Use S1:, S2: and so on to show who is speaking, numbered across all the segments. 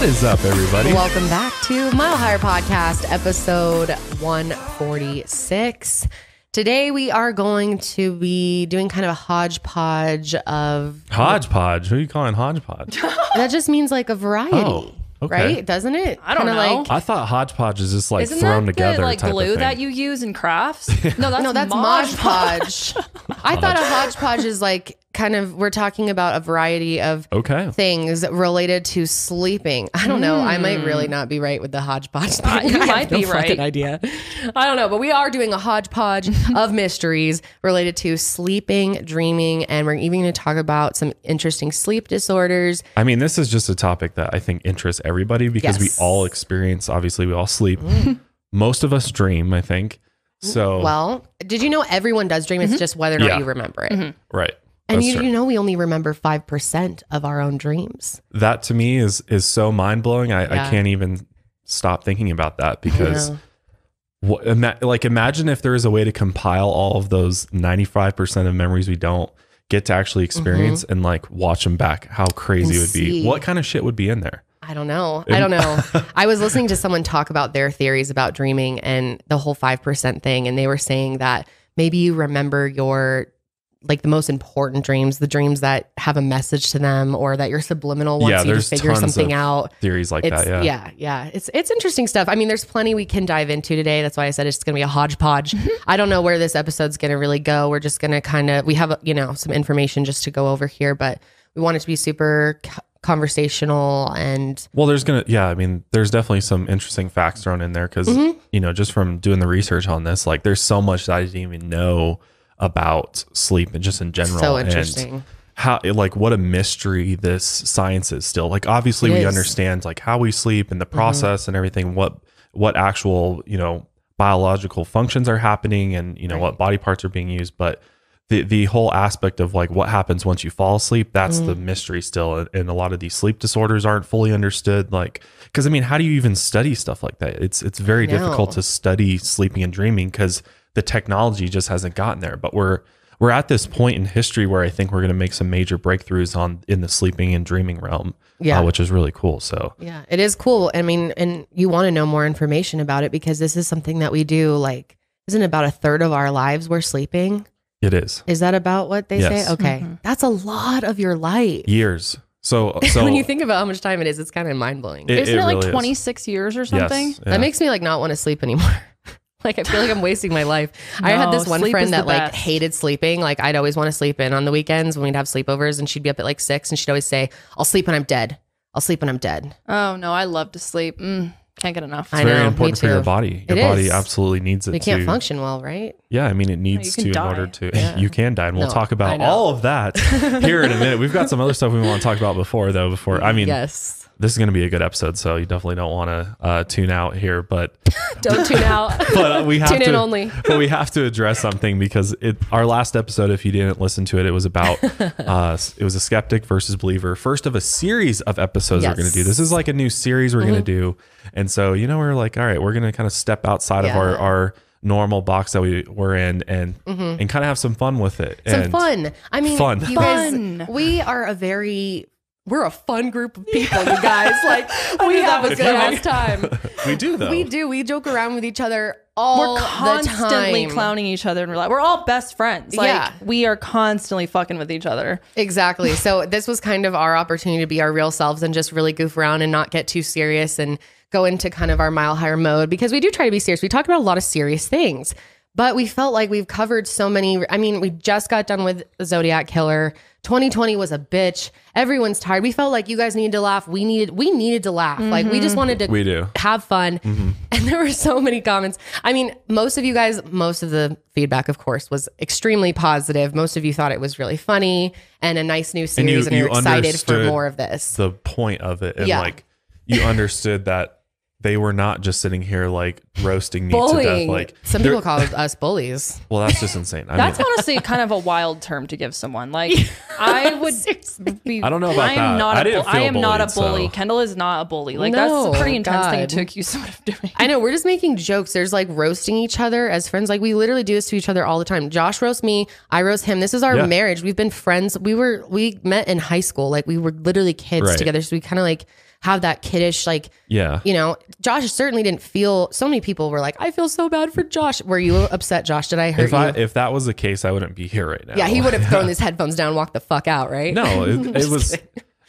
S1: What is up, everybody? Welcome back
S2: to Mile Higher Podcast, episode 146. Today we are going to be doing kind of a hodgepodge
S1: of hodgepodge. Who are you calling hodgepodge?
S2: that just means like a variety. Oh, okay. Right? Doesn't it? I don't Kinda know. Like,
S1: I thought hodgepodge is just like Isn't thrown that together the, like type glue of thing. that
S2: you use in crafts? No, that's no, that's Mod Podge. I thought a hodgepodge is like kind of we're talking about a variety of okay. things related to sleeping. I don't know. I might really hmm. not be right with the hodgepodge. Thing. You I might no be right. Idea. I don't know, but we are doing a hodgepodge of mysteries related to sleeping, dreaming, and we're even going to talk about some interesting sleep disorders.
S1: I mean, this is just a topic that I think interests everybody because yes. we all experience. Obviously, we all sleep. Mm. Most of us dream. I think. Mm, so well,
S2: did you know everyone does dream? It's mm-hmm. just whether or not yeah. you remember it. Mm-hmm.
S1: Right. And you, you,
S2: know, we only remember 5% of our own dreams.
S1: That to me is, is so mind blowing. I, yeah. I can't even stop thinking about that because what, ima like, imagine if there is a way to compile all of those 95% of memories we don't get to actually mm-hmm. experience mm -hmm. and like watch them back, how crazy it would be. See. What kind of shit would be in there?
S2: I don't know. I don't know. I was listening to someone talk about their theories about dreaming and the whole 5% thing. And they were saying that maybe you remember your like the most important dreams, the dreams that have a message to them or that your subliminal wants yeah, you to figure something out.
S1: Theories like it's, that, yeah.
S2: Yeah, yeah. It's it's interesting stuff. I mean, there's plenty we can dive into today. That's why I said it's gonna be a hodgepodge. I don't know where this episode's gonna really go. We're just gonna kind of we have you know some information just to go over here, but we want it to be super conversational and
S1: well there's gonna yeah i mean there's definitely some interesting facts thrown in there because mm-hmm. you know just from doing the research on this like there's so much that i didn't even know about sleep and just in general. So interesting. And how like what a mystery this science is still. Like obviously it we is. understand like how we sleep and the mm-hmm. process mm-hmm. and everything, what what actual, you know, biological functions are happening and you know right. what body parts are being used, but the the whole aspect of like what happens once you fall asleep, that's mm the mystery still. And a lot of these sleep disorders aren't fully understood. Like because I mean, how do you even study stuff like that? It's it's very difficult to study sleeping and dreaming because the technology just hasn't gotten there. But we're we're at this point in history where I think we're going to make some major breakthroughs on in the sleeping and dreaming realm, uh, yeah, uh, which is really cool. So yeah,
S2: it is cool. I mean, and you want to know more information about it because this is something that we do. Like, isn't about a third of our lives we're sleeping? It is. Is that about what they yes. say? Okay, mm-hmm. that's a lot of your life.
S1: Years. So, so when you
S2: think about how much time it is, it's kind of mind blowing. is not it, it like 26 years or something? Yes, yeah. That makes me like not want to sleep anymore. Like I feel like I'm wasting my life. No, I had this one friend that like hated sleeping. Like I'd always want to sleep in on the weekends when we'd have sleepovers and she'd be up at like 6 and she'd always say, "I'll sleep when I'm dead. I'll sleep when I'm dead."
S3: Oh no, I love to sleep. Mm, can't get enough. It's I very know, important for your body. Your it body is.
S1: absolutely needs it. You can't to, function well, right? Yeah, I mean it needs no, to die. in order to yeah. you can die and we'll no, talk about all of that here in a minute. We've got some other stuff we want to talk about before though before I mean Yes this is going to be a good episode, so you definitely don't want to uh, tune out here. But
S3: don't tune out. but uh, we have tune to, in only. but
S1: we have to address something because it, our last episode, if you didn't listen to it, it was about uh, it was a skeptic versus believer. First of a series of episodes yes. we're going to do. This is like a new series we're mm-hmm. going to do, and so you know we're like, all right, we're going to kind of step outside yeah. of our our normal box that we were in and mm-hmm. and kind of have some fun with it. Some and
S2: fun. I mean, fun. You guys, fun. we are a very we're a fun group of people, you guys. Like we have a good ass
S1: time. we do though. We
S2: do. We joke around with each other all we're
S1: constantly
S2: clowning
S3: each other and we're like we're all best friends like yeah. we are constantly fucking with each
S2: other exactly so this was kind of our opportunity to be our real selves and just really goof around and not get too serious and go into kind of our mile higher mode because we do try to be serious we talk about a lot of serious things but we felt like we've covered so many. I mean, we just got done with Zodiac Killer. 2020 was a bitch. Everyone's tired. We felt like you guys needed to laugh. We needed we needed to laugh. Mm-hmm. Like we just mm-hmm. wanted to we do. have fun. Mm-hmm. And there were so many comments. I mean, most of you guys, most of the feedback, of course, was extremely positive. Most of you thought it was really funny and a nice new series, and, you, and you're you excited for more of
S1: this. The point of it, and yeah. like you understood that they were not just sitting here like roasting me to death. Like Some people call us
S3: bullies.
S1: well, that's just insane. I That's mean,
S3: honestly kind of a wild term to give someone. Like I would be. I don't know about I am that. Not I a didn't feel I am not a bully. so- Kendall is not a bully. Like No, that's a pretty intense thing to accuse someone of
S2: doing. I know we're just making jokes. There's like roasting each other as friends. Like we literally do this to each other all the time. Josh roasts me. I roast him. This is our Yeah. marriage. We've been friends. We were we met in high school. Like we were literally kids Right. together. So we kind of like have that kiddish like yeah you know josh certainly didn't feel so many people were like i feel so bad for josh were you upset josh did i hurt if you I,
S1: if that was the case i wouldn't be here right now yeah he would have thrown his
S2: headphones down walked the fuck out right no it, it was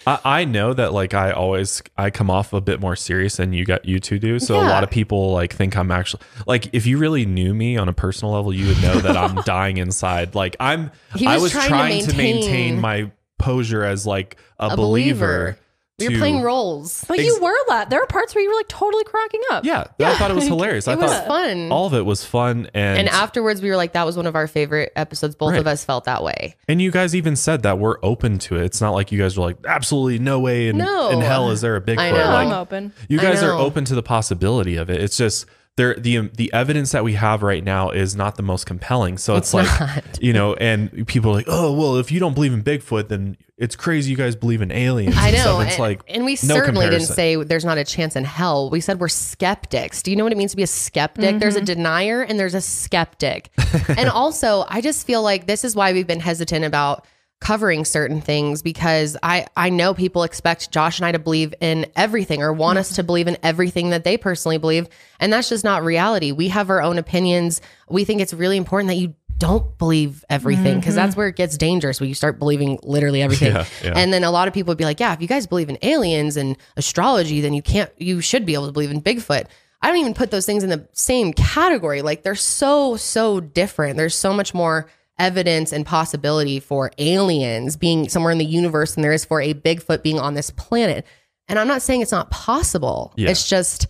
S1: I, I, know that like i always i come off a bit more serious than you got you two do so yeah. a lot of people like think i'm actually like if you really knew me on a personal level you would know that i'm dying inside like i'm was i was trying, trying to, maintain. to maintain my posure as like a, a believer. believer. You're playing
S3: roles, but ex- you were la- There are parts where you were like totally cracking up. Yeah, yeah. I thought it was hilarious. it I was fun. All
S1: of it was fun, and and
S2: afterwards we were like, that was one of our favorite episodes. Both right. of us felt that way.
S1: And you guys even said that we're open to it. It's not like you guys were like, absolutely no way in, no. in hell is there a big. I know. Like, I'm open. You guys are open to the possibility of it. It's just there the um, the evidence that we have right now is not the most compelling. So it's, it's like not. you know, and people are like, oh well, if you don't believe in Bigfoot, then it's crazy you guys believe in aliens. I know. Stuff. It's and, like and we no certainly comparison. didn't say
S2: there's not a chance in hell. We said we're skeptics. Do you know what it means to be a skeptic? Mm-hmm. There's a mm-hmm. denier and there's a skeptic. and also, I just feel like this is why we've been hesitant about covering certain things because I I know people expect Josh and I to believe in everything or want us to believe in everything that they personally believe and that's just not reality. We have our own opinions. We think it's really important that you don't believe everything because mm-hmm. that's where it gets dangerous when you start believing literally everything. Yeah, yeah. And then a lot of people would be like, yeah, if you guys believe in aliens and astrology, then you can't you should be able to believe in Bigfoot. I don't even put those things in the same category. Like they're so so different. There's so much more evidence and possibility for aliens being somewhere in the universe than there is for a Bigfoot being on this planet. And I'm not saying it's not possible. Yeah. It's just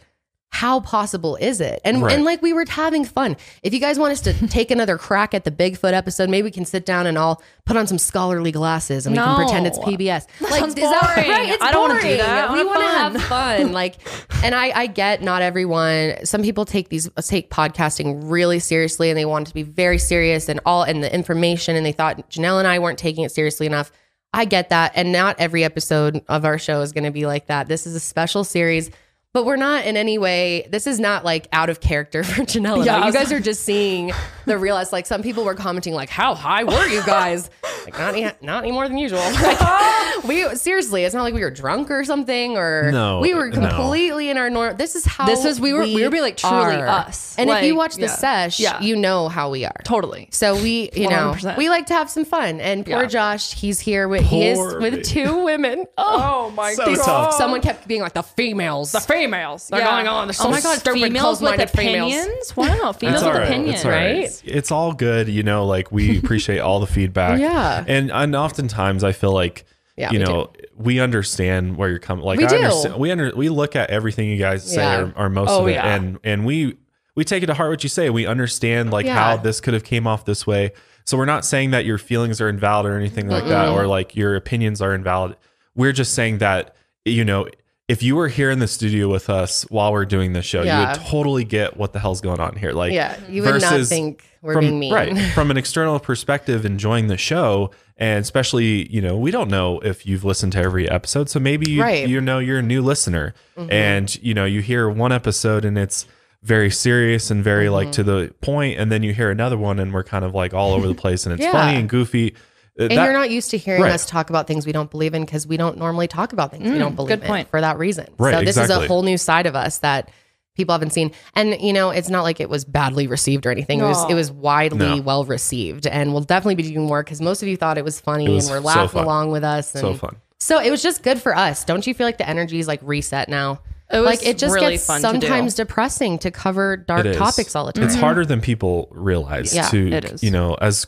S2: how possible is it? And right. and like we were having fun. If you guys want us to take another crack at the Bigfoot episode, maybe we can sit down and I'll put on some scholarly glasses and no. we can pretend it's PBS. That like is that right? It's I don't want to do that. we want to have fun. Like, and I I get not everyone. Some people take these take podcasting really seriously and they want to be very serious and all and the information and they thought Janelle and I weren't taking it seriously enough. I get that. And not every episode of our show is going to be like that. This is a special series but we're not in any way, this is not like out of character for Janelle. Yeah, you guys are just seeing the real us. Like some people were commenting, like, how high were you guys? like, not any, not any more than usual. Like, we seriously, it's not like we were drunk or something or no, we were completely no. in our norm. This is how this is we were we, we were being like truly are. us. And like, if you watch the yeah, sesh, yeah. you know how we are. Totally. So we, you 100%. know, we like to have some fun. And poor yeah. Josh, he's here with poor he is with
S3: two women. Oh, oh my so god. Tough. Someone kept being like the females. The females females. They're Yeah. going on. They're so oh my god, stupid, females with opinions. females. opinions. Wow, females with opinions, It's It's,
S1: it's all good, you know. Like we appreciate all the feedback. Yeah. and and oftentimes I feel like, Yeah, you we know, we understand where you're coming. Like We I do. understand. We under we look at everything you guys Yeah. say or, or most Oh, of it, yeah. and and we we take it to heart what you say. We understand like Yeah. how this could have came off this way. So we're not saying that your feelings are invalid or anything like that, or like your opinions are invalid. We're just saying that you know if you were here in the studio with us while we're doing this show, yeah. you would totally get what the hell's going on here. Like, yeah, you would not think
S2: we're from, being mean, right?
S1: From an external perspective, enjoying the show, and especially, you know, we don't know if you've listened to every episode, so maybe you, right. you know you're a new listener, mm-hmm. and you know you hear one episode and it's very serious and very mm-hmm. like to the point, and then you hear another one and we're kind of like all over the place, and it's yeah. funny and goofy uh, and that, you're not
S2: used to hearing right. us talk about things we don't believe in because we don't normally talk about things mm, we don't believe good point. for that reason. Right, so this exactly. is a whole new side of us that people haven't seen. And you know, it's not like it was badly received or anything. No. It was it was widely no. well received, and we'll definitely be doing more because most of you thought it was funny it was and were laughing so along with us. And so fun. So it was just good for us. Don't you feel like the energy is like reset now? It like it just really gets sometimes to depressing to cover dark topics all the time. It's mm-hmm. harder
S1: than people realize yeah, to it is. you know, as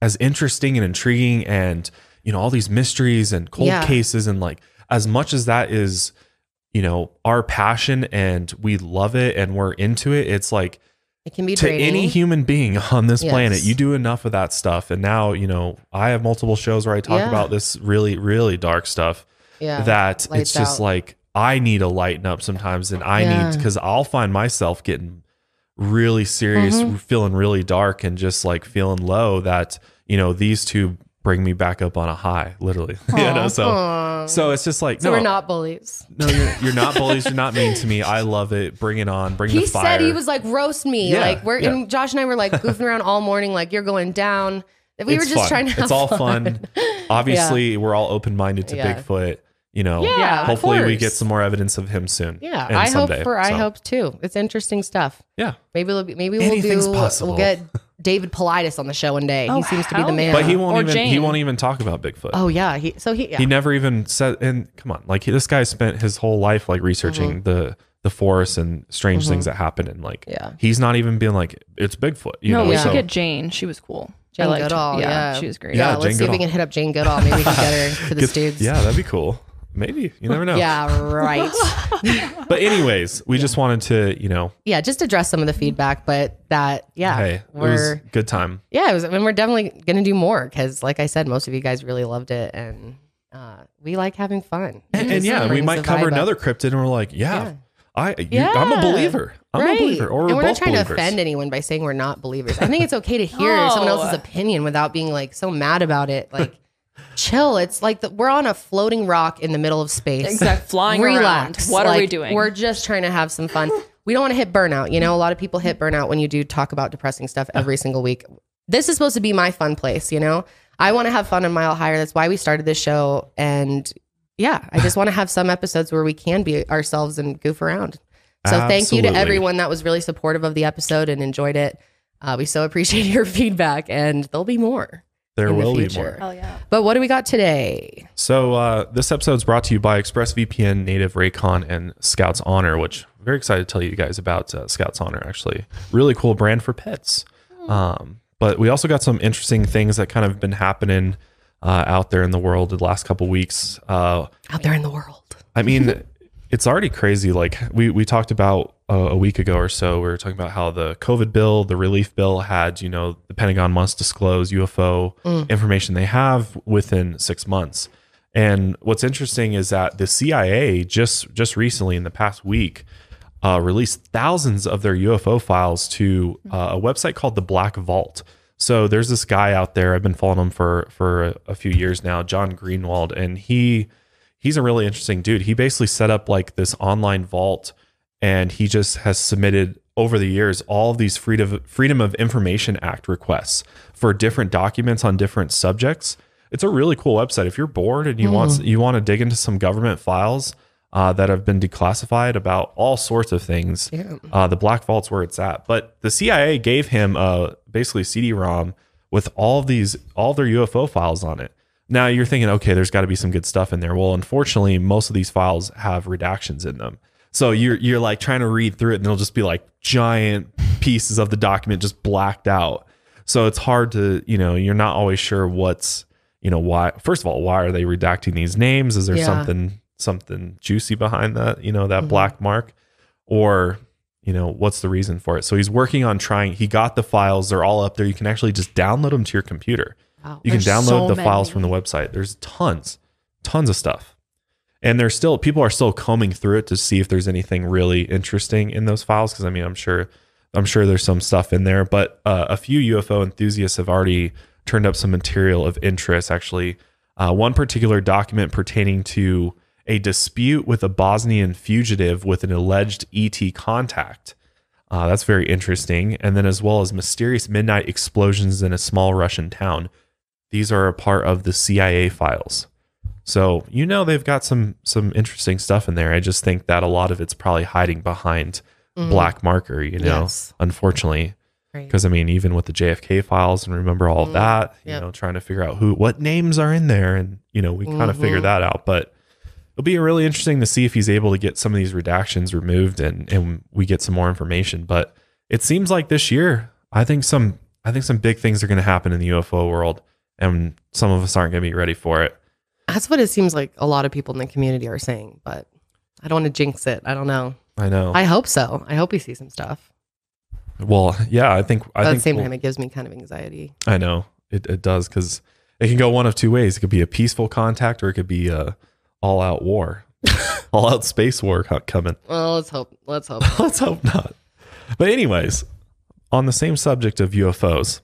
S1: as interesting and intriguing and you know all these mysteries and cold yeah. cases and like as much as that is you know our passion and we love it and we're into it it's like
S2: it can be to draining. any
S1: human being on this yes. planet you do enough of that stuff and now you know i have multiple shows where i talk yeah. about this really really dark stuff
S3: yeah. that Lights it's just out.
S1: like i need to lighten up sometimes and i yeah. need because i'll find myself getting really serious, mm-hmm. feeling really dark and just like feeling low that, you know, these two bring me back up on a high, literally. Aww, you know, so Aww. so it's just like so no, we're not bullies. No, you're, you're not bullies. you're not mean to me. I love it. Bring it on. Bring he the fire. He said he was
S2: like roast me. Yeah, like we're yeah. and Josh and I were like goofing around all morning. Like you're going down. We it's were just fun. trying to. It's all fun.
S1: fun. Obviously, yeah. we're all open minded to Bigfoot you know, yeah, hopefully we get some more evidence of him soon. Yeah, I someday, hope for so. I hope
S2: too. It's interesting stuff. Yeah, maybe we'll, maybe we'll Anything's do possible. we'll get David Politis on the show one day. Oh, he seems to be the man. But he won't or even Jane. he won't
S1: even talk about Bigfoot.
S2: Oh yeah, he so he yeah. he
S1: never even said. And come on, like he, this guy spent his whole life like researching mm-hmm. the the forest and strange mm-hmm. things uh-huh. that happen, and like yeah. he's not even being like it's Bigfoot. You no, know? we yeah. so, get
S3: Jane. She was cool. Jane Goodall, yeah, yeah, she was great. Yeah, yeah let's Jane see Goodall. if we can hit up Jane Goodall. Maybe we can get her to the
S1: get, dudes. Yeah, that'd be cool. Maybe you never know. yeah,
S3: right.
S1: but anyways, we just wanted to, you know,
S2: yeah, just address some of the feedback, but that, yeah, hey, we're it was a good time. Yeah, it was, and we're definitely gonna do more because, like I said, most of you guys really loved it,
S1: and uh,
S2: we like having fun. And, and yeah, we might cover another
S1: cryptid, and we're like, yeah, yeah. I, you, yeah. I'm a believer. I'm right. a believer. Or we're, we're not trying believers. to offend
S2: anyone by saying we're not believers. I think it's okay to hear someone else's opinion without being like so mad about it, like chill. It's like the, we're on a floating rock in the middle of space. Exactly. Flying Relax. around. What like, are we doing? We're just trying to have some fun. We don't want to hit burnout. You know, a lot of people hit burnout when you do talk about depressing stuff every single week. This is supposed to be my fun place, you know? I want to have fun in Mile Higher. That's why we started this show. And yeah, I just want to have some episodes where we can be ourselves and goof around. So Absolutely. thank you to everyone that was really supportive of the episode and enjoyed it. Uh, we so appreciate your feedback, and there'll be more.
S1: There will the be more. Oh,
S2: yeah. But what do we got today?
S1: So uh, this episode is brought to you by ExpressVPN, Native Raycon, and Scouts Honor, which I'm very excited to tell you guys about uh, Scouts Honor, actually. Really cool brand for pets. Hmm. Um, but we also got some interesting things that kind of been happening uh, out there in the world the last couple weeks. Uh, out there in the world. I mean, it's already crazy. Like we we talked about uh, a week ago or so, we were talking about how the COVID bill, the relief bill, had you know the Pentagon must disclose UFO mm. information they have within six months. And what's interesting is that the CIA just just recently in the past week uh, released thousands of their UFO files to mm. uh, a website called the Black Vault. So there's this guy out there. I've been following him for for a, a few years now, John Greenwald, and he he's a really interesting dude. He basically set up like this online vault and he just has submitted over the years all of these freedom freedom of information act requests for different documents on different subjects. It's a really cool website. If you're bored and you mm. want you want to dig into some government files uh, that have been declassified about all sorts of things, yeah. uh, the black vault's where it's at. But the CIA gave him uh, basically CD-ROM with all these all their UFO files on it. Now you're thinking, okay, there's got to be some good stuff in there. Well, unfortunately, most of these files have redactions in them. So you're you're like trying to read through it, and they'll just be like giant pieces of the document just blacked out. So it's hard to, you know, you're not always sure what's, you know, why. First of all, why are they redacting these names? Is there yeah. something something juicy behind that? You know, that mm-hmm. black mark, or you know, what's the reason for it? So he's working on trying. He got the files; they're all up there. You can actually just download them to your computer. You can download so the many. files from the website. There's tons, tons of stuff. And there's still people are still combing through it to see if there's anything really interesting in those files. Cause I mean, I'm sure I'm sure there's some stuff in there, but uh, a few UFO enthusiasts have already turned up some material of interest. Actually, uh, one particular document pertaining to a dispute with a Bosnian fugitive with an alleged ET contact. Uh, that's very interesting. And then, as well as mysterious midnight explosions in a small Russian town these are a part of the CIA files. So you know they've got some some interesting stuff in there. I just think that a lot of it's probably hiding behind mm. black marker, you know, yes. unfortunately. Because right. I mean, even with the JFK files and remember all mm. that, you yep. know, trying to figure out who what names are in there and you know, we mm-hmm. kind of figure that out. But it'll be really interesting to see if he's able to get some of these redactions removed and and we get some more information. But it seems like this year, I think some I think some big things are gonna happen in the UFO world and some of us aren't going to be ready for it.
S2: That's what it seems like a lot of people in the community are saying, but I don't want to jinx it. I don't know. I know. I hope so. I hope we see some stuff.
S1: Well, yeah, I think. I at think the same time, it
S2: gives me kind of anxiety.
S1: I know it. It does because it can go one of two ways. It could be a peaceful contact, or it could be a all-out war, all-out space war coming.
S2: Well, let's hope. Let's hope. let's hope not.
S1: But anyways, on the same subject of UFOs,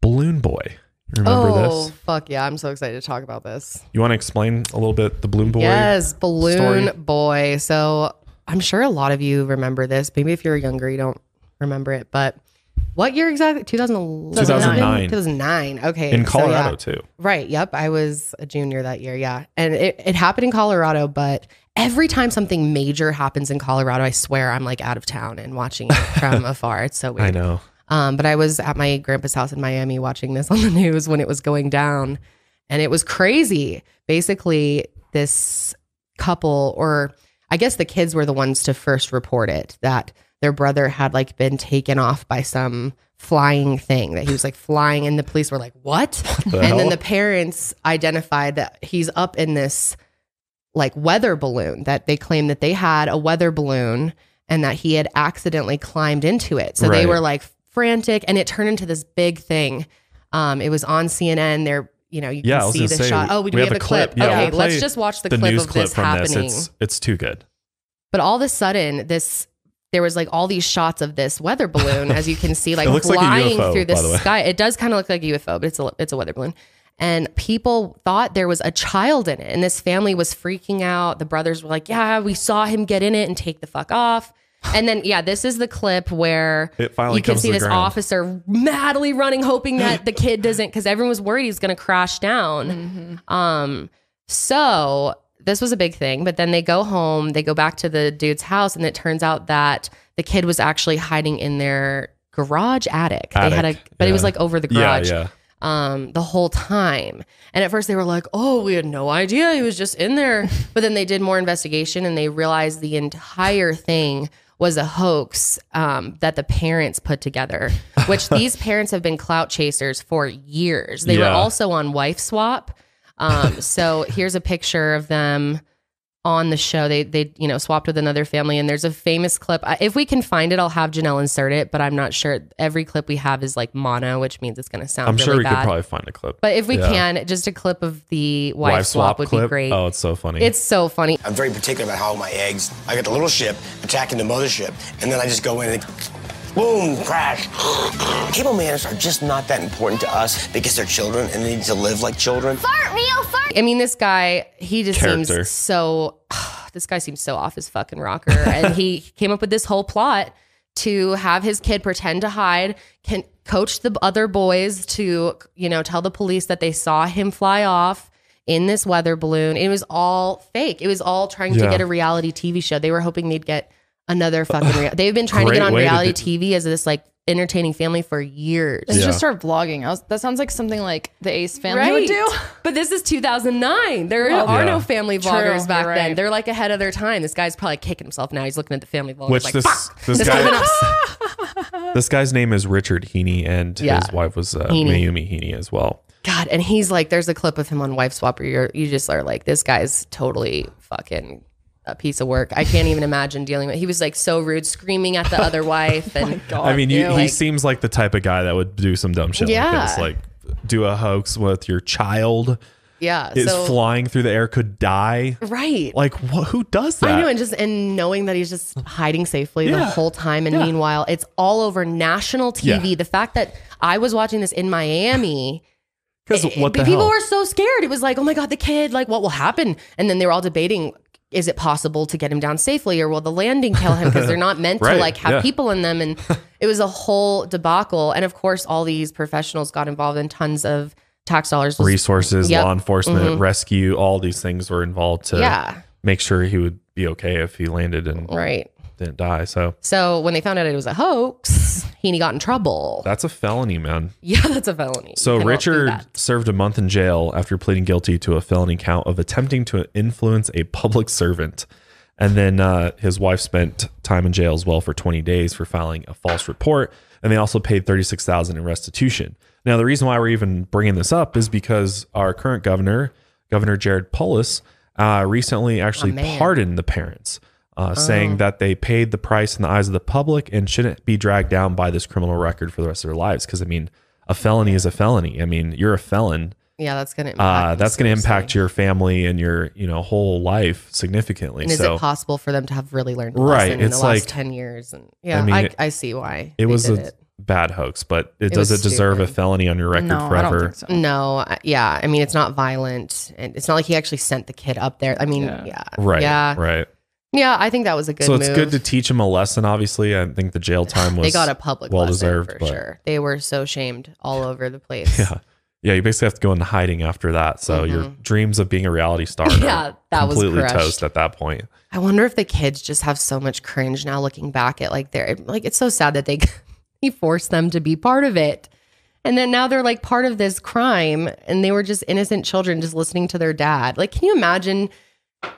S1: Balloon Boy Remember oh,
S2: this? fuck yeah. I'm so excited to talk about this.
S1: You want to explain a little bit the Balloon Boy? Yes,
S2: Balloon story? Boy. So I'm sure a lot of you remember this. Maybe if you're younger, you don't remember it. But what year exactly? 2009. 2009. Okay. In Colorado, so yeah. too. Right. Yep. I was a junior that year. Yeah. And it, it happened in Colorado, but every time something major happens in Colorado, I swear I'm like out of town and watching it from afar. It's so weird. I know. Um, but I was at my grandpa's house in Miami watching this on the news when it was going down, and it was crazy. Basically, this couple, or I guess the kids were the ones to first report it that their brother had like been taken off by some flying thing that he was like flying and the police were like what the and hell? then the parents identified that he's up in this like weather balloon that they claimed that they had a weather balloon and that he had accidentally climbed into it so right. they were like frantic, and it turned into this big thing. Um, it was on CNN. There, you know, you yeah, can see the say, shot. Oh, we, we, have, have, a clip. clip. Yeah, okay, we'll let's just watch the, the clip of this happening. This. It's,
S1: it's too good.
S2: But all of a sudden, this there was like all these shots of this weather balloon, as you can see, like flying like UFO, through the, the sky. It does kind of look like a UFO, but it's a it's a weather balloon. And people thought there was a child in it, and this family was freaking out. The brothers were like, "Yeah, we saw him get in it and take the fuck off." And then, yeah, this is the clip where it finally you can see this ground. officer madly running, hoping that the kid doesn't, because everyone was worried he was going to crash down. Mm-hmm. Um, so this was a big thing. But then they go home, they go back to the dude's house, and it turns out that the kid was actually hiding in their garage attic. attic they had a, but yeah. it was like over the garage. Yeah, yeah. Um, the whole time. And at first they were like, oh, we had no idea he was just in there. But then they did more investigation and they realized the entire thing was a hoax um, that the parents put together, which these parents have been clout chasers for years. They yeah. were also on Wife Swap. Um, so here's a picture of them on the show. They they you know swapped with another family, and there's a famous clip. If we can find it, I'll have Janelle insert it, but I'm not sure. Every clip we have is like mono, which means it's going to sound. I'm really sure we bad. could probably
S1: find a clip, but if we yeah.
S2: can, just a clip of the wife, wife swap, swap, would clip? be great. Oh, it's so funny. It's so funny. I'm very particular about how my eggs. I got the little ship attacking the mothership, and then I just go in and boom, crash. Cable manners are just not that important to us because they're children and they need to live like children. Fart, real fart. I mean, this guy, he just Character. seems so. This guy seems so off his fucking rocker, and he came up with this whole plot to have his kid pretend to hide, can coach the other boys to, you know, tell the police that they saw him fly off in this weather balloon. It was all fake. It was all trying yeah. to get a reality TV show. They were hoping they'd get another fucking. reality. they've been trying to get on reality TV as this like entertaining family for years. Let's Yeah. just start vlogging. I was, that sounds like something like the Ace family would do. But this is 2009. There are Yeah. no family True, vloggers back then. They're like ahead of their time. This guy's probably kicking himself now. He's looking at the family vloggers Which like, this this this guy-
S1: This guy's name is Richard Heaney, and Yeah. his wife was uh, Heaney. Mayumi Heaney as well.
S2: God, and he's like, there's a clip of him on Wife Swap where you're, you just are like, this guy's totally fucking a piece of work. I can't even imagine dealing with. He was like so rude, screaming at the other wife, and oh I mean, you, he like, seems
S1: like the type of guy that would do some dumb shit yeah. like this, like do a hoax with your child.
S2: Yeah, is so,
S1: flying through the air could die. Right, like wh- who does that? I know, and just
S2: and knowing that he's just hiding safely yeah. the whole time, and yeah. meanwhile, it's all over national TV. The fact that I was watching this in Miami.
S1: Because eh, people hell? were
S2: so scared. It was like, oh my god, the kid. Like, what will happen? And then they were all debating is it possible to get him down safely or will the landing kill him because they're not meant right, to like have yeah. people in them and it was a whole debacle and of course all these professionals got involved in tons of tax dollars resources yep. law enforcement mm-hmm.
S1: rescue all these things were involved to yeah. make sure he would be okay if he landed and right didn't die. So
S2: So when they found out it was a hoax, Heaney got in trouble.
S1: that's a felony, man.
S2: yeah, that's a felony. So Richard
S1: served a month in jail after pleading guilty to a felony count of attempting to influence a public servant. And then uh, his wife spent time in jail as well for 20 days for filing a false report. And they also paid 36000 in restitution. Now, the reason why we're even bringing this up is because our current governor, Governor Jared Polis, uh, recently actually pardoned the parents uh, saying oh. that they paid the price in the eyes of the public and shouldn't be dragged down by this criminal record for the rest of their lives. Because I mean, a felony is a felony. I mean, you're a felon.
S2: Yeah, that's gonna uh, that's gonna
S1: impact your family and your you know whole life significantly. And is so, it
S2: possible for them to have really learned right? It's in the like, last ten years, and yeah, I, mean, I, it, I see why it was a it.
S1: bad hoax, but it, it does it deserve stupid. a felony on your record no, forever? So.
S2: No, yeah, I mean it's not violent, and it's not like he actually sent the kid up there. I mean, yeah, yeah.
S1: right, yeah, right.
S2: Yeah, I think that was a good. So it's move. good
S1: to teach them a lesson. Obviously, I think the jail time was they got a public well deserved for but... sure.
S2: They were so shamed all over the place. Yeah,
S1: yeah. You basically have to go into hiding after that. So mm-hmm. your dreams of being a reality star, yeah, that was completely toast at that point.
S2: I wonder if the kids just have so much cringe now looking back at like their like it's so sad that they he forced them to be part of it. And then now they're like part of this crime and they were just innocent children just listening to their dad. Like, can you imagine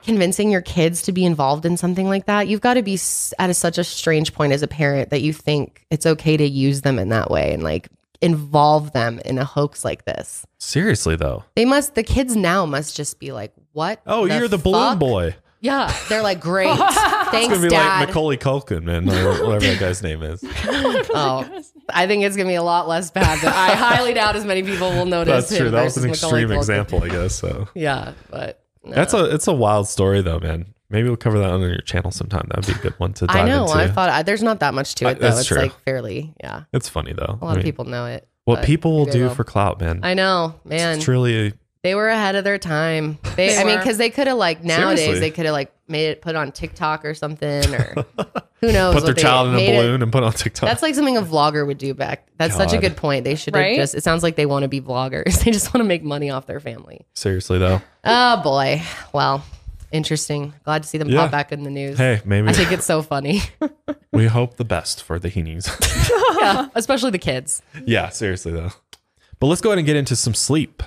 S2: convincing your kids to be involved in something like that, you've got to be at a, such a strange point as a parent that you think it's okay to use them in that way and like involve them in a hoax like this. Seriously, though, they must. The kids now must just be like, "What? Oh, the you're the fuck? balloon boy." Yeah, they're like, "Great, thanks, it's gonna be
S1: Dad. Like Macaulay Culkin, man, whatever that guy's name is.
S2: oh, I think it's gonna be a lot less bad. I highly doubt as many people will notice. That's true. That was an Macaulay extreme Culkin. example, I guess. So yeah, but no. That's
S1: a it's a wild story though, man. Maybe we'll cover that on your channel sometime. That'd be a good one to. Dive I know. Into. I thought I,
S2: there's not that much to uh, it though. That's it's true. like fairly, yeah. It's
S1: funny though. A lot I mean, of people know it. What people will do for clout, man. I
S2: know, man. It's truly they were ahead of their time. They, They I mean, because they could have like nowadays Seriously. they could have like made it put on TikTok or something or who knows. Put what their they child in a made it- balloon and put on TikTok. That's like something a vlogger would do back. That's such a good point. They should Right? just. It sounds like they want to be vloggers. They just want to make money off their family.
S1: Seriously though,
S2: Oh boy. Well, interesting. Glad to see them Yeah. pop back in the news. hey, maybe I think it's so funny.
S1: we hope the best for the Heenies.
S2: yeah, especially the kids.
S1: yeah, seriously though. But let's go ahead and get into some sleep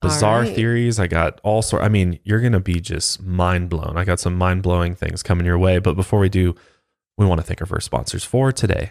S1: bizarre right. theories. I got all sort. I mean, you're gonna be just mind blown. I got some mind blowing things coming your way. But before we do, we want to thank our first sponsors for today.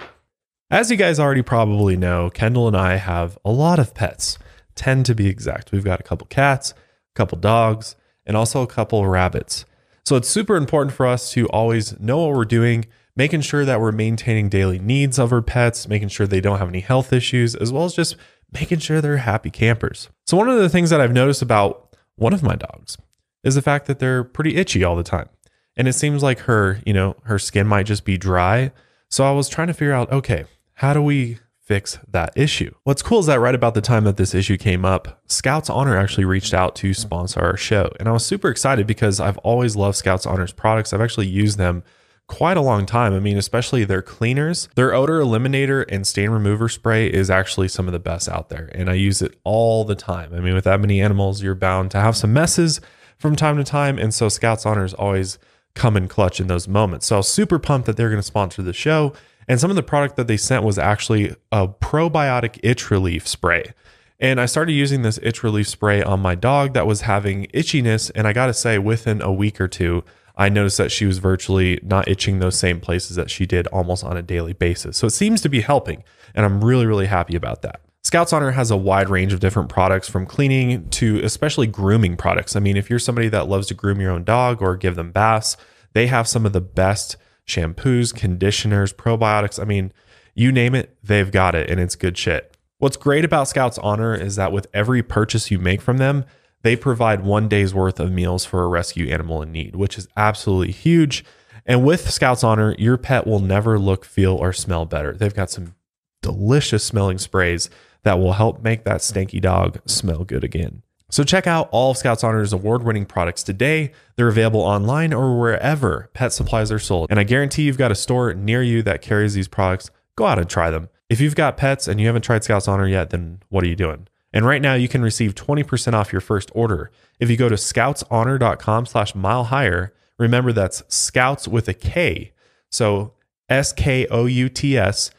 S1: As you guys already probably know, Kendall and I have a lot of pets. Ten to be exact. We've got a couple cats, a couple dogs, and also a couple rabbits. So it's super important for us to always know what we're doing, making sure that we're maintaining daily needs of our pets, making sure they don't have any health issues, as well as just making sure they're happy campers. So, one of the things that I've noticed about one of my dogs is the fact that they're pretty itchy all the time. And it seems like her, you know, her skin might just be dry. So, I was trying to figure out okay, how do we fix that issue? What's cool is that right about the time that this issue came up, Scouts Honor actually reached out to sponsor our show. And I was super excited because I've always loved Scouts Honor's products, I've actually used them quite a long time. I mean, especially their cleaners, their odor eliminator and stain remover spray is actually some of the best out there. And I use it all the time. I mean, with that many animals, you're bound to have some messes from time to time. And so Scouts Honors always come in clutch in those moments. So I was super pumped that they're going to sponsor the show. And some of the product that they sent was actually a probiotic itch relief spray. And I started using this itch relief spray on my dog that was having itchiness. And I got to say, within a week or two, I noticed that she was virtually not itching those same places that she did almost on a daily basis. So it seems to be helping, and I'm really, really happy about that. Scouts Honor has a wide range of different products from cleaning to especially grooming products. I mean, if you're somebody that loves to groom your own dog or give them baths, they have some of the best shampoos, conditioners, probiotics. I mean, you name it, they've got it, and it's good shit. What's great about Scouts Honor is that with every purchase you make from them, they provide one day's worth of meals for a rescue animal in need, which is absolutely huge. And with Scouts Honor, your pet will never look, feel, or smell better. They've got some delicious smelling sprays that will help make that stanky dog smell good again. So check out all of Scouts Honor's award-winning products today. They're available online or wherever pet supplies are sold. And I guarantee you've got a store near you that carries these products. Go out and try them. If you've got pets and you haven't tried Scouts Honor yet, then what are you doing? And right now you can receive 20% off your first order. If you go to scoutshonor.com slash mile higher, remember that's scouts with a K. So S K O U T S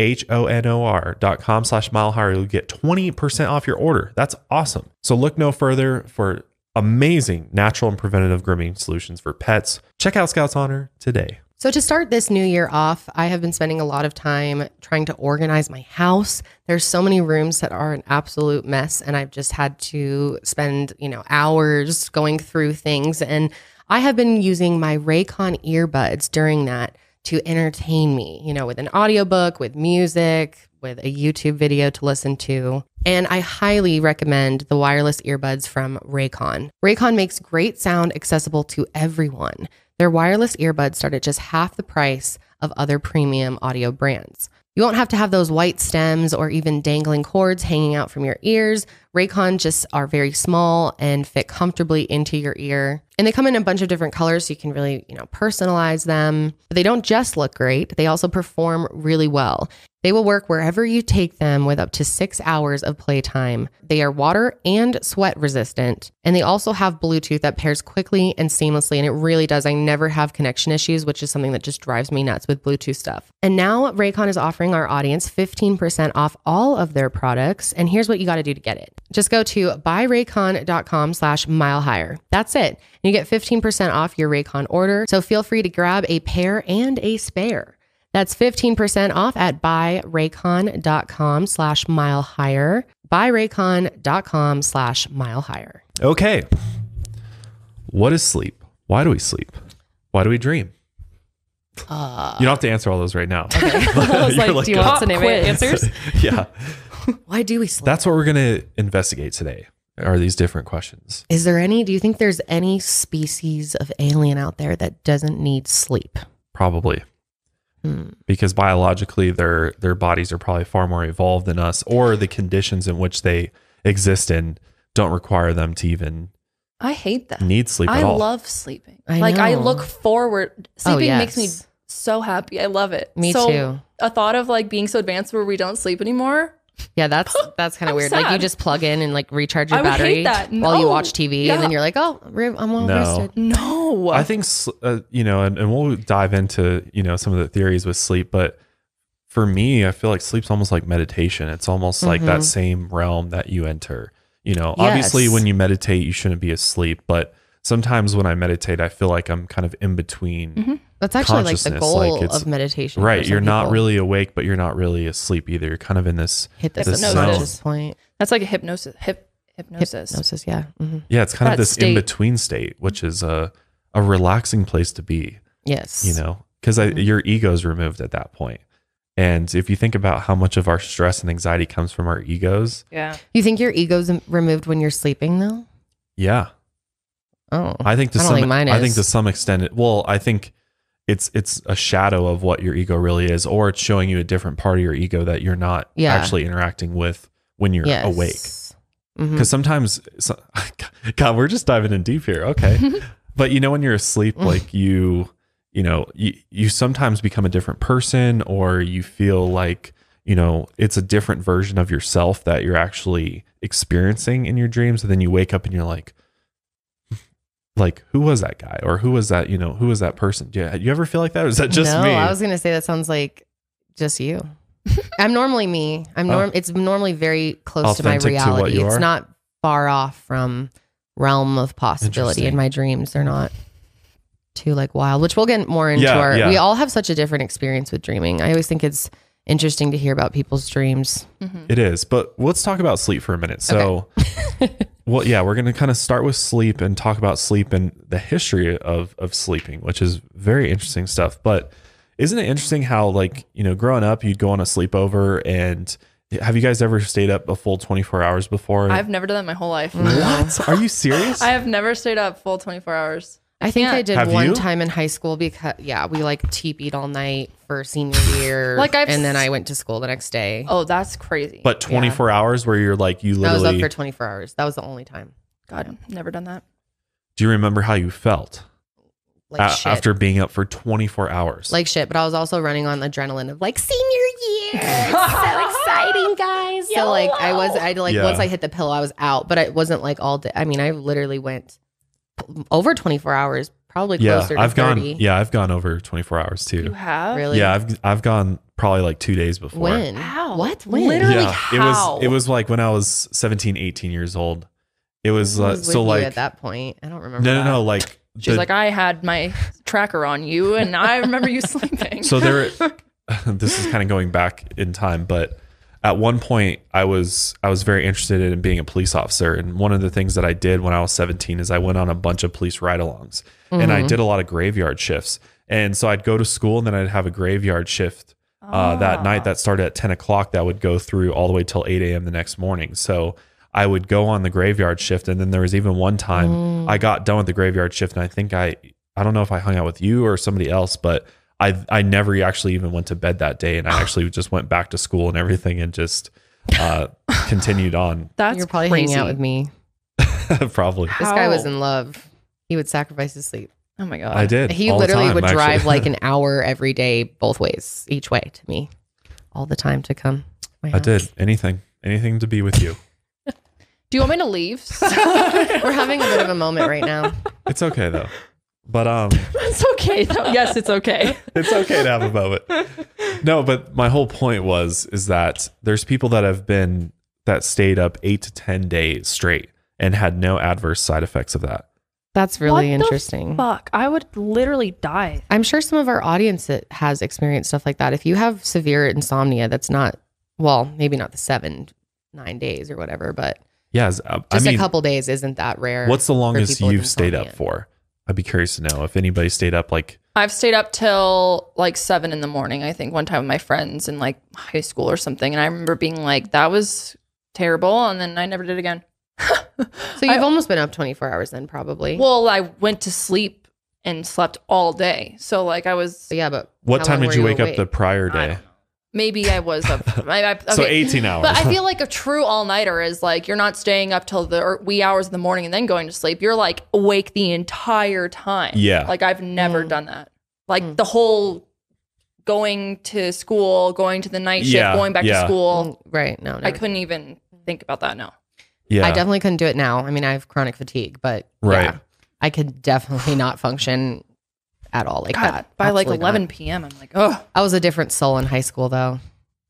S1: H O N O R dot com slash mile higher. You'll get 20% off your order. That's awesome. So look no further for amazing natural and preventative grooming solutions for pets. Check out Scouts Honor today.
S2: So, to start this new year off, I have been spending a lot of time trying to organize my house. There's so many rooms that are an absolute mess, and I've just had to spend, you know, hours going through things. And I have been using my Raycon earbuds during that to entertain me, you know, with an audiobook, with music, with a YouTube video to listen to. And I highly recommend the wireless earbuds from Raycon. Raycon makes great sound accessible to everyone. Their wireless earbuds start at just half the price of other premium audio brands. You won't have to have those white stems or even dangling cords hanging out from your ears. Raycon just are very small and fit comfortably into your ear. And they come in a bunch of different colors so you can really, you know, personalize them. But they don't just look great, they also perform really well. They will work wherever you take them with up to six hours of playtime. They are water and sweat resistant, and they also have Bluetooth that pairs quickly and seamlessly. And it really does. I never have connection issues, which is something that just drives me nuts with Bluetooth stuff. And now Raycon is offering our audience 15% off all of their products. And here's what you got to do to get it. Just go to buyraycon.com slash mile higher. That's it. And you get 15% off your Raycon order. So feel free to grab a pair and a spare. That's 15% off at buyraycon.com slash mile higher. Buyraycon.com slash mile higher.
S1: Okay. What is sleep? Why do we sleep? Why do we dream? Uh, you don't have to answer all those right now. Okay. I was like, like, do you want some answers? yeah. Why do we sleep? That's what we're going to investigate today are these different questions. Is
S2: there any, do you think there's any species of alien out there that doesn't need sleep?
S1: Probably. Hmm. Because biologically, their their bodies are probably far more evolved than us, or the conditions in which they exist in don't require them to even I hate that. Need sleep I love sleeping. I like know. I look
S3: forward. Oh, sleeping oh, yes. makes me so happy. I love it. Me so, too. A thought of like being so advanced where we don't sleep anymore
S2: yeah, that's that's kind of weird. Like you just plug in and like recharge your I battery while you watch TV, Yeah. and then you're like, oh, I'm well No. rested. No.
S1: I think uh, you know, and, and we'll dive into you know some of the theories with sleep, but for me, I feel like sleep's almost like meditation. It's almost like that mm-hmm. same realm that you enter. You know, obviously, when you meditate, you shouldn't be asleep, but sometimes when I meditate, I feel like I'm kind of in between mm-hmm. That's actually like the goal like of meditation. Right. You're not people. really awake, but you're not really asleep either. You're kind of in this hit this hypnosis
S3: point. That's like a hypnosis. Hip, hypnosis. Hypnosis. Yeah.
S1: Mm-hmm. Yeah. It's kind that of this in between state, which is a a relaxing place to be. Yes. You know, because mm-hmm. your is removed at that And if you think about how much of our stress and anxiety comes from our egos,
S2: yeah. You think your ego's removed when you're sleeping, though?
S1: Yeah. Oh, I think to I some. Think I think to some extent. It, well, I think it's it's a shadow of what your ego really is or it's showing you a different part of your ego that you're not yeah. actually interacting with when you're yes. awake because mm-hmm. sometimes so, god we're just diving in deep here okay but you know when you're asleep mm. like you you know you, you sometimes become a different person or you feel like you know it's a different version of yourself that you're actually experiencing in your dreams and then you wake up and you're like like who was that guy or who was that you know who was that person yeah you ever feel like that or is that just no, me i was
S2: gonna say that sounds like just you i'm normally me i'm norm oh. it's normally very close Authentic to my reality to it's not far off from realm of possibility in my dreams they're not too like wild which we'll get more into yeah, our yeah. we all have such a different experience with dreaming i always think it's interesting to hear about people's dreams mm-hmm.
S1: it is but let's talk about sleep for a minute so okay. well, yeah, we're going to kind of start with sleep and talk about sleep and the history of of sleeping, which is very interesting stuff. But isn't it interesting how like you know, growing up, you'd go on a sleepover and have you guys ever stayed up a full 24 hours before? I've
S3: never done that my whole life. What? Are
S1: you serious? I
S3: have never stayed up full 24 hours. I think
S2: I did
S1: Have one you?
S3: time in high
S2: school because
S3: yeah, we like
S2: teepeed all night for senior year. Like I've and then I went to school the next day. Oh,
S3: that's crazy.
S1: But 24 hours where you're like you I was up for
S2: 24 hours. That was the only time. God, never done that.
S1: do you remember how you felt Like a- shit. after being up for 24 hours?
S2: like shit, but I was also running on adrenaline of like senior year. so exciting, guys. So like I was I like Yeah. once I hit the pillow, I was out, but it wasn't like all day. I mean, I literally went over 24 hours, probably yeah, I've 30. gone,
S1: yeah, I've gone over 24 hours too. You have? Really? Yeah, I've, I've gone probably like two days before. When?
S2: How? What? When? Literally yeah, how?
S1: It was, it was like when I was 17, 18 years old. It was, uh, was so like at
S3: that point. I don't remember. No, that. no, no.
S1: Like she's the, like, I
S3: had my tracker on you, and I remember you sleeping. So there,
S1: this is kind of going back in time, but at one point I was I was very interested in being a police officer and one of the things that I did when I was 17 is I went on a bunch of police ride-alongs mm-hmm. and I mm-hmm. did a lot of graveyard shifts and so I'd go to school and then I'd have a graveyard shift ah. that night ah. that started at 10 o'clock that would go through all the way till 8 a.m. the next morning so I would go on the graveyard shift and then there was even one time mm. I got done with the graveyard shift and I think I I don't know if I hung out with you or somebody else but I I never actually even went to bed that day, and I actually just went back to school and everything, and just uh, continued on. That's you're probably crazy. hanging out with me. probably. This guy was
S2: in love. He would sacrifice his sleep. Oh my god, I did. He literally time, would actually. drive like an hour every day, both ways, each way to me,
S1: all the time to come. I house. did anything, anything to be with you.
S3: Do you want me to leave? We're having a bit of a moment right now.
S1: It's okay though. But um
S3: That's okay though. Yes, it's okay.
S1: it's okay to have a moment. No, but my whole point was is that there's people that have been that stayed up eight to ten days straight and had no adverse side effects of that.
S2: That's really what interesting.
S3: fuck, I would literally die. I'm sure some of our
S2: audience that has experienced stuff like that. If you have severe insomnia, that's not well, maybe not the seven, nine days or whatever, but
S1: yeah, uh, just mean, a couple days
S2: isn't that rare. What's the
S1: longest you've stayed up for? I'd be curious to know if anybody stayed up like
S3: I've stayed up till like seven in the morning, I think, one time with my friends in like high school or something. And I remember being like, that was terrible. And then I never did again. so you've I, almost been up 24 hours then, probably. Well, I went to sleep and slept all day. So like I was. Yeah, but. What time did you wake awake? up the
S1: prior day?
S3: Maybe I was up. I, I, okay. So 18 hours. But I feel like a true all nighter is like you're not staying up till the wee hours of the morning and then going to sleep. You're like awake the entire time. Yeah. Like I've never mm. done that. Like mm. the whole going to school, going to the night shift, yeah. going back yeah. to school. Mm, right. No, I couldn't even think about that. No.
S2: Yeah. I definitely couldn't do it now. I mean, I have chronic fatigue, but right. yeah, I could definitely not function at all like God, that. By Absolutely like 11 not.
S3: p.m., I'm like,
S2: oh, I was a different soul in high school though.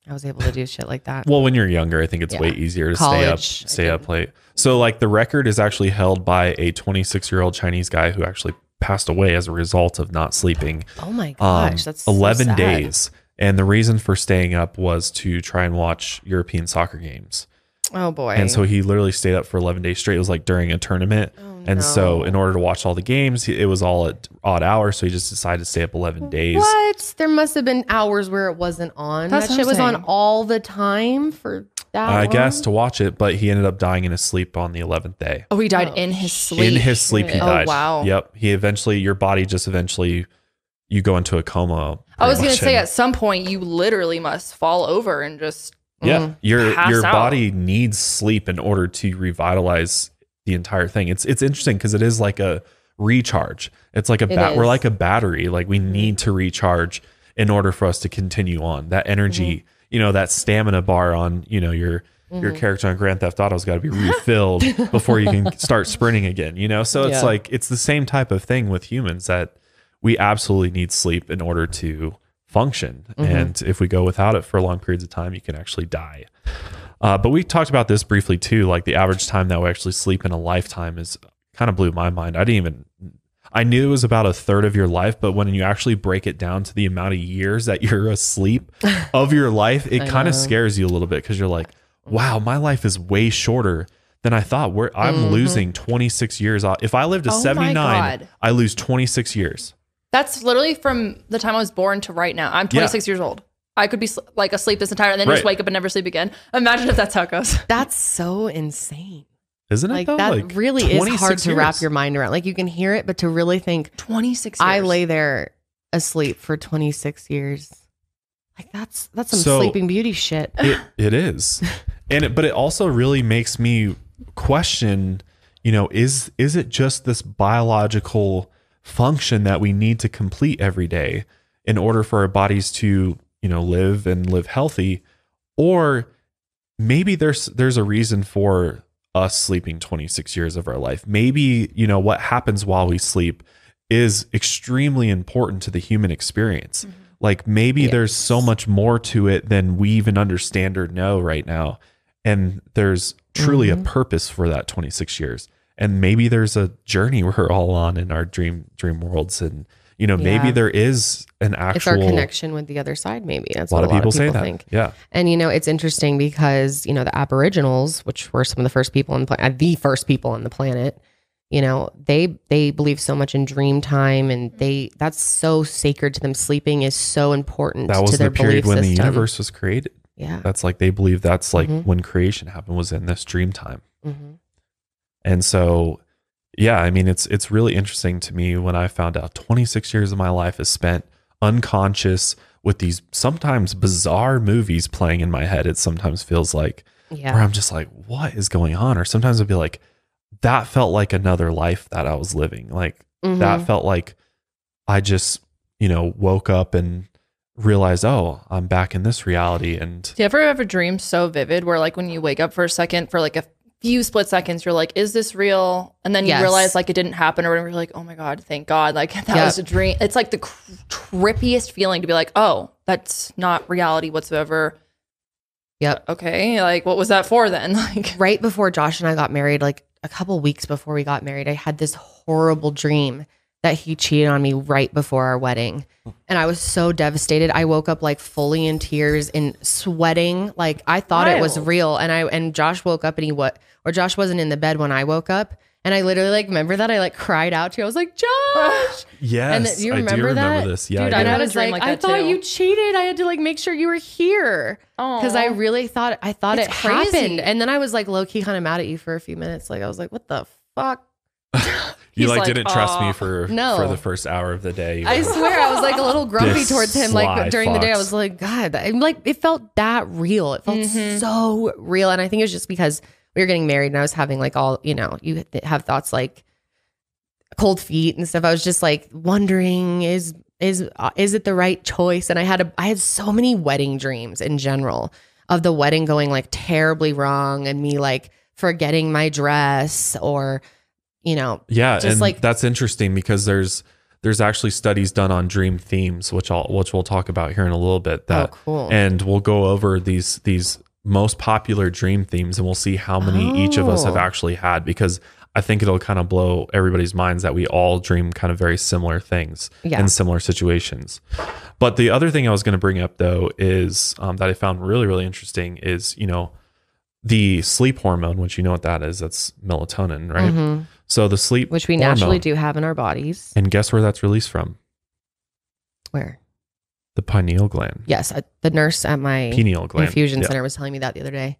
S2: I was able to do shit like that. Well,
S1: when you're younger, I think it's yeah. way easier to College, stay up, stay up late. So like the record is actually held by a 26 year old Chinese guy who actually passed away as a result of not sleeping. Oh my um, gosh, um, that's 11 so days. And the reason for staying up was to try and watch European soccer games. Oh boy. And so he literally stayed up for 11 days straight. It was like during a tournament. Oh, and no. so in order to watch all the games, it was all at odd hours. So he just decided to stay up 11 days.
S2: What? There must have been hours where it wasn't on. That's that shit was on all the time for
S3: that. I guess to
S1: watch it, but he ended up dying in his sleep on the 11th day. Oh,
S3: he died oh. in his sleep. In his sleep, he oh, died. Oh, wow. Yep.
S1: He eventually, your body just eventually you go into a coma. I was going to say, at
S3: some point, you literally must fall over and just
S1: yeah. Mm. Your Pass your out. body needs sleep in order to revitalize the entire thing. It's it's interesting because it is like a recharge. It's like a bat. We're like a battery. Like we mm-hmm. need to recharge in order for us to continue on. That energy, mm-hmm. you know, that stamina bar on, you know, your mm-hmm. your character on Grand Theft Auto's got to be refilled before you can start sprinting again. You know, so it's yeah. like it's the same type of thing with humans that we absolutely need sleep in order to function. Mm-hmm. And if we go without it for long periods of time, you can actually die. Uh, but we talked about this briefly too. Like the average time that we actually sleep in a lifetime is kind of blew my mind. I didn't even I knew it was about a third of your life, but when you actually break it down to the amount of years that you're asleep of your life, it kind of scares you a little bit because you're like, wow, my life is way shorter than I thought. Where I'm mm-hmm. losing 26 years. Uh, if I live to oh 79, I lose 26 years.
S3: That's literally from the time I was born to right now. I'm 26 yeah. years old. I could be like asleep this entire and then right. just wake up and never sleep again. Imagine if that's how it goes. That's so
S2: insane.
S1: Isn't it? Like though? that like really is hard years. to wrap
S3: your
S2: mind around. Like you can hear it, but to really think 26 years. I lay there asleep for 26 years. Like that's that's some so sleeping beauty shit. It,
S1: it is. and it, but it also really makes me question, you know, is is it just this biological function that we need to complete every day in order for our bodies to, you know, live and live healthy. Or maybe there's there's a reason for us sleeping 26 years of our life. Maybe, you know, what happens while we sleep is extremely important to the human experience. Mm-hmm. Like maybe yes. there's so much more to it than we even understand or know right now. And there's truly mm-hmm. a purpose for that 26 years and maybe there's a journey we're all on in our dream dream worlds and you know yeah. maybe there is an actual it's our connection
S2: with the other side maybe that's a lot, what a of people, of people say that think. yeah and you know it's interesting because you know the aboriginals which were some of the first people on the, uh, the first people on the planet you know they they believe so much in dream time and mm. they that's so sacred to them sleeping is so important that was to their the period when system. the universe was
S1: created yeah that's like they believe that's like mm-hmm. when creation happened was in this dream time mm-hmm. And so, yeah, I mean, it's it's really interesting to me when I found out 26 years of my life is spent unconscious with these sometimes bizarre movies playing in my head. It sometimes feels like
S2: yeah. where I'm just
S1: like, what is going on? Or sometimes I'll be like, that felt like another life that I was living. Like mm-hmm. that felt like I just, you know, woke up and realized, oh, I'm back in this reality. And do
S3: you ever have a dream so vivid where like when you wake up for a second for like a few split seconds you're like, is this real? And then you yes. realize like it didn't happen or whatever. You're like, oh my God, thank God. Like that yep. was a dream. It's like the trippiest feeling to be like, oh, that's not reality whatsoever. Yep. Okay.
S2: Like, what was that for then? Like, right before Josh and I got married, like a couple weeks before we got married, I had this horrible dream that he cheated on me right before our wedding. And I was so devastated. I woke up like fully in tears and sweating. Like I thought it was real. And I and Josh woke up and he what or Josh wasn't in the bed when I woke up. And I literally like remember that I like cried out to you. I was like, Josh.
S1: yes. And the, you remember, I do remember that? remember this. Yeah. Dude, I, I dream like, like I thought too. you
S2: cheated. I had to like make sure you were here. Because I really thought I thought it's it crazy. happened. And then I was like low key kind of mad at you for a few minutes. Like I was like, what the fuck?
S1: you like, like, didn't Aw. trust me for No. for the first hour of the day. I swear, I was like a little grumpy towards him. Like during the day, I was
S2: like, God, I'm like, it felt that real. It felt mm-hmm. so real. And I think it was just because we were getting married and I was having like all, you know, you have thoughts like cold feet and stuff. I was just like wondering is, is, uh, is it the right choice? And I had a, I had so many wedding dreams in general of the wedding going like terribly wrong and me like forgetting my dress or you know yeah just and like
S1: that's interesting because there's there's actually studies done on dream themes which i'll which we'll talk about here in a little bit that oh, cool. and we'll go over these these most popular dream themes and we'll see how many oh. each of us have oh. actually had because I think it'll kind of blow everybody's minds that we all dream kind of very similar things yeah. in similar situations. But the other thing I was going to bring up though is um, that I found really, really interesting is, you know, the sleep hormone, which you know what that is, that's melatonin, right? Mm-hmm. So the sleep, which we naturally do have in our bodies, and guess where that's released from? Where? The pineal gland.
S2: Yes, uh, the nurse at my pineal gland infusion yeah. center was telling me that the other day.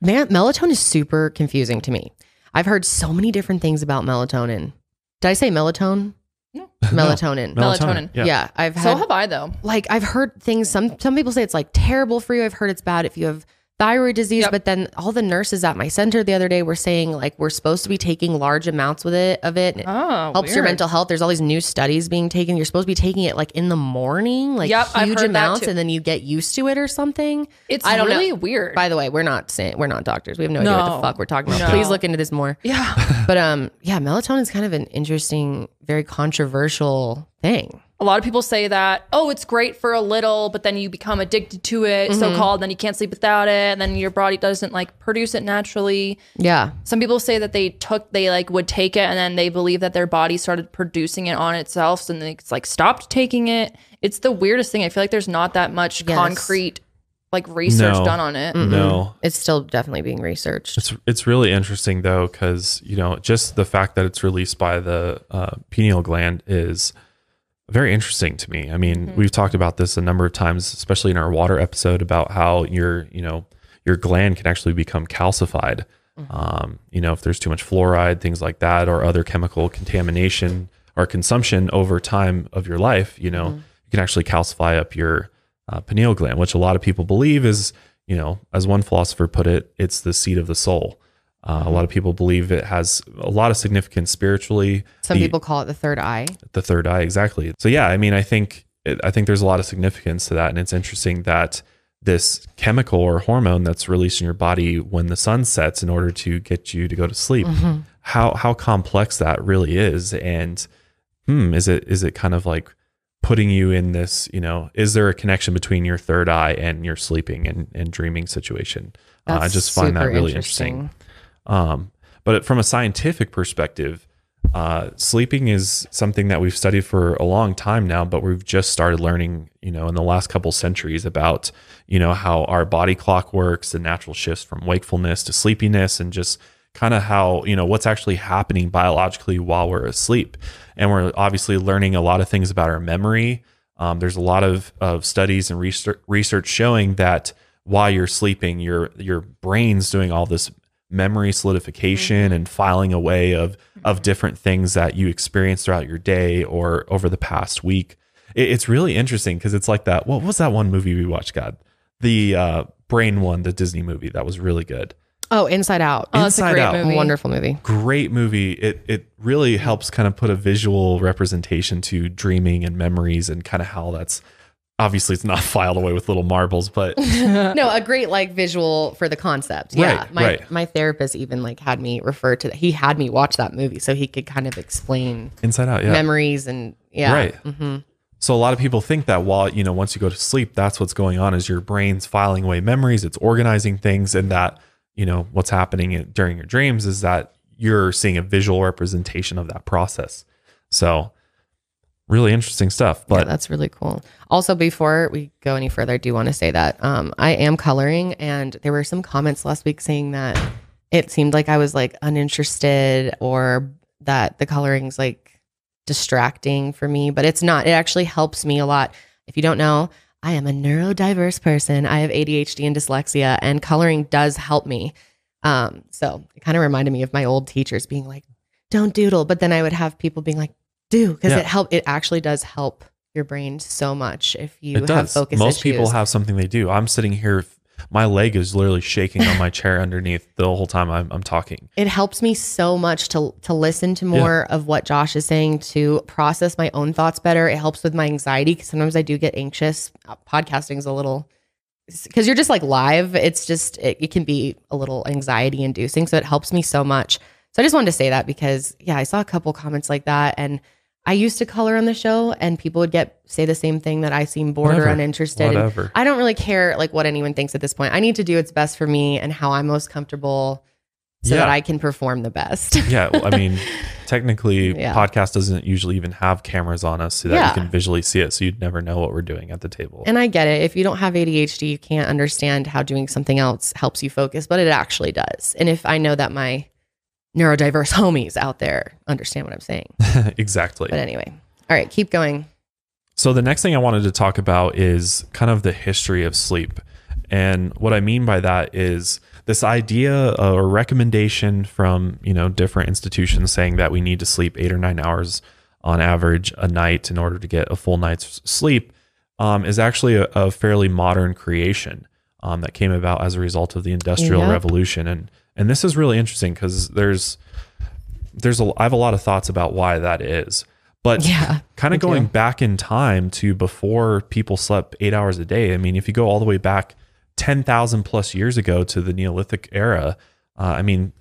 S2: Man, melatonin is super confusing to me. I've heard so many different things about melatonin. Did I say melatonin? No. Melatonin. no. Melatonin. Yeah. yeah.
S3: I've had, so have I
S2: though. Like I've heard things. Some some people say it's like terrible for you. I've heard it's bad if you have thyroid disease. Yep. But then all the nurses at my center the other day were saying like we're supposed to be taking large amounts with it of it. oh, helps weird. your mental health. There's all these new studies being taken. You're supposed to be taking it like in the morning, like yep, huge amounts, and then you get used to it or something. It's I don't really know. weird. By the way, we're not saying we're not doctors. We have no, no. idea what the fuck we're talking about. No. Please look
S3: into this more. Yeah.
S2: but um yeah, melatonin is kind of an interesting, very controversial thing
S3: a lot of people say that, oh, it's great for a little, but then you become addicted to it, mm-hmm. so called, then you can't sleep without it, and then your body doesn't like produce it naturally. Yeah. Some people say that they took, they like would take it, and then they believe that their body started producing it on itself, so then it's like stopped taking it. It's the weirdest thing. I feel like there's not that much yes. concrete like research no, done on it. Mm-mm. No. It's still definitely being researched.
S1: It's it's really interesting though, because you know, just the fact that it's released by the uh, pineal gland is very interesting to me. I mean, mm-hmm. we've talked about this a number of times, especially in our water episode about how your, you know, your gland can actually become calcified. Mm-hmm. Um, you know, if there's too much fluoride, things like that, or other chemical contamination or consumption over time of your life, you know, mm-hmm. you can actually calcify up your uh, pineal gland, which a lot of people believe is, you know, as one philosopher put it, it's the seat of the soul. Uh, a lot of people believe it has a lot of significance spiritually. Some the, people
S2: call it the third eye.
S1: The third eye, exactly. So yeah, I mean, I think I think there's a lot of significance to that, and it's interesting that this chemical or hormone that's released in your body when the sun sets in order to get you to go to sleep. Mm-hmm. How how complex that really is, and hmm, is it is it kind of like putting you in this, you know, is there a connection between your third eye and your sleeping and, and dreaming situation? Uh, I just find that really interesting. interesting. Um, but from a scientific perspective, uh, sleeping is something that we've studied for a long time now, but we've just started learning, you know, in the last couple centuries about, you know, how our body clock works, the natural shifts from wakefulness to sleepiness, and just kind of how, you know, what's actually happening biologically while we're asleep. And we're obviously learning a lot of things about our memory. Um, there's a lot of, of studies and research, research showing that while you're sleeping, your your brain's doing all this memory solidification mm-hmm. and filing away of of mm-hmm. different things that you experience throughout your day or over the past week. It, it's really interesting because it's like that. What was that one movie we watched? God, the uh, brain one, the Disney movie that was really good.
S2: Oh, Inside Out. Oh, Inside Out. Movie. Wonderful movie.
S1: Great movie. It it really helps kind of put a visual representation to dreaming and memories and kind of how that's obviously it's not filed away with little marbles, but
S2: no, a great like visual for the concept. Yeah. my right. my therapist even like had me refer to that. He had me watch that movie so he could kind of explain inside out yeah. memories and yeah. Right. Mm-hmm.
S1: So a lot of people think that while you know once you go to sleep, that's what's going on is your brain's filing away memories, it's organizing things, and that you know what's happening during your dreams is that you're seeing a visual representation of that process. So really interesting stuff. But yeah, that's really cool.
S2: Also, before we go any further, I do want to say that um, I am coloring, and there were some comments last week saying that it seemed like I was like uninterested or that the coloring's like distracting for me, but it's not. It actually helps me a lot. If you don't know, I am a neurodiverse person. I have ADHD and dyslexia, and coloring does help me. Um, so it kind of reminded me of my old teachers being like, don't doodle. But then I would have people being like, do because yeah. it help it actually does help your brain so much if you it have focus most issues. people have
S1: something they do i'm sitting here my leg is literally shaking on my chair underneath the whole time I'm, I'm talking.
S2: It helps me so much to to listen to more yeah. of what Josh is saying to process my own thoughts better. It helps with my anxiety because sometimes I do get anxious. Uh, Podcasting is a little because you're just like live. It's just it, it can be a little anxiety inducing. So it helps me so much. So I just wanted to say that because yeah, I saw a couple comments like that and I used to color on the show, and people would get say the same thing that I seem bored Whatever. or uninterested. Whatever. I don't really care like what anyone thinks at this point. I need to do what's best for me and how I'm most comfortable, so Yeah. that I can perform the best. yeah, well, I mean,
S1: technically, Yeah. podcast doesn't usually even have cameras on us so that Yeah. you can visually see it, so you'd never know what we're doing at the table. and
S2: I get it. If you don't have ADHD, you can't understand how doing something else helps you focus, but it actually does. And if I know that my neurodiverse homies out there understand what I'm saying.
S1: exactly. But anyway,
S2: all right, keep going.
S1: So the next thing I wanted to talk about is kind of the history of sleep. And what I mean by that is this idea or recommendation from, you know, different institutions saying that we need to sleep 8 or 9 hours on average a night in order to get a full night's sleep um, is actually a, a, fairly modern creation um, that came about as a result of the industrial yep. revolution and and this is really interesting because there's there's a I have a lot of thoughts about why that is. But yeah, kind of going back in time to before people slept eight hours a day. I mean, if you go all the way back ten thousand plus years ago to the Neolithic era, uh, I mean,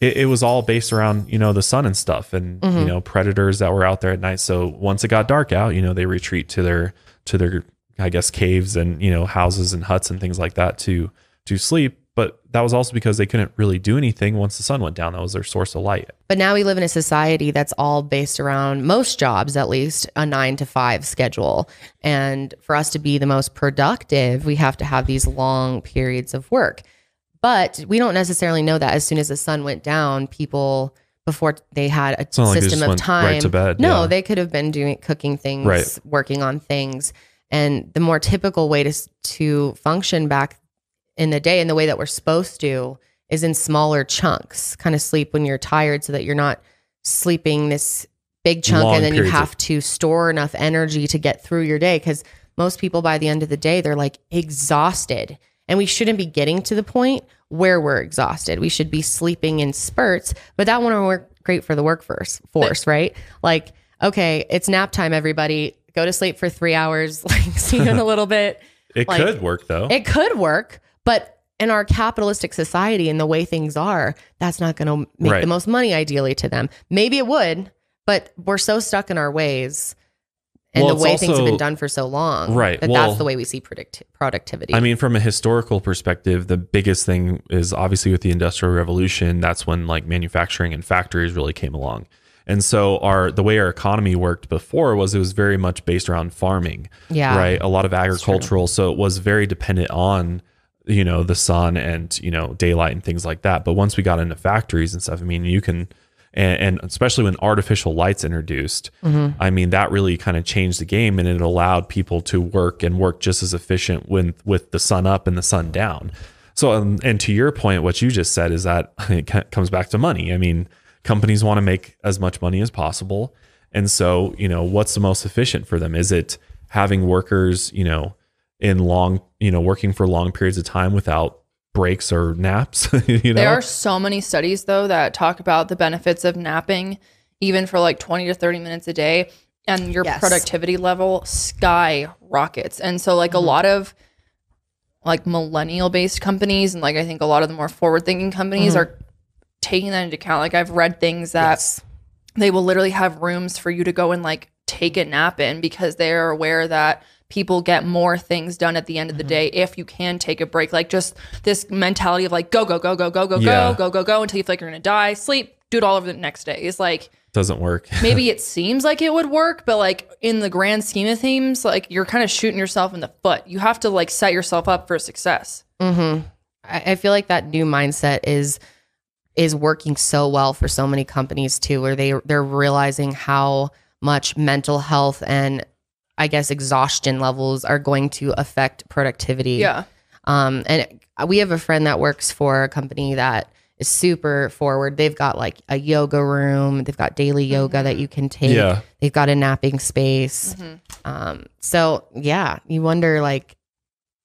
S1: it, it, was all based around you know the sun and stuff, and mm-hmm. you know predators that were out there at night. So once it got dark out, you know they retreat to their to their I guess caves and you know houses and huts and things like that to to sleep but that was also because they couldn't really do anything once the sun went down. That was their source of light.
S2: But now we live in a society that's all based around most jobs, at least a nine to five schedule. And for us to be the most productive, we have to have these long periods of work. But we don't necessarily know that as soon as the sun went down, people before they had a system like of time. Right bed, no, yeah. they could have been doing cooking things, right. working on things. And the more typical way to to function back in the day and the way that we're supposed to is in smaller chunks. Kind of sleep when you're tired so that you're not sleeping this big chunk Long and then you have of- to store enough energy to get through your day cuz most people by the end of the day they're like exhausted. And we shouldn't be getting to the point where we're exhausted. We should be sleeping in spurts, but that won't work great for the workforce, force, right? Like, okay, it's nap time, everybody. Go to sleep for three hours. Like, see you in a little bit. it like, could work though. It could work, but in our capitalistic society and the way things are, that's not going to make right. the most money ideally to them. Maybe it would, but we're so stuck in our ways
S1: and well, the way also, things have been done
S2: for so long right that well, that's the way we see predict- productivity
S1: i mean from a historical perspective the biggest thing is obviously with the industrial revolution that's when like manufacturing and factories really came along and so our the way our economy worked before was it was very much based around farming yeah right a lot of agricultural so it was very dependent on you know the sun and you know daylight and things like that but once we got into factories and stuff i mean you can and, and especially when artificial lights introduced mm-hmm. i mean that really kind of changed the game and it allowed people to work and work just as efficient when with the sun up and the sun down so um, and to your point what you just said is that it comes back to money i mean companies want to make as much money as possible and so you know what's the most efficient for them is it having workers you know in long, you know, working for long periods of time without breaks or naps. you know? There are
S3: so many studies though that talk about the benefits of napping, even for like 20 to 30 minutes a day, and your yes. productivity level skyrockets. And so like mm-hmm. a lot of like millennial based companies and like I think a lot of the more forward thinking companies mm-hmm. are taking that into account. Like I've read things that yes. they will literally have rooms for you to go and like take a nap in because they are aware that people get more things done at the end of the day if you can take a break. Like just this mentality of like go go go go go go yeah. go go go go until you feel like you're gonna die. Sleep, do it all over the next day. Is like
S1: doesn't work.
S3: maybe it seems like it would work, but like in the grand scheme of things, like you're kind of shooting yourself in the foot. You have to like set yourself up for success. Mm-hmm. I, I feel like that
S2: new mindset is is working so well for so many companies too, where they they're realizing how much mental health and I guess, exhaustion levels are going to affect productivity. Yeah. Um, and we have a friend that works for a company that is super forward. They've got like a yoga room, they've got daily yoga mm-hmm. that you can take, yeah. they've got a napping space. Mm-hmm. Um, so, yeah, you wonder like,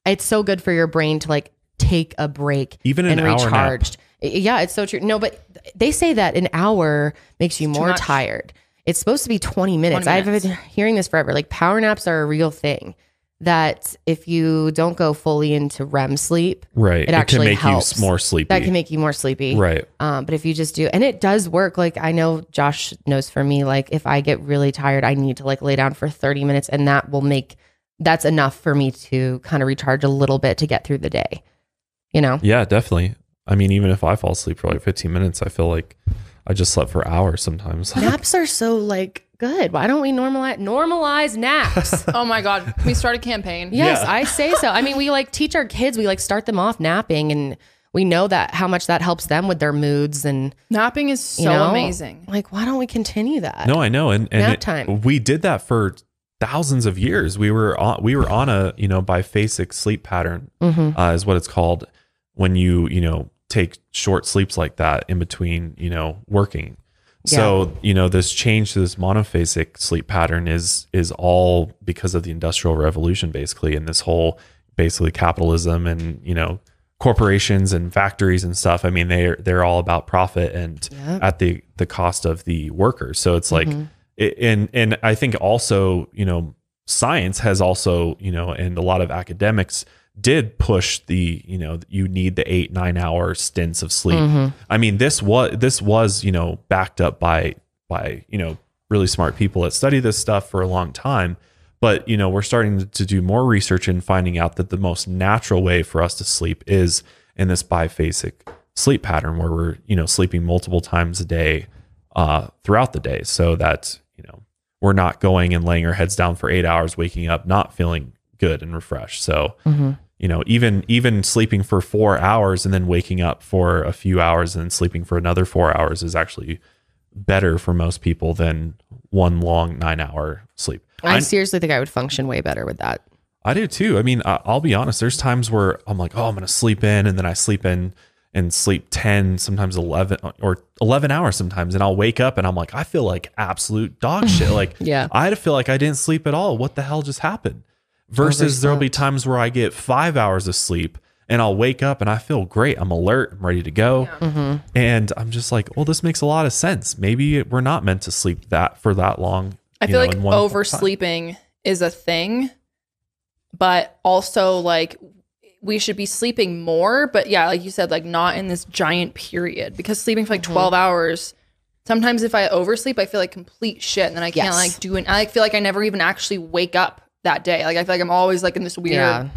S2: it's so good for your brain to like take a break, even an and recharged. Nap. Yeah, it's so true. No, but they say that an hour makes you it's more tired. It's supposed to be 20 minutes. 20 minutes. I've been hearing this forever. Like power naps are a real thing that if you don't go fully into REM sleep, right, it, it actually helps.
S1: more sleepy. That can make
S2: you more sleepy, right? Um, but if you just do, and it does work. Like I know Josh knows for me, like if I get really tired, I need to like lay down for thirty minutes, and that will make that's enough for me to kind of recharge a little bit to get through the day.
S1: You know? Yeah, definitely. I mean, even if I fall asleep for like fifteen minutes, I feel like I just slept for hours sometimes. Naps
S2: are so like good. Why don't we normalize normalize naps?
S3: oh my god, we start a campaign. Yes, yeah. I
S2: say so. I mean, we like teach our kids. We like start them off napping, and we know that how much that helps them with their moods and napping is so you know, amazing.
S3: Like, why don't we continue
S2: that?
S1: No, I know, and, and nap it, time. We did that for thousands of years. We were on we were on a you know biphasic sleep pattern mm-hmm. uh, is what it's called when you you know take short sleeps like that in between, you know, working. Yeah. So, you know, this change to this monophasic sleep pattern is is all because of the industrial revolution basically and this whole basically capitalism and, you know, corporations and factories and stuff. I mean, they're they're all about profit and at the the cost of the workers. So it's like mm-hmm. it, and and I think also, you know, science has also, you know, and a lot of academics did push the you know you need the eight nine hour stints of sleep mm-hmm. i mean this was this was you know backed up by by you know really smart people that study this stuff for a long time but you know we're starting to do more research and finding out that the most natural way for us to sleep is in this biphasic sleep pattern where we're you know sleeping multiple times a day uh, throughout the day so that you know we're not going and laying our heads down for eight hours waking up not feeling good and refreshed so mm-hmm you know even even sleeping for four hours and then waking up for a few hours and then sleeping for another four hours is actually better for most people than one long nine hour sleep i, I
S2: seriously think i would function way better with that
S1: i do too i mean I, i'll be honest there's times where i'm like oh i'm gonna sleep in and then i sleep in and sleep 10 sometimes 11 or 11 hours sometimes and i'll wake up and i'm like i feel like absolute dog shit like yeah i feel like i didn't sleep at all what the hell just happened versus there'll be times where I get five hours of sleep and I'll wake up and I feel great. I'm alert, I'm ready to go. Yeah. Mm-hmm. And I'm just like, well, this makes a lot of sense. Maybe we're not meant to sleep that for that long. I feel know, like oversleeping
S3: is a thing, but also like we should be sleeping more. But yeah, like you said, like not in this giant period because sleeping for like mm-hmm. 12 hours sometimes if I oversleep, I feel like complete shit, and then I can't yes. like do an. I feel like I never even actually wake up that day. Like I feel like I'm always like in this weird yeah.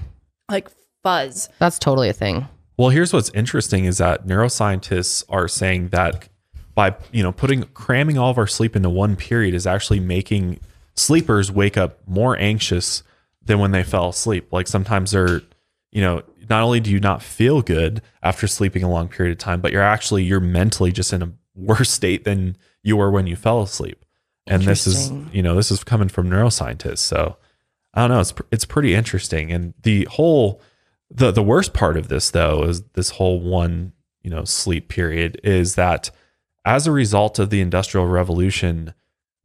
S3: like fuzz. That's totally
S2: a thing.
S1: Well, here's what's interesting is that neuroscientists are saying that by, you know, putting cramming all of our sleep into one period is actually making sleepers wake up more anxious than when they fell asleep. Like sometimes they're, you know, not only do you not feel good after sleeping a long period of time, but you're actually you're mentally just in a worse state than you were when you fell asleep. And this is, you know, this is coming from neuroscientists. So I don't know. It's it's pretty interesting, and the whole the the worst part of this though is this whole one you know sleep period is that as a result of the industrial revolution,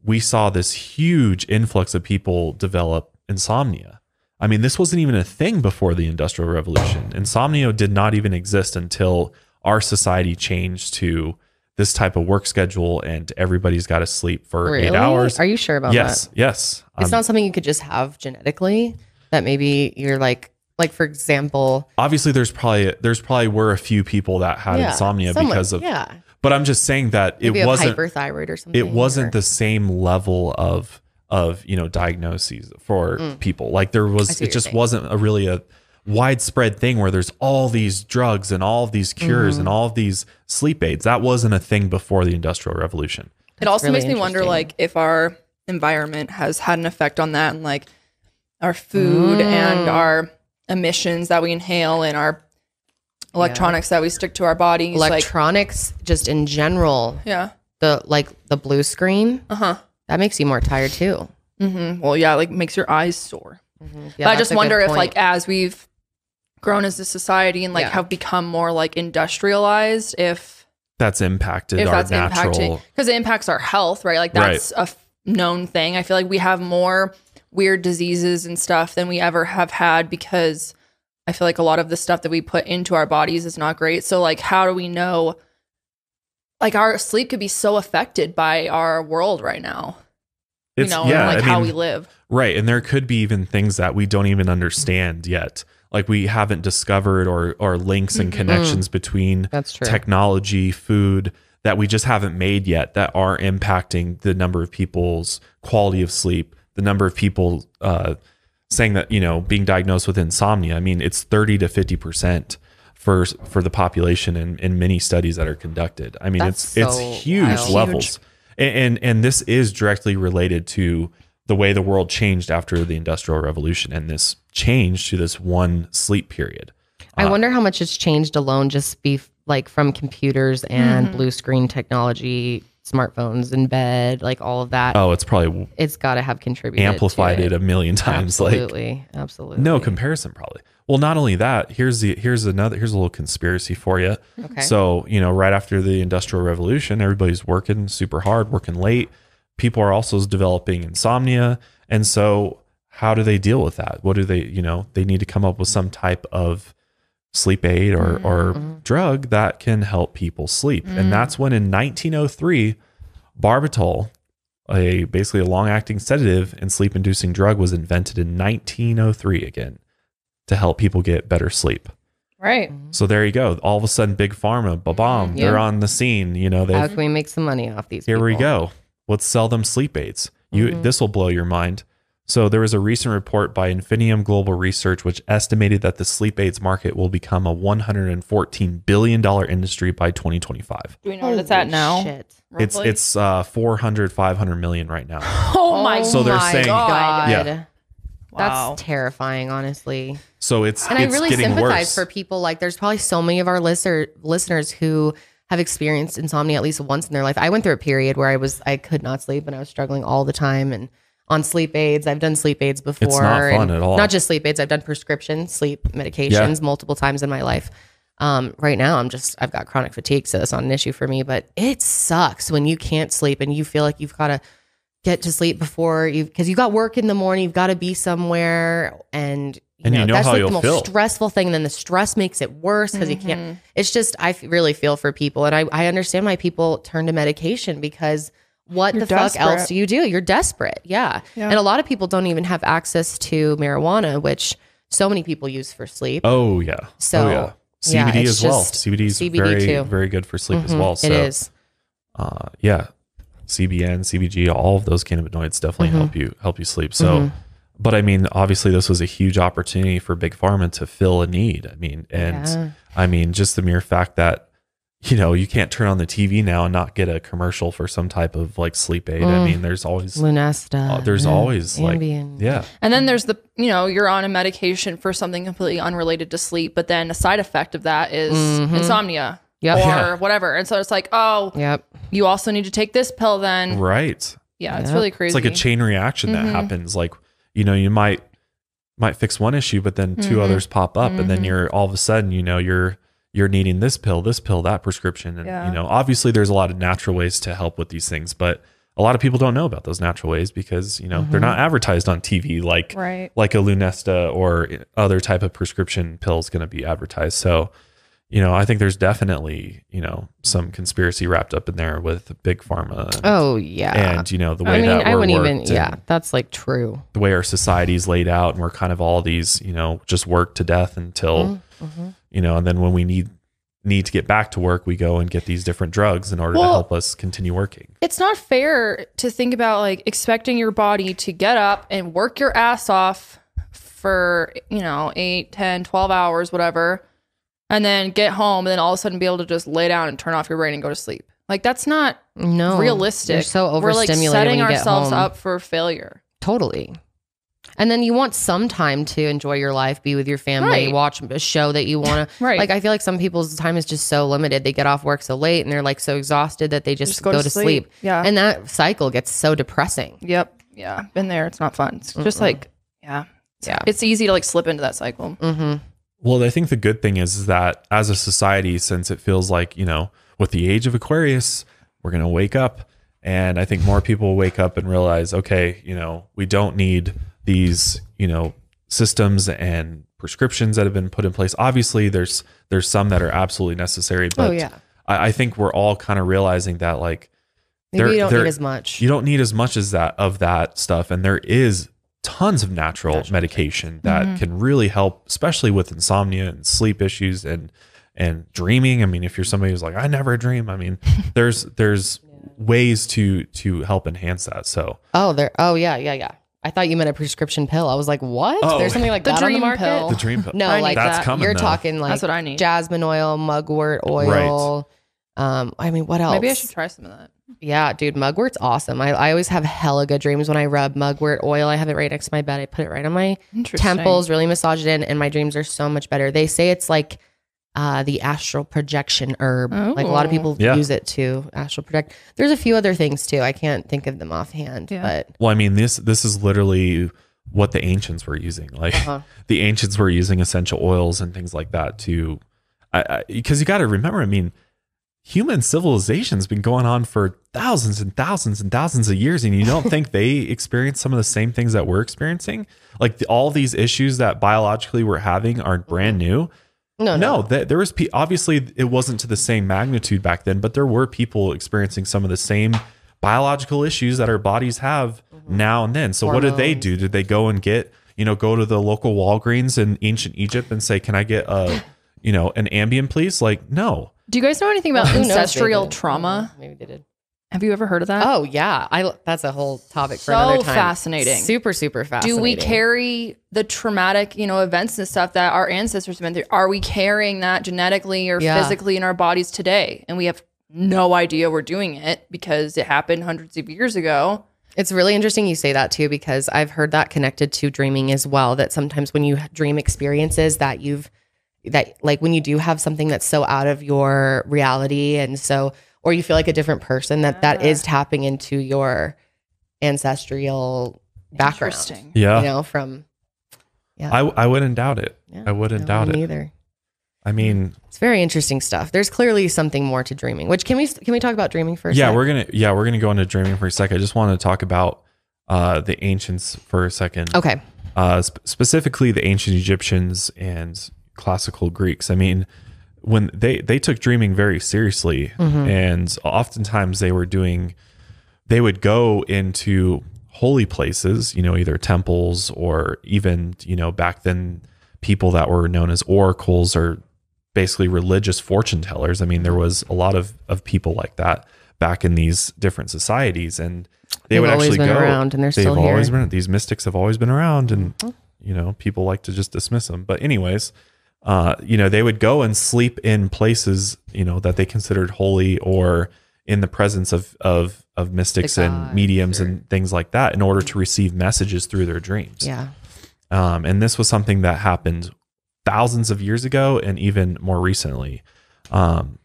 S1: we saw this huge influx of people develop insomnia. I mean, this wasn't even a thing before the industrial revolution. Insomnia did not even exist until our society changed to this type of work schedule and everybody's got to sleep for really? eight hours. Are you sure about yes, that? Yes. Yes. It's um, not
S2: something you could just have genetically that maybe you're like, like for example,
S1: obviously there's probably, there's probably were a few people that had yeah, insomnia because of, yeah. but I'm just saying that maybe it wasn't
S2: hyperthyroid or something. It wasn't
S1: or, the same level of, of, you know, diagnoses for mm, people. Like there was, it just saying. wasn't a really a, widespread thing where there's all these drugs and all of these cures mm-hmm. and all of these sleep aids. That wasn't a thing before the Industrial Revolution. That's it also really makes me wonder
S3: like if our environment has had an effect on that and like our food mm. and our emissions that we inhale and our electronics yeah. that we stick to our bodies. Electronics
S2: like, just in general. Yeah. The like the blue screen. Uh-huh. That makes you more tired too. Mm-hmm. Well, yeah, like makes your eyes sore. Mm-hmm. Yeah, but I just
S3: wonder if, like, as we've grown as a society and like yeah. have become more like industrialized if
S1: that's impacted if that's natural...
S3: because it impacts our health right like that's right. a f- known thing i feel like we have more weird diseases and stuff than we ever have had because i feel like a lot of the stuff that we put into our bodies is not great so like how do we know like our sleep could be so affected by our world right now
S1: it's, you know yeah, like I how mean, we live right and there could be even things that we don't even understand yet like we haven't discovered or or links and mm-hmm. connections mm-hmm. between technology, food that we just haven't made yet that are impacting the number of people's quality of sleep, the number of people uh, saying that you know being diagnosed with insomnia. I mean, it's thirty to fifty percent for for the population in, in many studies that are conducted. I mean, That's it's so it's huge wild. levels, and, and and this is directly related to the way the world changed after the industrial revolution and this changed to this one sleep period.
S2: I uh, wonder how much it's changed alone, just be like from computers and mm-hmm. blue screen technology, smartphones in bed, like all of that. Oh, it's probably it's got to have contributed, amplified it. a million times. Absolutely, like, absolutely, no
S1: comparison, probably. Well, not only that, here's the here's another here's a little conspiracy for you. Okay. So you know, right after the Industrial Revolution, everybody's working super hard, working late. People are also developing insomnia, and so how do they deal with that? What do they, you know, they need to come up with some type of sleep aid or, mm-hmm. or mm-hmm. drug that can help people sleep. Mm. And that's when in 1903, barbitol, a basically a long acting sedative and sleep inducing drug, was invented in 1903 again to help people get better sleep. Right. So there you go. All of a sudden, big pharma, ba bomb, mm-hmm. yeah. they're on the scene. You know, how can
S2: we make some money off
S1: these? Here people? we go. Let's sell them sleep aids. You, mm-hmm. this will blow your mind. So there was a recent report by Infinium Global Research which estimated that the sleep aids market will become a 114 billion dollar industry by 2025.
S3: Do we know what it's at now? Shit. It's it's
S1: uh 400 500 million right now. Oh my So they're oh my saying God. Yeah.
S2: Wow. That's terrifying, honestly.
S1: So it's and it's I really sympathize worse.
S2: for people. Like, there's probably so many of our listener, listeners who have experienced insomnia at least once in their life. I went through a period where I was I could not sleep and I was struggling all the time, and on sleep aids. I've done sleep aids before. It's not fun at all. Not just sleep aids. I've done prescription sleep medications yeah. multiple times in my life. Um, right now, I'm just I've got chronic fatigue, so that's not an issue for me. But it sucks when you can't sleep and you feel like you've got to get to sleep before you because you got work in the morning. You've got to be somewhere, and you know, you know, that's like the most feel. stressful thing. And then the stress makes it worse because mm-hmm. you can't. Mm-hmm. It's just I really feel for people, and I I understand why people turn to medication because what You're the desperate. fuck else do you do? You're desperate. Yeah. yeah. And a lot of people don't even have access to marijuana, which so many people use for sleep. Oh yeah. Oh, so oh, yeah. CBD yeah, as well. CBD is very, too. very good for sleep mm-hmm. as well. So, it is.
S1: Uh, yeah. CBN, CBG, all of those cannabinoids definitely mm-hmm. help you help you sleep. So, mm-hmm. but I mean, obviously, this was a huge opportunity for big pharma to fill a need. I mean, and yeah. I mean, just the mere fact that you know, you can't turn on the TV now and not get a commercial for some type of like sleep aid. Mm. I mean, there's always Lunesta. Uh, there's always Ambien. like yeah.
S3: And then there's the you know you're on a medication for something completely unrelated to sleep, but then a side effect of that is mm-hmm. insomnia. Yep. Or yeah. whatever. And so it's like, oh, yep. you also need to take this pill then.
S1: Right. Yeah, yep. it's really crazy. It's like a chain reaction that mm-hmm. happens. Like, you know, you might might fix one issue, but then 2 mm-hmm. others pop up. And then mm-hmm. you're all of a sudden, you know, you're you're needing this pill, this pill, that prescription. And, yeah. you know, obviously there's a lot of natural ways to help with these things, but a lot of people don't know about those natural ways because, you know, mm-hmm. they're not advertised on TV like, right. like a Lunesta or other type of prescription pill is going to be advertised. So, you know, I think there's definitely, you know, some conspiracy wrapped up in there with big pharma. And,
S2: oh yeah.
S1: And you know, the way I mean, that I wouldn't even yeah,
S2: that's like true.
S1: The way our society's laid out and we're kind of all these, you know, just work to death until mm-hmm, mm-hmm. you know, and then when we need need to get back to work, we go and get these different drugs in order well, to help us continue working.
S3: It's not fair to think about like expecting your body to get up and work your ass off for, you know, 8, 10, 12 hours, whatever and then get home and then all of a sudden be able to just lay down and turn off your brain and go to sleep. Like that's not
S2: no realistic. You're so overstimulated. We're like setting ourselves up
S3: for failure.
S2: Totally. And then you want some time to enjoy your life, be with your family, right. watch a show that you want to. right. Like I feel like some people's time is just so limited. They get off work so late and they're like so exhausted that they just, just go, go, to, to sleep. sleep. Yeah. And that cycle gets so
S3: depressing. Yep. Yeah. Been there. It's not fun. It's just Mm-mm. like yeah. yeah. It's easy to like slip into that cycle.
S1: Mm-hmm. Well, I think the good thing is, that as a society, since it feels like, you know, with the age of Aquarius, we're going to wake up. And I think more people wake up and realize, okay, you know, we don't need these, you know, systems and prescriptions that have been put in place. Obviously, there's there's some that are absolutely necessary, oh, but oh, yeah. I, I think we're all kind of realizing that like Maybe you don't need as much. You don't need as much as that of that stuff, and there is tons of natural medication that Mhm. can really help, especially with insomnia and sleep issues and and dreaming. I mean, if you're somebody who's like, I never dream. I mean, there's there's ways to to help enhance that. So
S2: Oh, there. Oh, yeah, yeah, yeah. I thought you meant a prescription pill. I was like, what? Oh. There's something like The that on the dream market? pill. the
S1: dream pill. No, I like that's that. coming. You're though. talking like That's what I need.
S2: jasmine oil, mugwort oil. Um, I mean, what else? Maybe I should try some of that. Yeah, dude, mugwort's awesome. I, I always have hella good dreams when I rub mugwort oil. I have it right next to my bed. I put it right on my temples, really massage it in, and my dreams are so much better. They say it's like uh, the astral projection herb. Oh. Like a lot of oh. people yeah. use it to astral project. There's a few other things too. I can't think of them offhand, yeah. but
S1: well, I mean this this is literally what the ancients were using. Like uh-huh. the ancients were using essential oils and things like that to, because you got to remember. I mean, human civilization's been going on for thousands and thousands and thousands of years and you don't think they experienced some of the same things that we're experiencing like the, all these issues that biologically we're having aren't mm-hmm. brand new no no, no. Th- there was pe- obviously it wasn't to the same magnitude back then but there were people experiencing some of the same biological issues that our bodies have mm-hmm. now and then so Hormones. what did they do did they go and get you know go to the local walgreens in ancient egypt and say can i get a you know an ambient please like no
S3: do you guys know anything about well, ancestral trauma? Maybe they did. Have you ever heard of that? Oh yeah, I that's
S2: a whole topic so for another time. fascinating, super super fascinating. Do we carry
S3: the traumatic, you know, events and stuff that our ancestors have been through? Are we carrying that genetically or yeah. physically in our bodies today? And we have no idea we're doing it because it happened hundreds of years ago.
S2: It's really interesting you say that too, because I've heard that connected to dreaming as well. That sometimes when you dream experiences that you've that like when you do have something that's so out of your reality and so or you feel like a different person that that is tapping into your ancestral background yeah you know from
S1: yeah i, I wouldn't doubt it yeah, i wouldn't no, doubt it either i mean
S2: it's very interesting stuff there's clearly something more to dreaming which can we can we talk about dreaming first yeah we we're
S1: gonna yeah we're gonna go into dreaming for a second i just want to talk about uh the ancients for a second okay uh sp- specifically the ancient egyptians and classical Greeks. I mean, when they they took dreaming very seriously, mm-hmm. and oftentimes they were doing, they would go into holy places, you know, either temples or even you know back then people that were known as oracles or basically religious fortune tellers. I mean, there was a lot of of people like that back in these different societies, and they they've would actually go around, and they're they've still always here. been these mystics have always been around, and mm-hmm. you know people like to just dismiss them. But anyways, uh, you know, they would go and sleep in places, you know, that they considered holy or in the presence of of of mystics and mediums sure. and things like that in order to receive messages through their dreams. Yeah. Um, and this was something that happened thousands of years ago and even more recently. Um,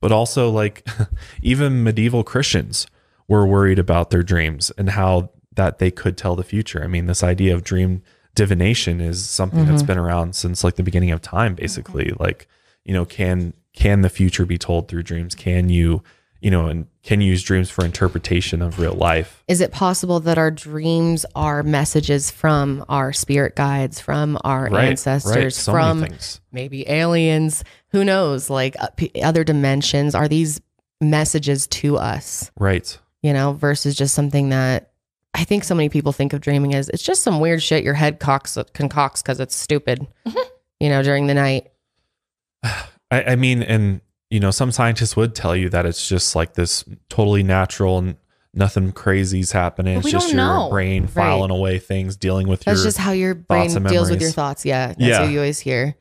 S1: but also like even medieval Christians were worried about their dreams and how that they could tell the future. I mean, this idea of dream divination is something mm-hmm. that's been around since like the beginning of time mm-hmm. basically mm-hmm. like you know can can the future be told through dreams can you you know and can you use dreams for interpretation of real life
S2: is it possible that our dreams are messages from our spirit guides from our right, ancestors right. So from maybe aliens who knows like uh, other dimensions are these messages to us right you know versus just something that I think so many people think of dreaming as it's just some weird shit your head cocks, concocts because it's stupid, mm-hmm. you know, during the night.
S1: I, I, mean, and, you know, some scientists would tell you that it's just like this totally natural and nothing crazy's happening. it's just your know. brain filing right. away things, dealing with That's just how your brain deals with your thoughts. Yeah. That's yeah. what you always hear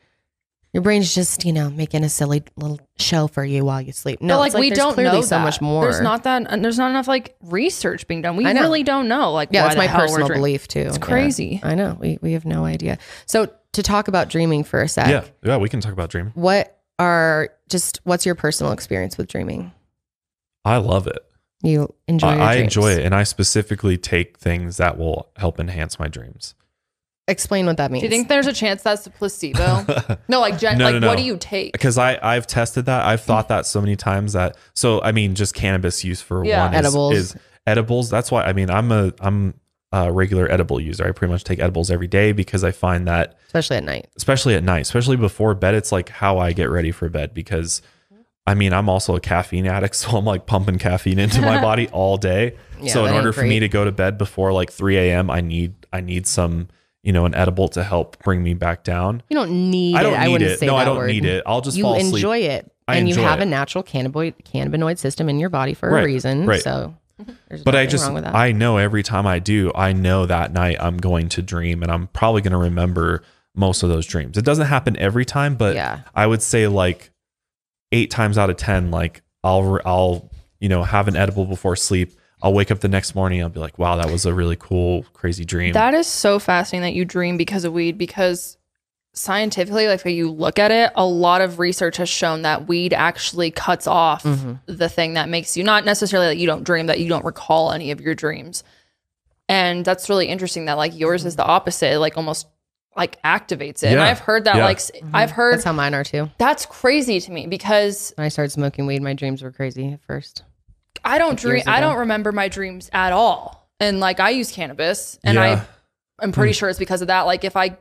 S2: your brain's just you know making a silly little show for you while you sleep. No, like, like we don't know so that. much more. There's not
S3: that and uh, there's not enough like research being done. We really don't know. Like yeah, it's my personal belief too. It's crazy. Yeah. I know. We we
S2: have no idea. So to talk about dreaming for a sec. Yeah,
S1: yeah, we can talk about dreaming.
S2: What are just what's your personal experience with dreaming?
S1: I love it. You enjoy. I, I enjoy it, and I specifically take things that will help enhance my dreams.
S2: Explain what
S3: that means. Do you think there's a chance that's a placebo? no, like gen- No, like no, no. what do you take?
S1: because I I've tested that. I've thought that so many times that so I mean just cannabis use for Yeah. one is, Edibles. is edibles. That's why I mean I'm a I'm a regular edible user. I pretty much take edibles every day because I find that Especially at night. especially at night, especially before bed. It's like how I get ready for bed because I mean, I'm also a caffeine addict, so I'm like pumping caffeine into my body all day. Yeah, so in order for me to go to bed before like 3 a.m., I need I need some you know, an edible to help bring me back down.
S2: You don't need I don't it. Need I wouldn't it. say no, I don't word. need it. I'll just you enjoy it. I and enjoy you have it. a natural cannabinoid, cannabinoid system in your body for right, a reason. Right. So but I just I
S1: know every time I do, I know that night I'm going to dream and I'm probably going to remember most of those dreams. It doesn't happen every time, but yeah. I would say like 8 times out of 10 like I'll I'll you know have an edible before sleep I'll wake up the next morning. I'll be like, wow, that was a really cool, crazy dream. That
S3: is so fascinating that you dream because of weed. Because scientifically, like if you look at it, a lot of research has shown that weed actually cuts off mm-hmm. the thing that makes you not necessarily that you don't dream, that you don't recall any of your dreams. And that's really interesting that like yours is the opposite, like almost like activates it. Yeah. And I've heard that yeah. like mm-hmm. I've heard that's how mine are too. That's crazy to me because when I
S2: started smoking weed, my dreams were crazy at first.
S3: I don't dream. I don't remember my dreams at all. And like I use cannabis, and yeah. I am pretty hmm. sure it's because of that. Like if I,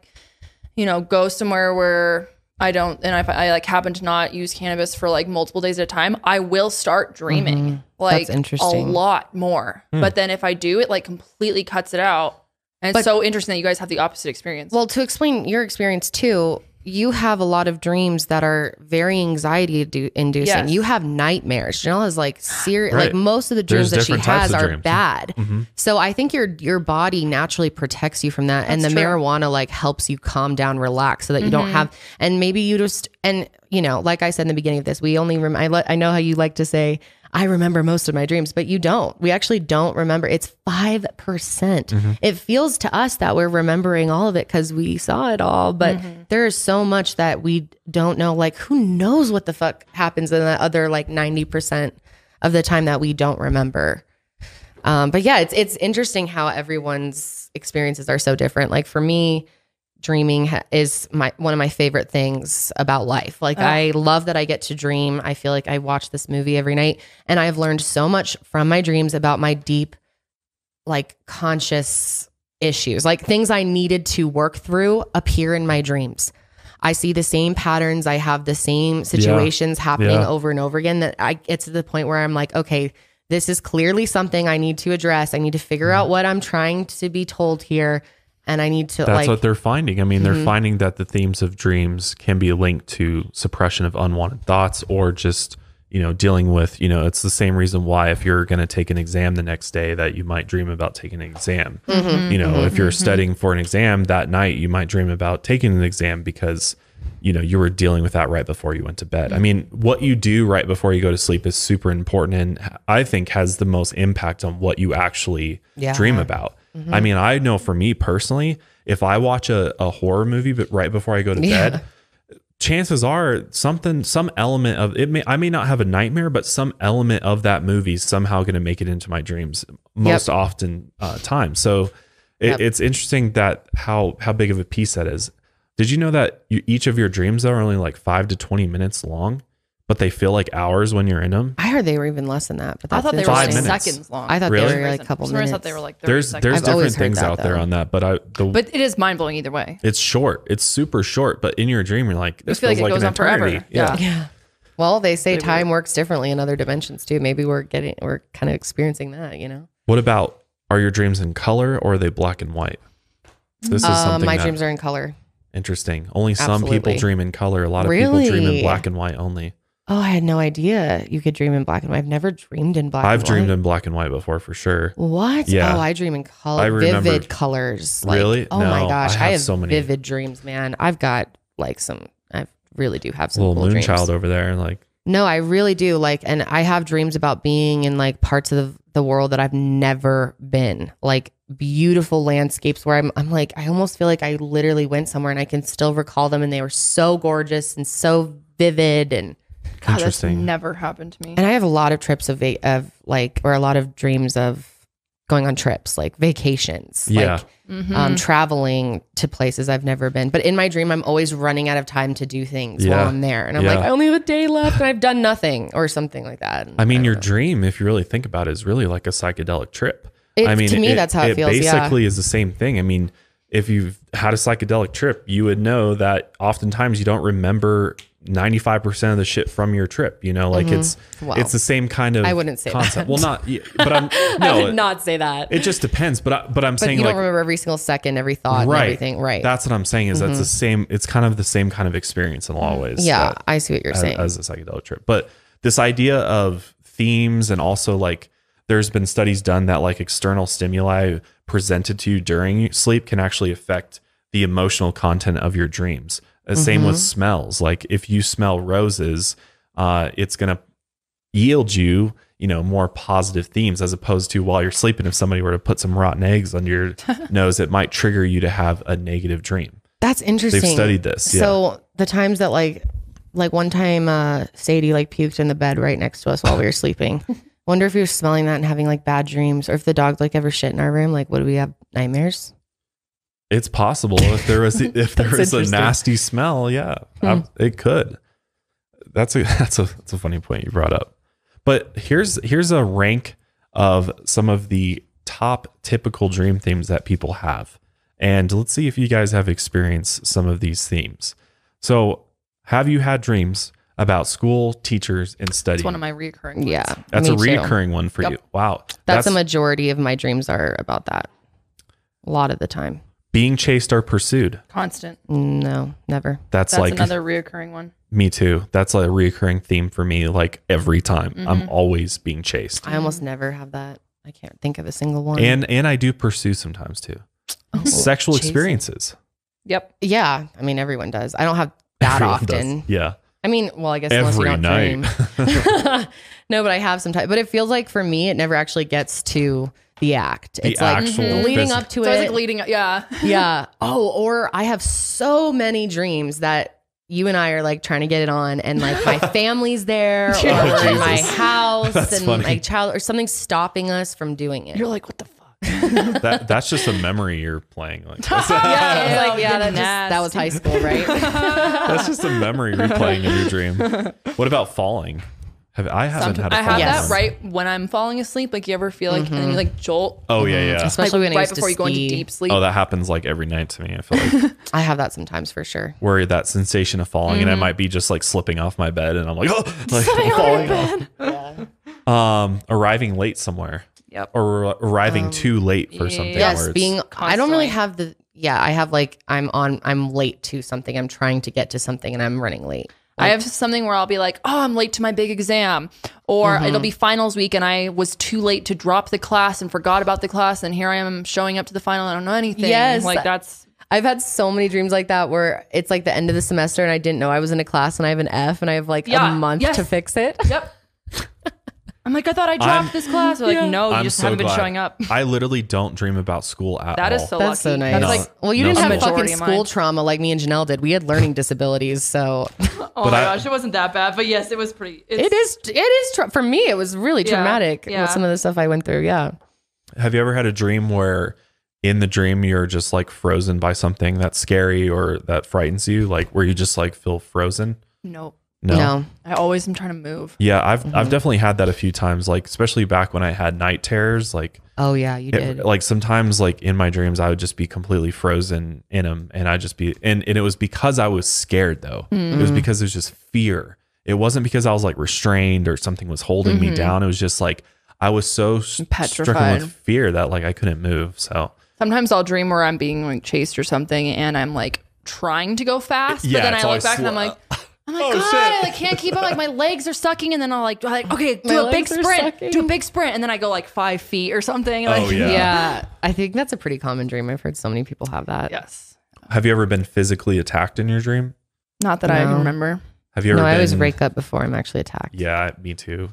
S3: you know, go somewhere where I don't, and if I like happen to not use cannabis for like multiple days at a time, I will start dreaming mm-hmm. like a lot more. Hmm. But then if I do, it like completely cuts it out. And but, it's so interesting that you guys have the opposite experience. Well, to explain
S2: your experience too, you have a lot of dreams that are very anxiety inducing. Yes. You have nightmares. Janelle is like serious. Right. Like most of the dreams There's that she has are dreams. bad. Mm-hmm. mm-hmm. So I think your your body naturally protects you from that, That's and the true. marijuana like helps you calm down, relax, so that you mm-hmm. don't have. And maybe you just and you know, like I said in the beginning of this, we only. Rem- I, le- I know how you like to say I remember most of my dreams, but you don't. We actually don't remember. It's 5%. Mm-hmm. It feels to us that we're remembering all of it because we saw it all, but mm-hmm. there is so much that we don't know. Like, who knows what the fuck happens in the other like 90% of the time that we don't remember. Um, but yeah, it's it's interesting how everyone's experiences are so different. Like for me, dreaming is my one of my favorite things about life. Like oh. I love that I get to dream. I feel like I watch this movie every night and I've learned so much from my dreams about my deep like conscious issues. Like things I needed to work through appear in my dreams. I see the same patterns, I have the same situations yeah. happening yeah. over and over again that I it's to the point where I'm like, okay, this is clearly something I need to address. I need to figure mm-hmm. out what I'm trying to be told here and I need to. That's like, what
S1: they're finding. I mean, mm-hmm. they're finding that the themes of dreams can be linked to suppression of unwanted thoughts or just you know dealing with you know it's the same reason why if you're going to take an exam the next day that you might dream about taking an exam mm-hmm, you know mm-hmm, if you're mm-hmm. studying for an exam that night you might dream about taking an exam because you know you were dealing with that right before you went to bed i mean what you do right before you go to sleep is super important and i think has the most impact on what you actually yeah. dream about Mm-hmm. I mean, I know for me personally, if I watch a, a horror movie but right before I go to yeah. bed, chances are something some element of it may I may not have a nightmare, but some element of that movie is somehow gonna make it into my dreams most yep. often uh, time. So it, yep. it's interesting that how how big of a piece that is. Did you know that you, each of your dreams are only like five to twenty minutes long? but they feel like hours when you're in them. I heard they were even less than that. But I thought they were like seconds long. I thought Really? they were like a couple minutes. thought they were
S3: like There's seconds. there's I've different things that, out
S1: there on that, but I the but
S3: it is mind blowing either way.
S1: it's short. It's super short, but in your dream you're like this feel feels like it like, goes on forever. Yeah. Yeah.
S3: Well, they say time
S2: works differently in other dimensions too. Maybe we're getting we're kind of experiencing that, you know.
S1: What about are your dreams in color or are they black and white? This is Um, something my that- dreams are in color. interesting. Only some people dream in color. A lot of people dream in black and white only.
S2: Oh, I had no idea you could dream in black and white. I've never dreamed in black. I've dreamed white.
S1: in black and white before for sure. What? Yeah. Oh, I dream in color. I remember, vivid colors. Like, really? Oh no, my gosh, I have, I have, so many
S2: vivid dreams, man. I've got like some. I really do
S1: have some little cool moon dreams. child over there, and like.
S2: No, I really do. Like, and I have dreams about being in like parts of the, the world that I've never been. Like beautiful landscapes where I'm, I'm like, I almost feel like I literally went somewhere and I can still recall them, and they were so gorgeous and so vivid and
S3: God, Interesting. never happened to me. And I have a
S2: lot of trips of of like, or a lot of dreams of going on trips, like vacations, Yeah. like Mm-hmm. um, traveling to places I've never been. But in my dream, I'm always running out of time to do things Yeah. while I'm there, and I'm like, I only have a day left, and I've done nothing, or something like that.
S1: I mean, your know. Uh, dream, if you really think about it, is really like a psychedelic trip. It- I mean, to me, that's how it feels, basically is the same thing. I mean, if you've had a psychedelic trip, you would know that oftentimes you don't remember 95% of the shit from your trip you know like mm-hmm. it's well, it's the same kind of i wouldn't say concept that. well not but i'm no I would
S2: not say that it just
S1: depends but I, but i'm but saying you like, don't
S2: remember every single second every thought right everything right
S1: that's what i'm saying is mm-hmm. that's the mm-hmm. same it's kind of the same kind of experience in a lot of ways yeah that, i see what you're as, saying as a psychedelic trip but this idea of themes and also like there's been studies done that like external stimuli presented to you during sleep can actually affect the emotional content of your dreams Mm-hmm. Same with mm-hmm. smells. Like if you smell roses, uh, it's going to yield you, you know, more positive themes as opposed to while you're sleeping. If somebody were to put some rotten eggs on your nose, it might trigger you to have a negative dream.
S2: That's interesting. They've studied this. So yeah. the times that like, like one time, uh, Sadie like puked in the bed right next to us while we were sleeping. Wonder if we were smelling that and having like bad dreams, or if the dog like ever shit in our room. Like, would we have nightmares?
S1: It's possible if there was if there is a nasty smell, yeah, hmm. it could. That's a that's a that's a funny point you brought up. But here's here's a rank of some of the top typical dream themes that people have, and let's see if you guys have experienced some of these themes. So, have you had dreams about school, teachers, and study? one of my recurring. Ones. Yeah, that's a recurring too. one for yep. you. Wow, that's, that's a
S2: majority of my dreams are about that. A lot of the time
S1: being chased or pursued.
S2: Constant. No, never. That's, That's like another reoccurring one.
S1: Me too. That's like a reoccurring theme for me. Like every time, mm-hmm. I'm always being chased. I almost
S2: never have that. I can't think of a single one. And
S1: and I do pursue sometimes too. Oh, Sexual chasing. experiences.
S2: Yep. Yeah. I mean, everyone does. I don't have that everyone often. Does. Yeah. I mean, well, I guess unless Every you not night. no, but I have sometimes. But it feels like for me, it never actually gets to the act.
S3: The it's like mm-hmm. leading up to so it. like leading up, yeah. yeah. Oh, or I have so
S2: many dreams that you and I are like trying to get it on, and like my family's there, oh, or oh, in my house, that's and funny. my child, or something stopping us from doing it. You're like, what the fuck?
S1: that that's just a memory you're playing. Like, yeah, yeah, like, yeah that, just, that was high
S2: school, right? that's
S1: just a memory replaying in your dream. What about falling? Have I haven't Sometimes- had a I have that
S3: right when I'm falling asleep. Like you ever feel like and then you mm-hmm. like jolt. Oh yeah, yeah. Like, Especially when right before you go into deep sleep. Oh, that
S1: happens like every night to me. I feel like I have that sometimes for sure. worried that sensation of falling, and I mm-hmm. might be just like slipping off my bed, and I'm like, oh, like I'm falling off. Um, arriving late somewhere. Yep. Or arriving um, too late for something. yes, being
S2: I don't really have the yeah, I have like I'm on I'm late to something. I'm trying to get to something and I'm running late. I have
S3: something where I'll be like, oh, I'm late to my big exam, or mm-hmm. it'll be finals week and I was too late to drop the class and forgot about the class, and here I am showing up to the final. I don't know anything. Yes, like that's. I've had so many dreams like that where
S2: it's like the end of the semester and I didn't know I was in a class and I have an F and I have like yeah. a month yes. to fix it.
S3: Yep. I'm like, I thought I dropped I'm- this class. They're like, Yeah. no, you I'm just so haven't glad. been showing up.
S1: I literally don't dream about school at That all. That is so That's lucky. so nice. That's No. like, well, you No. didn't have Majority fucking school
S2: trauma like me and Janelle did. We had learning disabilities, so
S1: oh my I- gosh, it wasn't that bad. But yes, it was pretty. It's, it is.
S2: It is tra- for me. It was really Yeah, traumatic. yeah. With some of the stuff I went through. Yeah.
S1: Have you ever had a dream where in the dream you're just like frozen by something that's scary or that frightens you, like where you just like feel frozen? Nope. No. no.
S3: I always am trying to move. Yeah, I've mm-hmm. I've definitely
S1: had that a few times, like especially back when I had night terrors, like Oh yeah, you it, did. Like sometimes like in my dreams I would just be completely frozen in them and I just be and, and it was because I was scared though. Mm-hmm. It was mm-hmm. because it was just fear. It wasn't because I was like restrained or something was holding mm-hmm. me down. It was just like I was so petrified stricken with fear that like I couldn't move. So
S3: sometimes I'll dream where I'm being like chased or something and I'm like trying to go fast, yeah, but then I look back sl- and I'm like I'm like, oh, God, shit. I like, can't keep up. Like my legs are sucking, and then I'll like, like okay, do my a big sprint, do a big sprint, and then I go like five feet or something. Oh, like, oh yeah, yeah.
S2: I think that's a pretty common dream. I've heard so many people have that. Yes.
S1: Have you ever been physically attacked in your dream? Not that no. I remember. Have you ever? No, been... I always
S2: wake up before I'm actually attacked.
S1: Yeah, me too.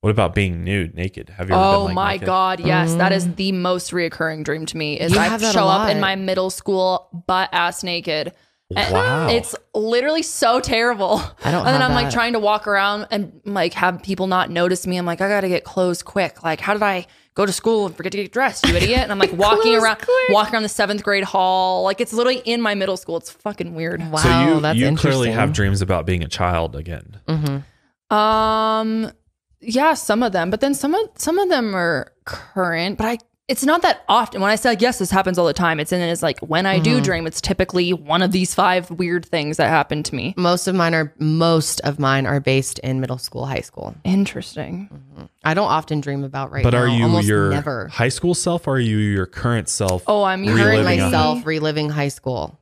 S1: What about being nude, naked? Have you? Ever oh been, like, my naked? god, yes, mm. that is
S3: mm. the most reoccurring dream to me. Is you I show up in my middle school butt ass naked Wow. It's literally so terrible. I don't and then I'm like trying to walk around and like have people not notice me. I'm like, I gotta get clothes quick. Like, how did I go to school and forget to get dressed, you idiot? And I'm like walking around quick. walking around the seventh grade hall. Like it's literally in my middle school. It's fucking weird. Wow. So you, that's you clearly have
S1: dreams about being a child again. Mm-hmm.
S3: Um yeah, some of them. But then some of some of them are current, but I it's not that often when I say like, yes, this happens all the time. It's in it's like when I mm-hmm. do dream, it's typically one of these five weird things that happen to me. Most of mine are most of mine are based in middle school, high school.
S2: Interesting. Mm-hmm. I don't often dream about right. But now, are you your never.
S1: high school self? Or are you your current self? Oh, I'm current myself,
S2: reliving high school.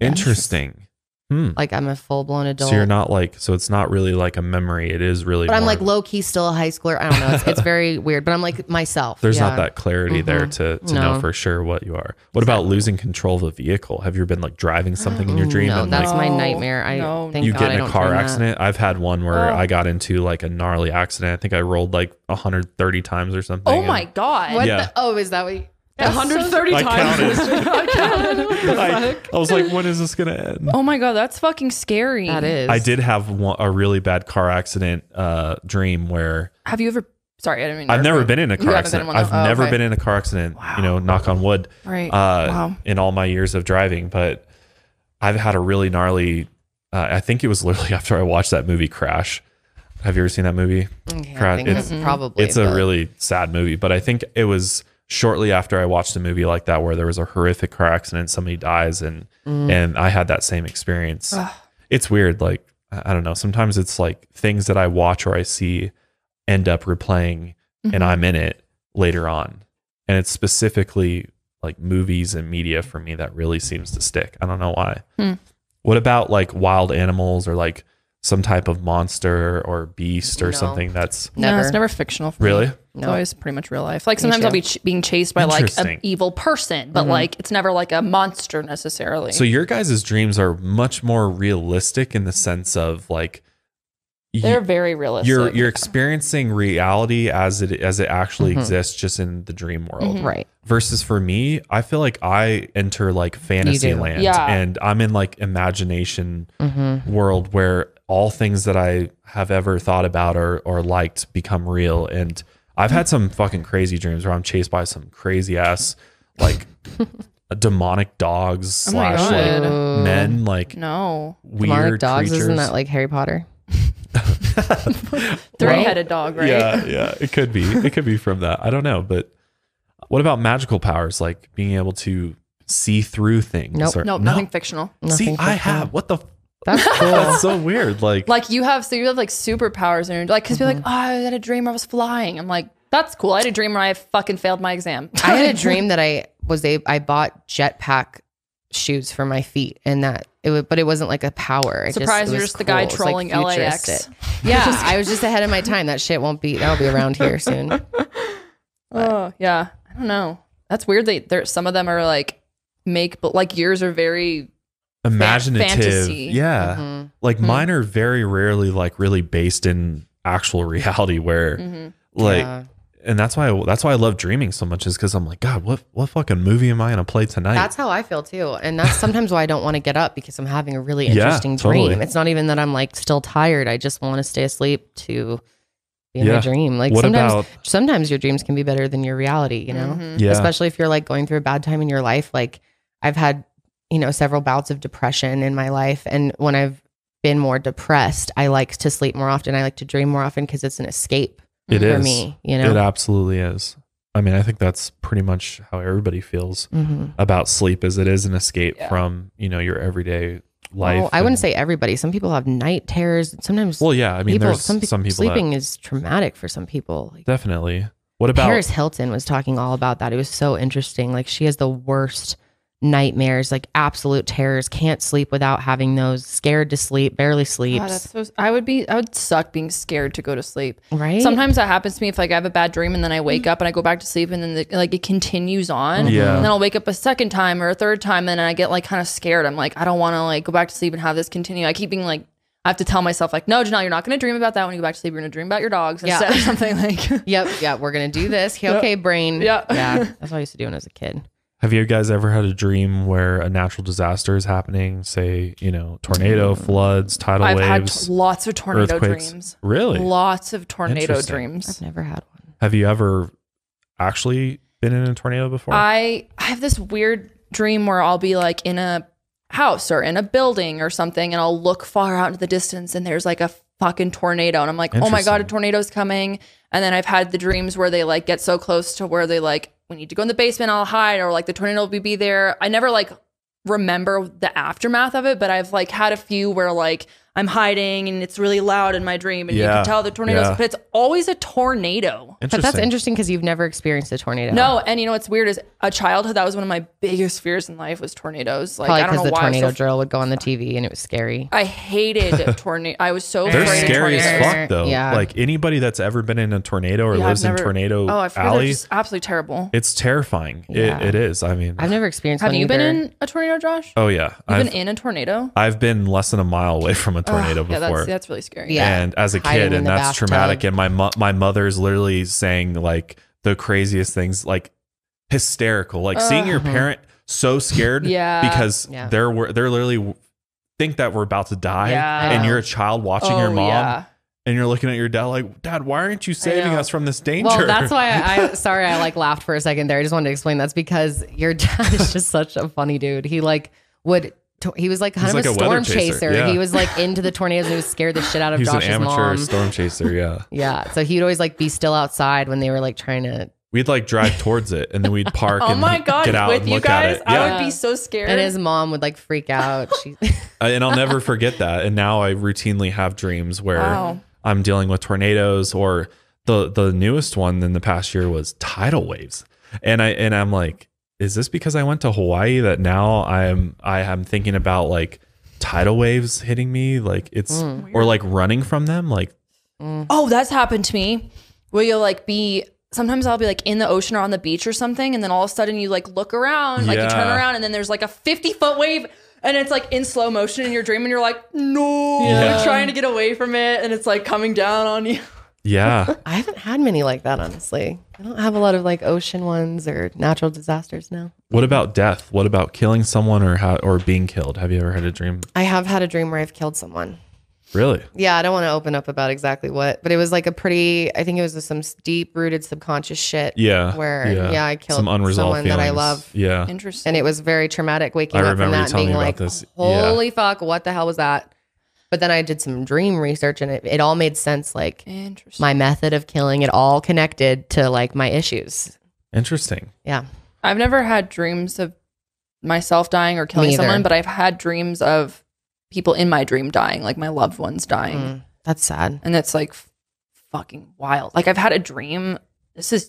S1: Interesting.
S2: Hmm. Like I'm a full blown adult. So you're
S1: not like so it's not really like a memory. It is really. But I'm like
S2: low key still a high schooler. I don't know. It's, it's very weird. But I'm like myself. There's yeah. not that clarity mm-hmm. there to to no. know for
S1: sure what you are. What exactly. about losing control of a vehicle? Have you been like driving something in your dream? No, and, that's like, my nightmare. I no, thank you God get in a car accident. That. I've had one where oh. I got into like a gnarly accident. I think I rolled like 130 times or something. Oh and, my God! What yeah. The,
S2: oh, is that what? You,
S3: 130 times. I counted. I,
S1: I, was like, when is this gonna end?
S3: Oh my god, that's fucking scary. That is. I did
S1: have one, a really bad car accident uh, dream where.
S3: Have you ever? Sorry, I didn't mean. I've never oh, been in a car accident. I've never been in
S1: a car accident. Wow. You know, knock on wood. Right. Uh, wow. In all my years of driving, but I've had a really gnarly. Uh, I think it was literally after I watched that movie Crash. Have you ever seen that movie? Mm, yeah, Crash. It's, probably. It's a really sad movie, but I think it was shortly after I watched a movie like that where there was a horrific car accident, somebody dies, and mm. and I had that same experience. Ugh. It's weird, like I don't know. Sometimes it's like things that I watch or I see end up replaying, mm-hmm. and I'm in it later on, and it's specifically like movies and media for me that really seems to stick. I don't know why. Mm. What about like wild animals or like some type of monster or beast or no. something that's never. no, it's never fictional. really? Me. No, it's always pretty much real life. Like sometimes I'll be ch- being chased by like an
S3: evil person, but mm-hmm. like it's never like a monster necessarily. So
S1: your guys' dreams are much more realistic in the sense of like they're you, very realistic. You're you're experiencing reality as it as it actually mm-hmm. exists, just in the dream world, mm-hmm. right? Versus for me, I feel like I enter like fantasy land, yeah. and I'm in like imagination mm-hmm. world where all things that I have ever thought about or or liked become real. And I've had some fucking crazy dreams where I'm chased by some crazy ass like demonic dogs oh slash like men like no weird demonic dogs creatures. isn't that
S2: like Harry Potter?
S1: Three-headed well, dog, right? Yeah, yeah. It could be. It could be from that. I don't know, but what about magical powers like being able to see through things? Nope, or, nope, nothing no.
S3: fictional. Nothing see, fictional. I have.
S1: What the that's cool. That's so weird. Like,
S3: like you have so you have like superpowers in your like because mm-hmm. are like, oh, I had a dream where I was flying. I'm like, that's cool. I had a dream where I fucking failed my exam. I had a dream
S2: that I was a I bought jetpack shoes for my feet and that it was, but it wasn't like a power. It Surprise, you're just cool. the guy trolling like LAX. Yeah, I was just ahead of my time. That shit won't be. That'll be around here soon. But.
S3: Oh yeah, I don't know. That's weird. They there some of them are like make, but like yours are very
S1: imaginative. Fantasy. Yeah. Mm-hmm. Like mm-hmm. mine are very rarely like really based in actual reality where mm-hmm. like yeah. and that's why I, that's why I love dreaming so much is cuz I'm like god what what fucking movie am I going to play tonight? That's
S2: how I feel too. And that's sometimes why I don't want to get up because I'm having a really interesting yeah, dream. It's not even that I'm like still tired. I just want to stay asleep to in yeah. a dream. Like what sometimes about- sometimes your dreams can be better than your reality, you know? Mm-hmm. Yeah. Especially if you're like going through a bad time in your life like I've had you know, several bouts of depression in my life. And when I've been more depressed, I like to sleep more often. I like to dream more often because it's an escape It for is. me, you know? It
S1: absolutely is. I mean, I think that's pretty much how everybody feels mm-hmm. about sleep as it is an escape Yeah. from, you know, your everyday oh, life. Well, I and- wouldn't
S2: say everybody. Some people have night terrors. Sometimes Well, yeah, I mean people, there's some, some, people sleeping is traumatic for some people.
S1: Like, definitely. What about Paris
S2: Hilton was talking all about that. It was so interesting. Like she has the worst nightmares, like absolute terrors, can't sleep without having those, scared to sleep, barely sleeps. God, that's
S3: so, I would be, I would suck being scared to go to sleep. Right. Sometimes that happens to me if like I have a bad dream and then I wake mm. up and I go back to sleep and then the, like it continues on. Yeah. And then I'll wake up a second time or a third time and then I get like kind of scared. I'm like, I don't want to like go back to sleep and have this continue. I keep being like, I have to tell myself like, no, Janelle, you're not going to dream about that when you go back to sleep. You're going to dream about your dogs yeah. instead or something
S2: like. yep. Yeah. We're going to do this. Okay, yep. brain. Yeah. Yeah. That's what I used to do when
S3: I was a kid.
S1: Have you guys ever had a dream where a natural disaster is happening? Say, you know, tornado, mm. floods, tidal I've waves. had t- lots of tornado earthquakes? dreams. Really? Lots
S3: of tornado dreams. I've never
S1: had one. Have you ever actually been in a tornado before?
S3: I I have this weird dream where I'll be like in a house or in a building or something and I'll look far out into the distance and there's like a fucking tornado and I'm like, "Oh my god, a tornado's coming." And then I've had the dreams where they like get so close to where they like we need to go in the basement, I'll hide, or like the tornado will be there. I never like remember the aftermath of it, but I've like had a few where like I'm hiding and it's really loud in my dream and you can tell the tornadoes, Yeah. but it's always a tornado. But that's
S2: interesting because you've never experienced a tornado. No,
S3: and you know what's weird is a childhood that was one of my biggest fears in life was tornadoes. Like Probably I don't because
S2: know the why. I tornado so drill would go on the TV
S1: and it was scary.
S3: I hated tornado. I was so They're afraid scary of as fuck, though. Yeah. Like
S1: anybody that's ever been in a tornado or Yeah, lives in never- tornado Oh, I alley, just absolutely terrible. it's terrifying. Yeah. It, it is. I mean, I've never experienced Have one you been
S3: in a tornado, Josh?
S1: oh yeah, You've I've been
S3: in a tornado?
S1: I've been less than a mile away from a a tornado before. Yeah, that's, that's really scary. Yeah. And as a Hiding kid, and that's bathtub. traumatic. And my mo- my mother's literally saying like the craziest things, like hysterical, like seeing your uh-huh. parent so scared yeah. because yeah. they're they're literally think that we're about to die, yeah. and you're a child watching oh, your mom and you're looking at your dad like, Dad, why aren't you saving us from this danger? Well, that's why I, I
S2: sorry I like laughed for a second there. I just wanted to explain that's because your dad is just such a funny dude. He like would he was like kind He's of like a, a storm chaser. chaser. Yeah. He was like into the tornadoes. and He was scared the shit out of He's Josh's an amateur mom. storm
S1: chaser. Yeah.
S2: yeah. So he'd always like be still outside when they were like trying to.
S1: We'd like drive towards it and then we'd park. oh and my god! Get out with and you look guys, at it. Yeah. I would be
S3: so scared. And
S2: his mom would like freak out. She.
S1: Uh, and I'll never forget that. And now I routinely have dreams where wow. I'm dealing with tornadoes or the the newest one in the past year was tidal waves. And I and I'm like is this because I went to Hawaii that now I'm I am thinking about like tidal waves hitting me like it's mm. or like running from them like
S3: mm. oh that's happened to me where you'll like be sometimes I'll be like in the ocean or on the beach or something and then all of a sudden you like look around like you turn around and then there's like a 50 foot wave and it's like in slow motion in your dream and you're like no yeah. you're trying to get away from it and it's like coming down on you
S1: yeah.
S2: I haven't had many like that, honestly. I don't have a lot of like ocean ones or natural disasters now.
S1: What about death? What about killing someone or how, or being killed? Have you ever had a dream?
S2: I have had a dream where I've killed someone. Really? Yeah, I don't want to open up about exactly what, but it was like a pretty. I think it was some deep rooted subconscious shit. Yeah. Where yeah, yeah I killed some unresolved someone feelings. that I love. Yeah. Interesting. And it was very traumatic waking I up from that and being like, this. "Holy yeah. fuck, what the hell was that?" But then I did some dream research and it, it all made sense. Like Interesting. my method of killing, it all connected to like my issues.
S1: Interesting.
S2: Yeah.
S3: I've never had dreams of myself dying or killing someone, but I've had dreams of people in my dream dying, like my loved ones dying. Mm, that's sad. And it's like f- fucking wild. Like I've had a dream. This is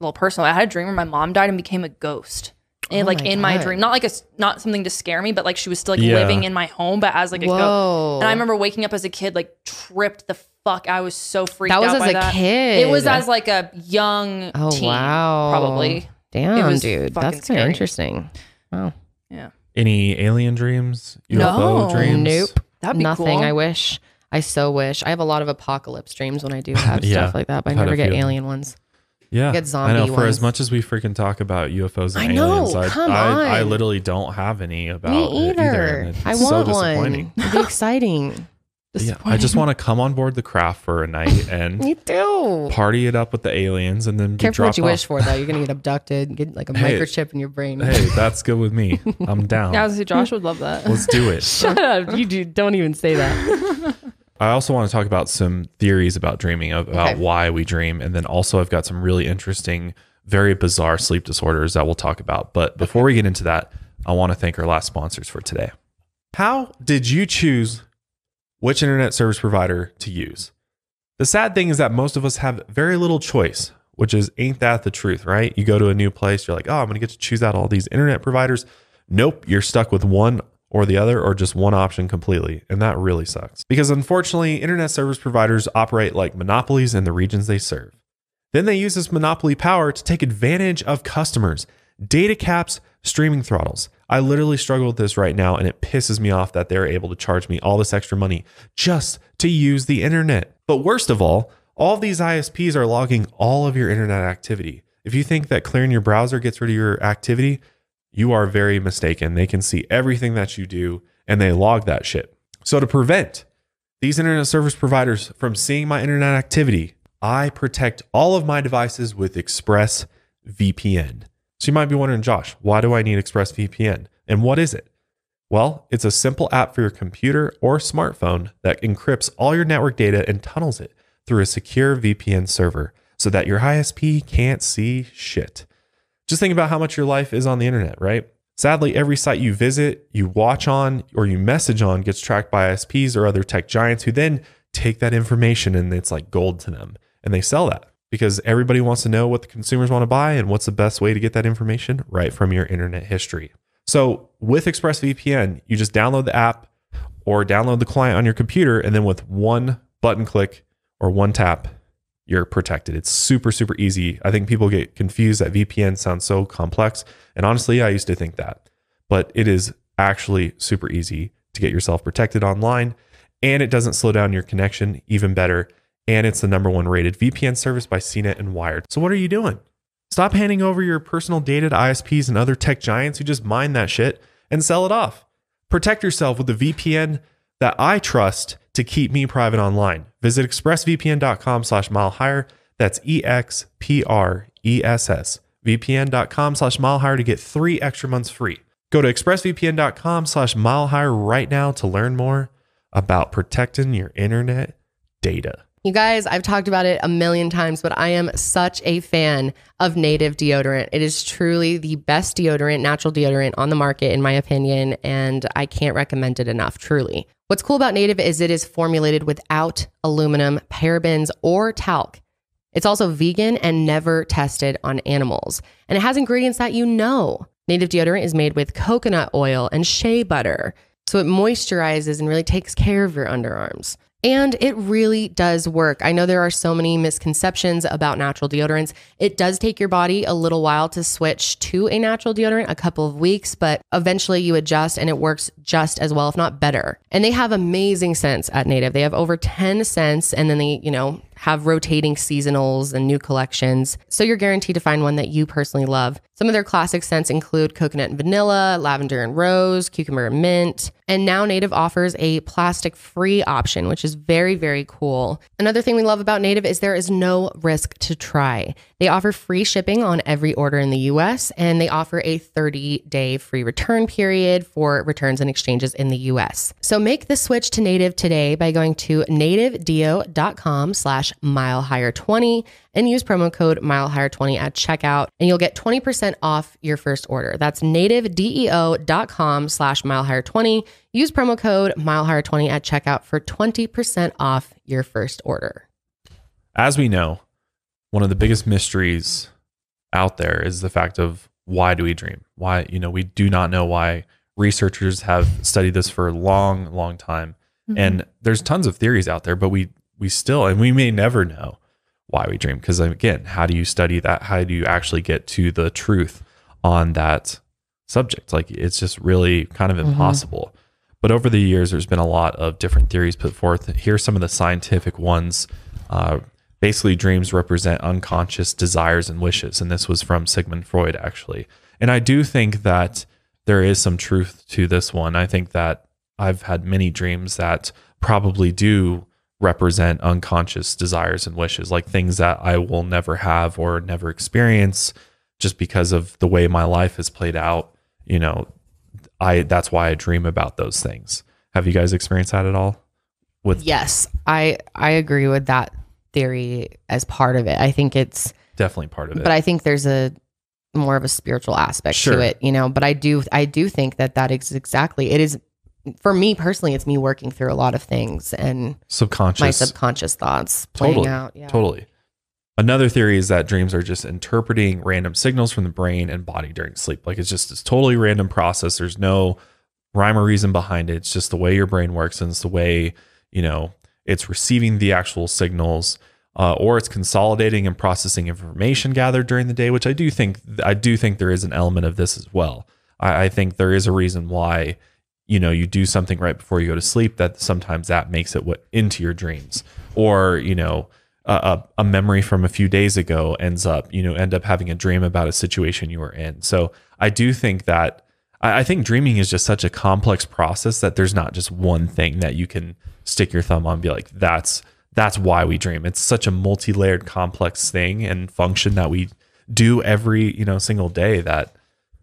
S3: a little personal. I had a dream where my mom died and became a ghost.
S1: Eh, oh and like my in my dream,
S3: not like a not something to scare me, but like she was still like Yeah. living in my home, but as like a Whoa. and I remember waking up as a kid, like tripped the fuck. I was so freaked That out was as by a that. kid. It was as like a young Oh teen, wow. probably. It
S1: Damn, was dude. That's kind of scary. interesting. Wow. Any alien dreams? UFO No. dreams? Nope. That'd be Nothing. cool. I
S2: wish. I so wish. I have a lot of apocalypse dreams when I do have Yeah, stuff like that, but I never get alien ones. Yeah, get zombie. I know. Ones. For as
S1: much as we freaking talk about UFOs and I know, aliens, I, come I, on. I, I literally don't have any about Me either. either I want so one.
S2: It'd be exciting. Yeah, I just want
S1: to come on board the craft for a night and me
S2: too.
S1: Party it up with the aliens and then careful what you off. wish for though. You're
S2: gonna get abducted, and get like a hey, microchip in your brain. Hey,
S1: that's good with me. I'm down. Yeah, I was Josh would love that. Let's do it. Shut
S2: up. You do, don't even say that.
S1: I also want to talk about some theories about dreaming, about okay. why we dream. And then also, I've got some really interesting, very bizarre sleep disorders that we'll talk about. But before okay. we get into that, I want to thank our last sponsors for today. How did you choose which internet service provider to use? The sad thing is that most of us have very little choice, which is ain't that the truth, right? You go to a new place, you're like, oh, I'm going to get to choose out all these internet providers. Nope, you're stuck with one or the other, or just one option completely. And that really sucks. Because unfortunately, internet service providers operate like monopolies in the regions they serve. Then they use this monopoly power to take advantage of customers, data caps, streaming throttles. I literally struggle with this right now, and it pisses me off that they're able to charge me all this extra money just to use the internet. But worst of all, all of these ISPs are logging all of your internet activity. If you think that clearing your browser gets rid of your activity, you are very mistaken. They can see everything that you do and they log that shit. So, to prevent these internet service providers from seeing my internet activity, I protect all of my devices with Express VPN. So, you might be wondering, Josh, why do I need Express VPN and what is it? Well, it's a simple app for your computer or smartphone that encrypts all your network data and tunnels it through a secure VPN server so that your ISP can't see shit. Just think about how much your life is on the internet, right? Sadly, every site you visit, you watch on, or you message on gets tracked by ISPs or other tech giants who then take that information and it's like gold to them and they sell that because everybody wants to know what the consumers want to buy and what's the best way to get that information right from your internet history. So with ExpressVPN, you just download the app or download the client on your computer and then with one button click or one tap, you're protected. It's super, super easy. I think people get confused that VPN sounds so complex. And honestly, I used to think that, but it is actually super easy to get yourself protected online. And it doesn't slow down your connection, even better. And it's the number one rated VPN service by CNET and Wired. So, what are you doing? Stop handing over your personal data to ISPs and other tech giants who just mine that shit and sell it off. Protect yourself with the VPN that I trust to keep me private online. Visit expressvpn.com slash mile That's E-X-P-R-E-S-S. VPN.com slash mile to get three extra months free. Go to expressvpn.com slash mile right now to learn more about protecting your internet data.
S2: You guys, I've talked about it a million times, but I am such a fan of native deodorant. It is truly the best deodorant, natural deodorant on the market, in my opinion, and I can't recommend it enough, truly. What's cool about Native is it is formulated without aluminum, parabens, or talc. It's also vegan and never tested on animals. And it has ingredients that you know. Native deodorant is made with coconut oil and shea butter. So it moisturizes and really takes care of your underarms. And it really does work. I know there are so many misconceptions about natural deodorants. It does take your body a little while to switch to a natural deodorant, a couple of weeks, but eventually you adjust and it works just as well, if not better. And they have amazing scents at Native. They have over 10 scents and then they, you know, have rotating seasonals and new collections. So you're guaranteed to find one that you personally love. Some of their classic scents include coconut and vanilla, lavender and rose, cucumber and mint, and now Native offers a plastic free option, which is very, very cool. Another thing we love about Native is there is no risk to try. They offer free shipping on every order in the US, and they offer a 30 day free return period for returns and exchanges in the US. So make the switch to Native today by going to nativedo.com slash milehigher20 and use promo code milehigher20 at checkout, and you'll get 20% off your first order. That's nativedeo.com slash milehigher20 Use promo code MILEHIGHER20 at checkout for 20% off your first order.
S1: As we know, one of the biggest mysteries out there is the fact of why do we dream? Why, you know, we do not know why researchers have studied this for a long, long time. Mm-hmm. And there's tons of theories out there, but we we still and we may never know why we dream because again, how do you study that? How do you actually get to the truth on that subject? Like it's just really kind of mm-hmm. impossible. Mm-hmm. But over the years, there's been a lot of different theories put forth. Here's some of the scientific ones. Uh, basically, dreams represent unconscious desires and wishes. And this was from Sigmund Freud, actually. And I do think that there is some truth to this one. I think that I've had many dreams that probably do represent unconscious desires and wishes, like things that I will never have or never experience just because of the way my life has played out. You know, I that's why I dream about those things. Have you guys experienced that at all? With
S2: Yes, I I agree with that theory as part of it. I think it's
S1: definitely part of it. But I
S2: think there's a more of a spiritual aspect sure. to it, you know, but I do I do think that that is exactly it is for me personally, it's me working through a lot of things and subconscious, my subconscious thoughts playing totally, out. Yeah.
S1: Totally. Another theory is that dreams are just interpreting random signals from the brain and body during sleep. Like it's just this totally random process. There's no rhyme or reason behind it. It's just the way your brain works and it's the way, you know, it's receiving the actual signals. Uh, or it's consolidating and processing information gathered during the day, which I do think I do think there is an element of this as well. I, I think there is a reason why you know you do something right before you go to sleep that sometimes that makes it what into your dreams, or you know a, a, memory from a few days ago ends up, you know, end up having a dream about a situation you were in. So I do think that I, I think dreaming is just such a complex process that there's not just one thing that you can stick your thumb on and be like, that's that's why we dream. It's such a multi-layered, complex thing and function that we do every, you know, single day that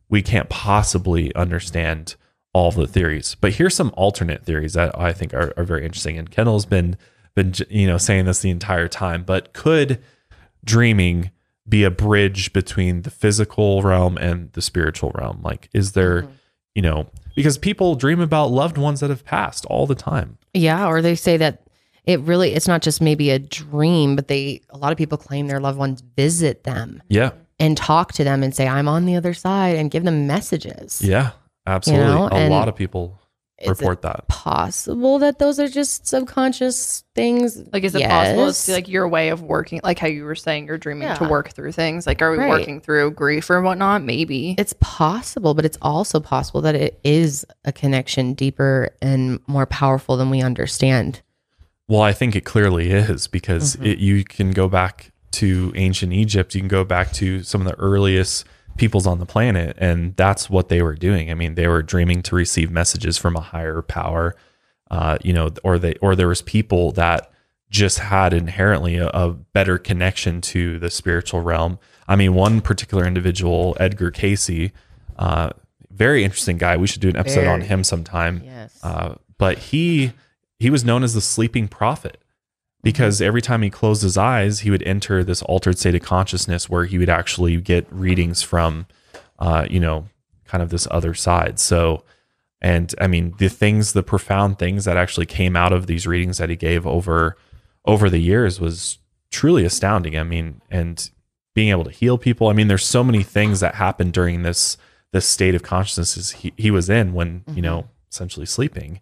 S1: we can't possibly understand all the theories. But here's some alternate theories that I think are, are very interesting. And Kendall's been been you know saying this the entire time, but could dreaming be a bridge between the physical realm and the spiritual realm? Like, is there, mm-hmm. you know, because people dream about loved ones that have passed all the time.
S2: Yeah, or they say that it really it's not just maybe a dream, but they a lot of people claim their loved ones visit them. Yeah. And talk to them and say, I'm on the other side and give them messages. Yeah. Absolutely. You know? A and lot of people
S1: report that. Possible
S2: that those are just subconscious things. Like, is it possible it's like
S3: your way of working, like how you were saying you're dreaming to work through things? Like, are we Right. working through grief or whatnot? Maybe. It's
S2: possible, but it's also possible that it is a connection deeper and more powerful than we understand.
S1: Well, I think it clearly is because mm-hmm. it, you can go back to ancient Egypt, you can go back to some of the earliest peoples on the planet. And that's what they were doing. I mean, they were dreaming to receive messages from a higher power, uh, you know, or they, or there was people that just had inherently a, a better connection to the spiritual realm. I mean, one particular individual, Edgar Casey, uh, very interesting guy. We should do an episode very. on him sometime. Yes. Uh, but he, he was known as the sleeping prophet because every time he closed his eyes, he would enter this altered state of consciousness where he would actually get readings from, uh, you know, kind of this other side. So, and I mean, the things, the profound things that actually came out of these readings that he gave over over the years was truly astounding. I mean, and being able to heal people. I mean, there's so many things that happened during this this state of consciousness he, he was in when mm-hmm. you know essentially sleeping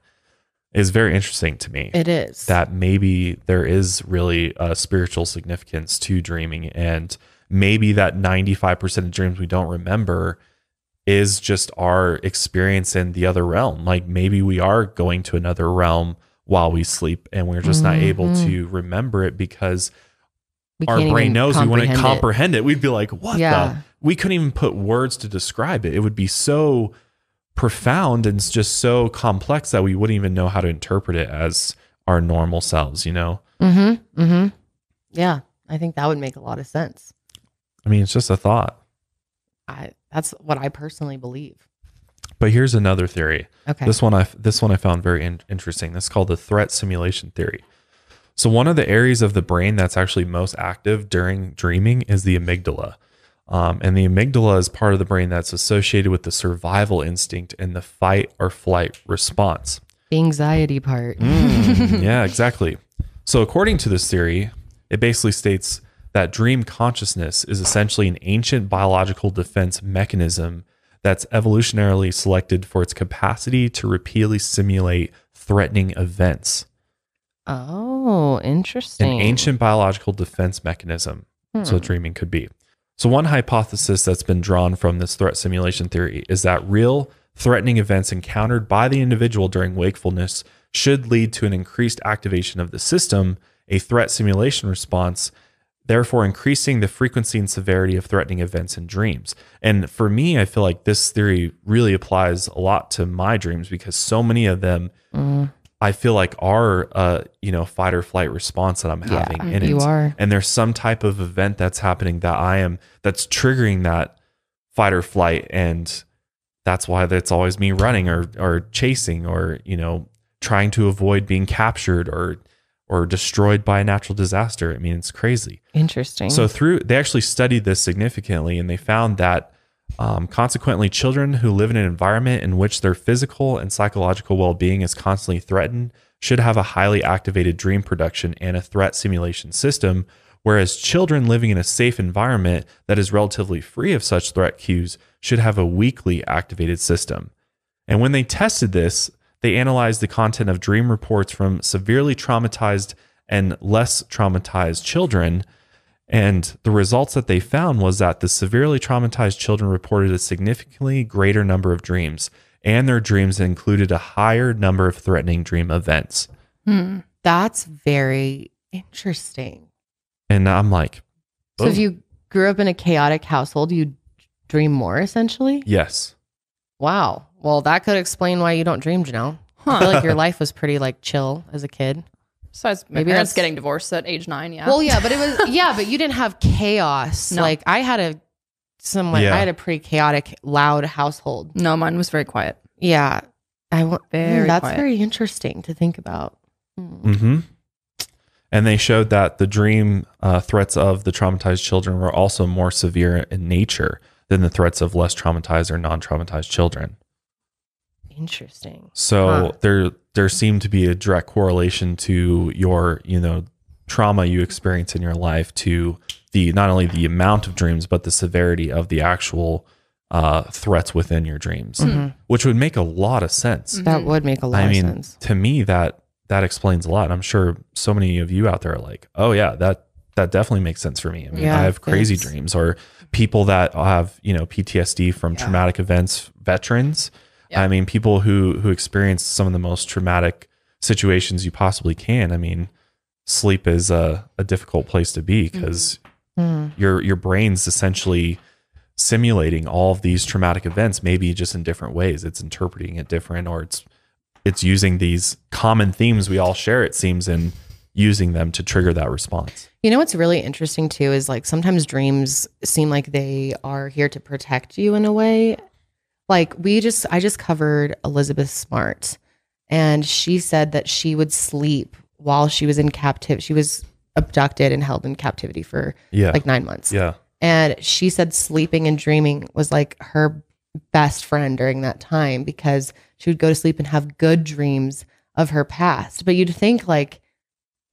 S1: is very interesting to me. It is. That maybe there is really a spiritual significance to dreaming. And maybe that 95% of dreams we don't remember is just our experience in the other realm. Like maybe we are going to another realm while we sleep and we're just mm-hmm. not able mm-hmm. to remember it because we our brain knows we wouldn't comprehend it. it. We'd be like, what yeah. the? We couldn't even put words to describe it. It would be so profound and just so complex that we wouldn't even know how to interpret it as our normal selves, you know?
S2: Mm-hmm. Mm-hmm. Yeah. I think that would make a lot of sense.
S1: I mean, it's just a thought.
S2: I that's what I personally believe.
S1: But here's another theory. Okay. This one I this one I found very in- interesting. That's called the threat simulation theory. So one of the areas of the brain that's actually most active during dreaming is the amygdala. Um, and the amygdala is part of the brain that's associated with the survival instinct and the fight or flight response.
S2: The anxiety part. mm,
S1: yeah, exactly. So, according to this theory, it basically states that dream consciousness is essentially an ancient biological defense mechanism that's evolutionarily selected for its capacity to repeatedly simulate threatening events.
S2: Oh, interesting. An
S1: ancient biological defense mechanism. Hmm. So dreaming could be. So, one hypothesis that's been drawn from this threat simulation theory is that real threatening events encountered by the individual during wakefulness should lead to an increased activation of the system, a threat simulation response, therefore increasing the frequency and severity of threatening events in dreams. And for me, I feel like this theory really applies a lot to my dreams because so many of them mm. I feel like are uh, you know fight or flight response that I'm having mm, in you it. Are. And there's some type of event that's happening that I am that's triggering that fight or flight, and that's why that's always me running or or chasing or you know trying to avoid being captured or or destroyed by a natural disaster. I mean, it's crazy.
S2: Interesting. So
S1: through they actually studied this significantly, and they found that um, consequently, children who live in an environment in which their physical and psychological well being is constantly threatened should have a highly activated dream production and a threat simulation system, whereas children living in a safe environment that is relatively free of such threat cues should have a weakly activated system. And when they tested this, they analyzed the content of dream reports from severely traumatized and less traumatized children and the results that they found was that the severely traumatized children reported a significantly greater number of dreams, and their dreams included a higher number of threatening dream events.
S2: Hmm, that's very interesting.
S1: And I'm like, Boom. so if you
S2: grew up in a chaotic household, you dream more essentially? Yes. Wow. Well, that could explain why you don't dream, Janelle. Huh. I feel like your life was pretty like chill as a kid.
S3: Besides, my Maybe parents that's- getting divorced at age nine. Yeah. Well, yeah, but it was yeah, but
S2: you didn't have chaos. No. Like I had a somewhat. Yeah. I had a pretty chaotic, loud household. no, mine was very quiet. Yeah, I want. Mm, very That's quiet. very interesting to think about. Mm.
S1: Mm-hmm. And they showed that the dream uh, threats of the traumatized children were also more severe in nature than the threats of less traumatized or non traumatized children.
S2: Interesting. So
S1: Huh. are there seemed to be a direct correlation to your you know trauma you experience in your life to the not only the amount of dreams but the severity of the actual uh, threats within your dreams, mm-hmm. which would make a lot of sense. That mm-hmm. would make a lot. I mean, sense. to me that that explains a lot. I'm sure so many of you out there are like, oh yeah, that that definitely makes sense for me. I mean, yeah, I have crazy dreams, or people that have you know PTSD from yeah. traumatic events, veterans yeah. I mean, people who who experience some of the most traumatic situations you possibly can. I mean, sleep is a, a difficult place to be because mm-hmm. Hmm. your your brain's essentially simulating all of these traumatic events, maybe just in different ways. It's interpreting it different or it's it's using these common themes we all share, it seems, and using them to trigger that response.
S2: You know what's really interesting too is like sometimes dreams seem like they are here to protect you in a way like we just I just covered Elizabeth Smart and she said that she would sleep while she was in captivity. She was abducted and held in captivity for yeah. like 9 months. Yeah. And she said sleeping and dreaming was like her best friend during that time because she would go to sleep and have good dreams of her past. But you'd think like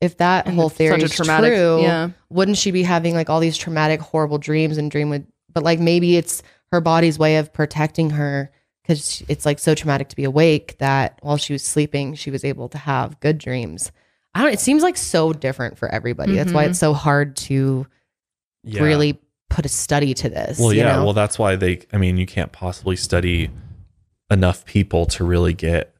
S2: if that whole theory is true, yeah. wouldn't she be having like all these traumatic, horrible dreams and dream with? But like maybe it's her body's way of protecting her because it's like so traumatic to be awake that while she was sleeping, she was able to have good dreams. I don't, it seems like so different for everybody. Mm-hmm. That's why it's mm-hmm. so hard to yeah. really put a study to this. Well, yeah. Know? Well,
S1: that's why they, I mean, you can't possibly study enough people to really get,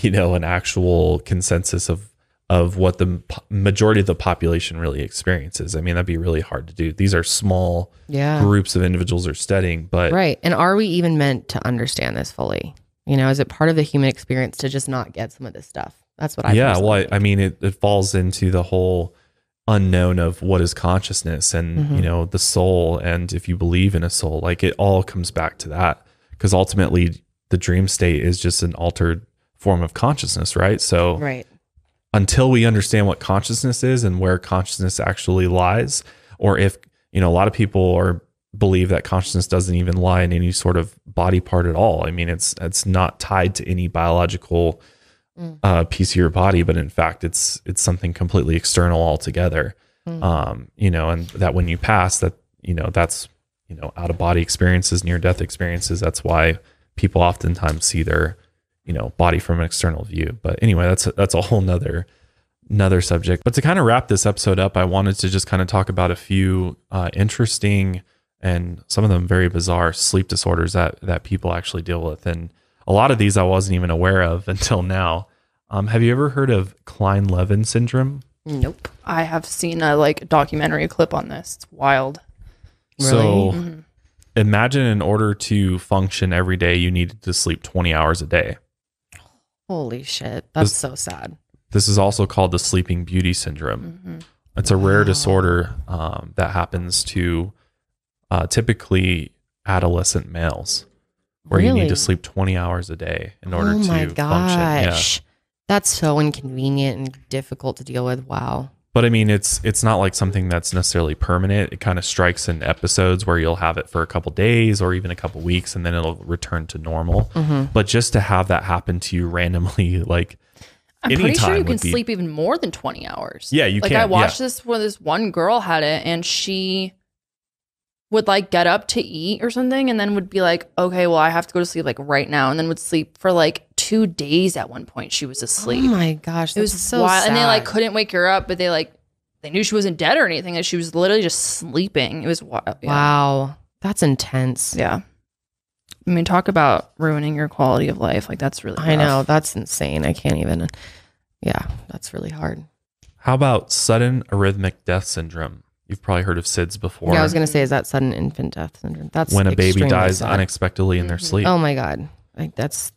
S1: you know, an actual consensus of of what the majority of the population really experiences. I mean, that'd be really hard to do. These are small yeah. groups of individuals are studying, but
S2: right. And are we even meant to understand this fully? You know, is it part of the human experience to just not get some of this stuff? That's what I. Yeah, well, I,
S1: I, mean, it, it falls into the whole unknown of what is consciousness and mm-hmm. you know the soul, and if you believe in a soul, like it all comes back to that because ultimately the dream state is just an altered form of consciousness, right? So right until we understand what consciousness is and where consciousness actually lies, or if, you know, a lot of people are believe that consciousness doesn't even lie in any sort of body part at all. I mean, it's it's not tied to any biological mm. uh, piece of your body, but in fact, it's it's something completely external altogether. Mm. Um, you know, and that when you pass, that you know, that's you know, out of body experiences, near death experiences. That's why people oftentimes see their you know body from an external view but anyway that's a, that's a whole nother another subject but to kind of wrap this episode up i wanted to just kind of talk about a few uh, interesting and some of them very bizarre sleep disorders that that people actually deal with and a lot of these i wasn't even aware of until now um, have you ever heard of klein-levin syndrome
S2: nope
S3: i have seen a like documentary clip on this it's wild really?
S1: so mm-hmm. imagine in order to function every day you needed to sleep 20 hours a day
S2: Holy shit. That's this, so sad.
S1: This is also called the sleeping beauty syndrome. Mm-hmm. It's a wow. rare disorder um, that happens to uh, typically adolescent males, where really? you need to sleep 20 hours a day in order oh to gosh. function.
S2: Yeah. That's so inconvenient and difficult to deal with. Wow.
S1: But I mean, it's it's not like something that's necessarily permanent. It kind of strikes in episodes where you'll have it for a couple days or even a couple weeks, and then it'll return to normal. Mm-hmm. But just to have that happen to you randomly, like I'm pretty sure you can be, sleep
S3: even more than 20 hours. Yeah, you like, can. Like I watched yeah. this where this one girl had it, and she would like get up to eat or something, and then would be like, "Okay, well, I have to go to sleep like right now," and then would sleep for like two days at one point she was asleep. Oh my gosh, it was so wild. Sad. And they like couldn't wake her up, but they like they knew she wasn't dead or anything. That she was literally just sleeping. It was wild. Yeah. Wow, that's intense. Yeah. I mean, talk about ruining your quality of life. Like that's really. Rough. I know that's insane. I can't even. Yeah, that's really hard.
S1: How about sudden arrhythmic death syndrome? You've probably heard of SIDS before. Yeah, I was going
S2: to say, is that sudden infant death syndrome? That's when a baby dies sad.
S1: unexpectedly in their mm-hmm. sleep. Oh
S2: my god, like that's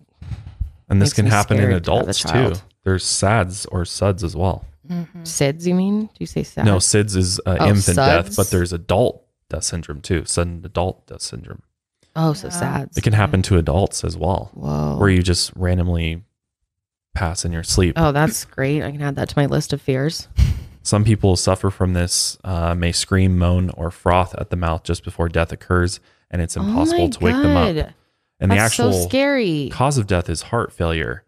S1: and this can happen in adults too. There's SADS or SUDS as well.
S2: Mm-hmm. SIDS, you mean? Do you say sad? No, SIDS is uh, Oh, infant death,
S1: but there's adult death syndrome too, sudden adult death syndrome. Oh, so SADS. It can happen to adults as well, Whoa. where you just randomly pass in your sleep. oh,
S2: that's great. I can add that to my list of fears.
S1: Some people suffer from this, uh, may scream, moan, or froth at the mouth just before death occurs, and it's oh impossible oh to wake them up. And That's the actual so scary. cause of death is heart failure,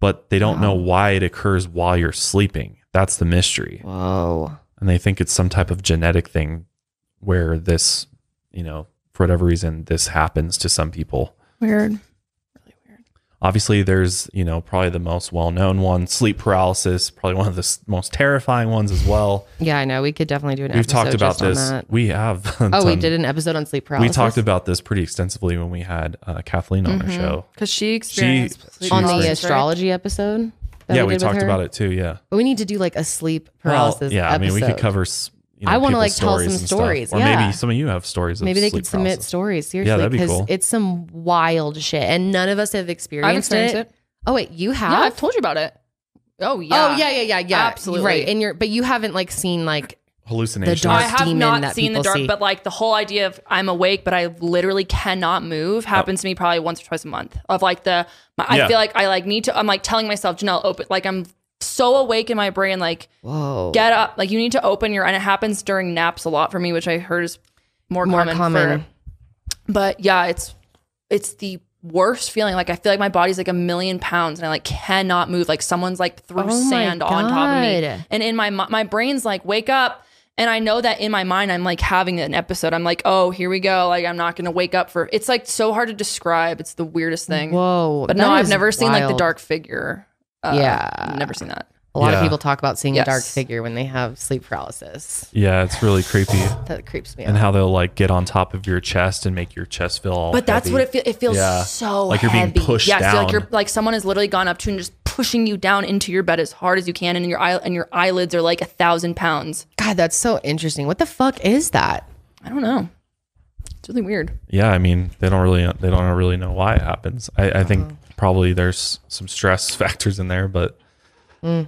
S1: but they don't wow. know why it occurs while you're sleeping. That's the mystery. Whoa. And they think it's some type of genetic thing where this, you know, for whatever reason, this happens to some people. Weird. Obviously, there's, you know, probably the most well known one, sleep paralysis, probably one of the most terrifying ones as well.
S2: Yeah, I know. We could definitely do an We've episode. talked about just this. We have. Oh, we did an episode on sleep paralysis. We talked
S1: about this pretty extensively when we had uh, Kathleen on our mm-hmm. show. because she experienced she on the astrology
S2: episode. yeah, we, talked about it too. Yeah. But we need to do like a sleep paralysis. Well, yeah, I mean, we could cover you know, I want to like tell some stories. Stuff. Or yeah. maybe some of you have stories. Maybe they could submit stories. Seriously, yeah, because be cool. it's some wild shit, and none of us have experienced, experienced it. it. Oh wait, you have? Yeah, I've told you about it.
S3: Oh yeah. Oh yeah, yeah, yeah, yeah. Absolutely. Right. And you're, but you haven't like seen like
S1: hallucinations. The dark I have not seen the dark, see. but
S3: like the whole idea of I'm awake, but I literally cannot move oh. happens oh. to me probably once or twice a month. Of like the, my, yeah. I feel like I like need to. I'm like telling myself, Janelle, open. Like I'm so awake in my brain, like,
S2: whoa, get up.
S3: Like, you need to open your, and it happens during naps a lot for me, which I heard is more, more common. common. For, but yeah, it's, it's the worst feeling. Like, I feel like my body's like a million pounds and I like cannot move. Like, someone's like threw oh sand on top of me. And in my, my brain's like, wake up. And I know that in my mind, I'm like having an episode. I'm like, oh, here we go. Like, I'm not going to wake up for it's like so hard to describe. It's the weirdest thing.
S2: Whoa. But no, I've never wild. seen like the dark
S3: figure. Uh, yeah, never seen
S2: that. A lot yeah. of people talk about seeing yes. a dark figure when they have sleep paralysis.
S1: Yeah, it's really creepy. that creeps me. And how they'll like get on top of your chest and make your chest feel. All but that's heavy. what it feels. It feels yeah. so like you're heavy. being pushed yeah, down. like you're
S3: like someone has literally gone up to and just pushing you down into your bed as hard as you can, and your eye and your eyelids are like a thousand pounds. God,
S2: that's so interesting. What the fuck is
S3: that? I don't know. It's really weird.
S1: Yeah, I mean, they don't really they don't really know why it happens. I, I think. Uh-huh probably there's some stress factors in there, but mm.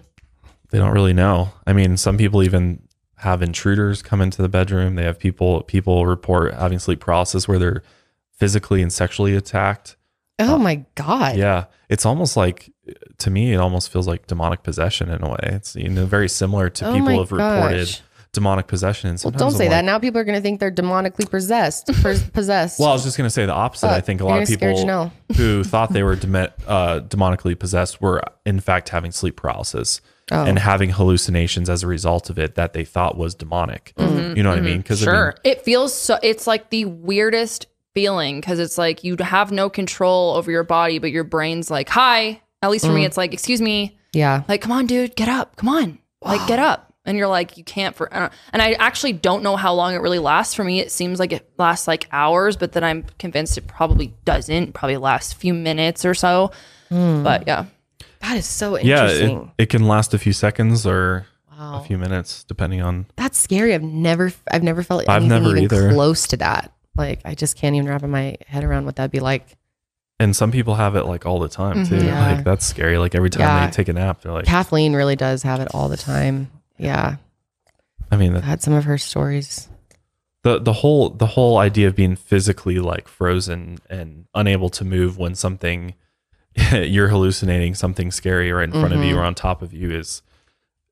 S1: they don't really know. I mean, some people even have intruders come into the bedroom. They have people people report having sleep paralysis where they're physically and sexually attacked.
S2: Oh uh, my god.
S1: Yeah, it's almost like to me it almost feels like demonic possession in a way. It's you know very similar to oh people have gosh. reported demonic possession. And well, don't say I'm that. Like,
S2: now people are going to think they're demonically possessed. possessed.
S1: Well, I was just going to say the opposite. But I think a lot of people who thought they were de- uh, demonically possessed were in fact having sleep paralysis. Oh. and having hallucinations as a result of it that they thought was demonic. Mm-hmm, you know what mm-hmm. I mean? Because mm-hmm. sure,
S3: I mean, it feels so. It's like the weirdest feeling because it's like you have no control over your body, but your brain's like, "Hi." At least for mm. me, it's like, "Excuse me." Yeah. Like, come on, dude, get up. Come on, like, get up and you're like you can't for I and i actually don't know how long it really lasts for me it seems like it lasts like hours but then i'm convinced it probably doesn't probably lasts a few minutes or so mm. but yeah that is so interesting yeah
S1: it, it can last a few seconds or wow. a few minutes depending on
S3: that's scary i've never i've never
S2: felt I've never even either. close to that like i just can't even wrap my head around what that'd be like
S1: and some people have it like all the time too. Mm-hmm. Yeah. Like that's scary. Like every time yeah. they take a nap, they're like. Kathleen
S2: really does have it all the time. Yeah. I mean, I had some of her stories.
S1: The the whole the whole idea of being physically like frozen and unable to move when something you're hallucinating something scary right in front mm-hmm. of you mm-hmm. or on top of you is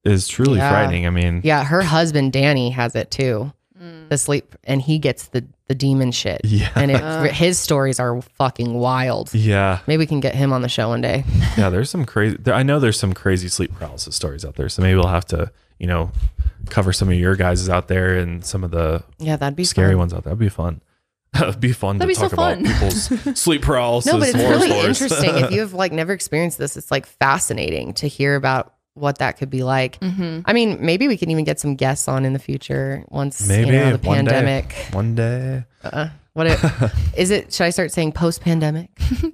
S1: is truly yeah. frightening. I mean,
S2: yeah, her husband Danny has it too. Mm. The sleep and he gets the the demon shit. Yeah. And it, uh. his stories are fucking wild. Yeah. Maybe we can get him on the show one day.
S1: yeah, there's some crazy there, I know there's some crazy sleep paralysis stories out there, so maybe we'll have to you know, cover some of your guys out there and some of the yeah, that'd be scary fun. ones out there. That'd be fun. That'd be fun That'd to be talk so about people's sleep paralysis. No, but it's really interesting. if you've
S2: like never experienced this, it's like fascinating to hear about what that could be like. Mm-hmm. I mean, maybe we can even get some guests on in the future once maybe you know, the one pandemic.
S1: Day. One day. Uh, what it,
S2: is it? Should I start saying post pandemic?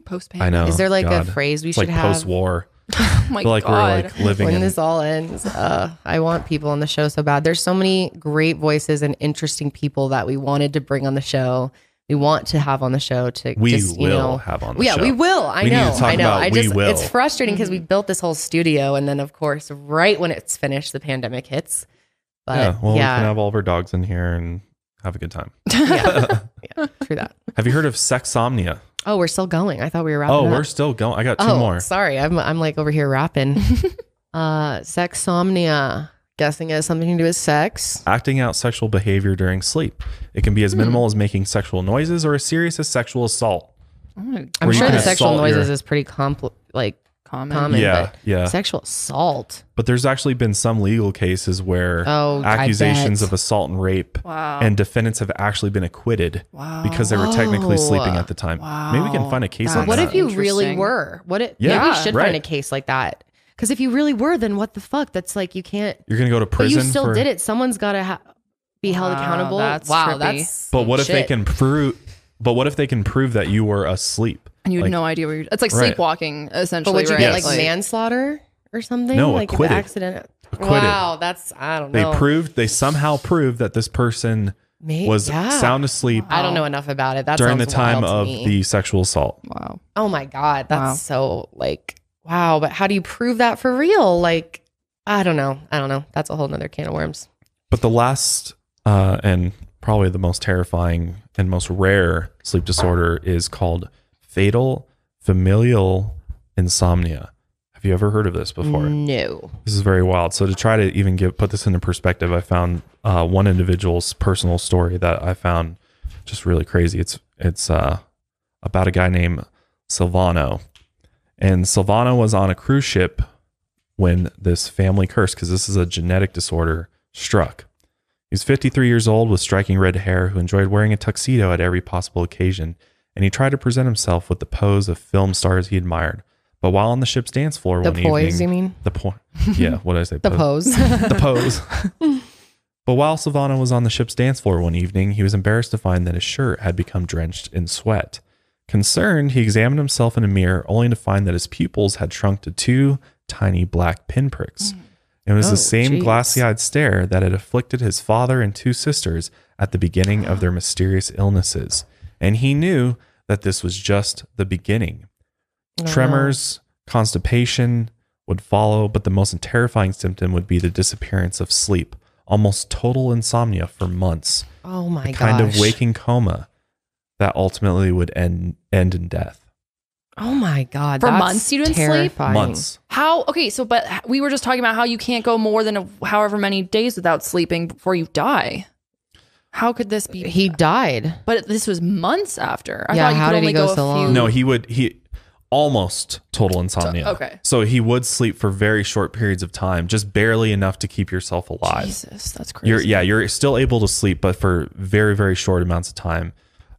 S2: post pandemic. I know. Is there like God. a phrase we it's should like have? Post war. Oh my like god! Like living when in... this all ends, uh, I want people on the show so bad. There's so many great voices and interesting people that we wanted to bring on the show. We want to have on the show to we just, will you know, have on. yeah, show. we will. I we know. I know. I just it's frustrating because we mm-hmm. built this whole studio, and then of course, right when it's finished, the pandemic hits. But yeah, well, yeah. we can
S1: have all of our dogs in here and have a good time. Yeah. yeah, true that. Have you heard of sexomnia?
S2: Oh, we're still going. I thought we were wrapping. Oh, up. we're still
S1: going. I got two oh, more. Sorry,
S2: I'm I'm like over here rapping. uh, sexomnia. Guessing it has something to do with sex.
S1: Acting out sexual behavior during sleep. It can be as hmm. minimal as making sexual noises or as serious as sexual assault. Oh, I'm sure the sexual noises your...
S2: is pretty compl- like common. common yeah, but yeah. Sexual assault.
S1: But there's actually been some legal cases where oh, accusations of assault and rape wow. and defendants have actually been acquitted wow. because they were technically sleeping at the time. Wow. Maybe we can find a case like that. what if you really
S2: were? What if yeah, maybe we should right. find a case like that? Because if you really were, then what the fuck? That's like you can't. You're gonna go to prison. But you still for... did it. Someone's gotta ha- be held wow, accountable. That's wow, trippy. that's.
S1: But what shit. if they can prove but what if they can prove that you were asleep? And you had Like, no idea where you It's like Right. sleepwalking, But essentially, would you right? get Yes. like
S2: manslaughter or something? No, like if acquitted. accident. Acquitted. Wow, that's I don't know. They
S1: proved they somehow proved that this person was yeah. sound asleep I don't know enough about it. That's during the time of me. the sexual assault. wow.
S2: Oh my god, that's Wow. so like wow. But how do you prove that for real? Like I don't know. I don't know. That's a whole nother can of worms.
S1: But the last, uh, and probably the most terrifying and most rare sleep disorder is called fatal familial insomnia. Have you ever heard of this before? No. This is very wild. So to try to even give put this into perspective, I found uh, one individual's personal story that I found just really crazy. It's it's uh, about a guy named Silvano, and Silvano was on a cruise ship when this family curse, because this is a genetic disorder, struck. He was 53 years old with striking red hair who enjoyed wearing a tuxedo at every possible occasion, and he tried to present himself with the pose of film stars he admired. But while on the ship's dance floor the one poise, evening, you mean? The po- Yeah, what did I say? the pose. the pose. but while Savannah was on the ship's dance floor one evening, he was embarrassed to find that his shirt had become drenched in sweat. Concerned, he examined himself in a mirror, only to find that his pupils had shrunk to two tiny black pinpricks. Mm. It was oh, the same glassy eyed stare that had afflicted his father and two sisters at the beginning of their mysterious illnesses. And he knew that this was just the beginning. Oh, Tremors, constipation would follow, but the most terrifying symptom would be the disappearance of sleep, almost total insomnia for months. Oh my god. Kind gosh. of waking coma that ultimately would end end in death.
S2: Oh my god! For months you didn't terrifying.
S1: sleep. Months.
S3: How? Okay, so but we were just talking about how you can't go more than a, however many days without sleeping before you die. How could this be? He died. But this was months after. I Yeah, thought how could did he only go so a few. long? No,
S1: he would he almost total insomnia. okay. So he would sleep for very short periods of time, just barely enough to keep yourself alive. Jesus,
S3: that's crazy. You're yeah, you're
S1: still able to sleep but for very very short amounts of time.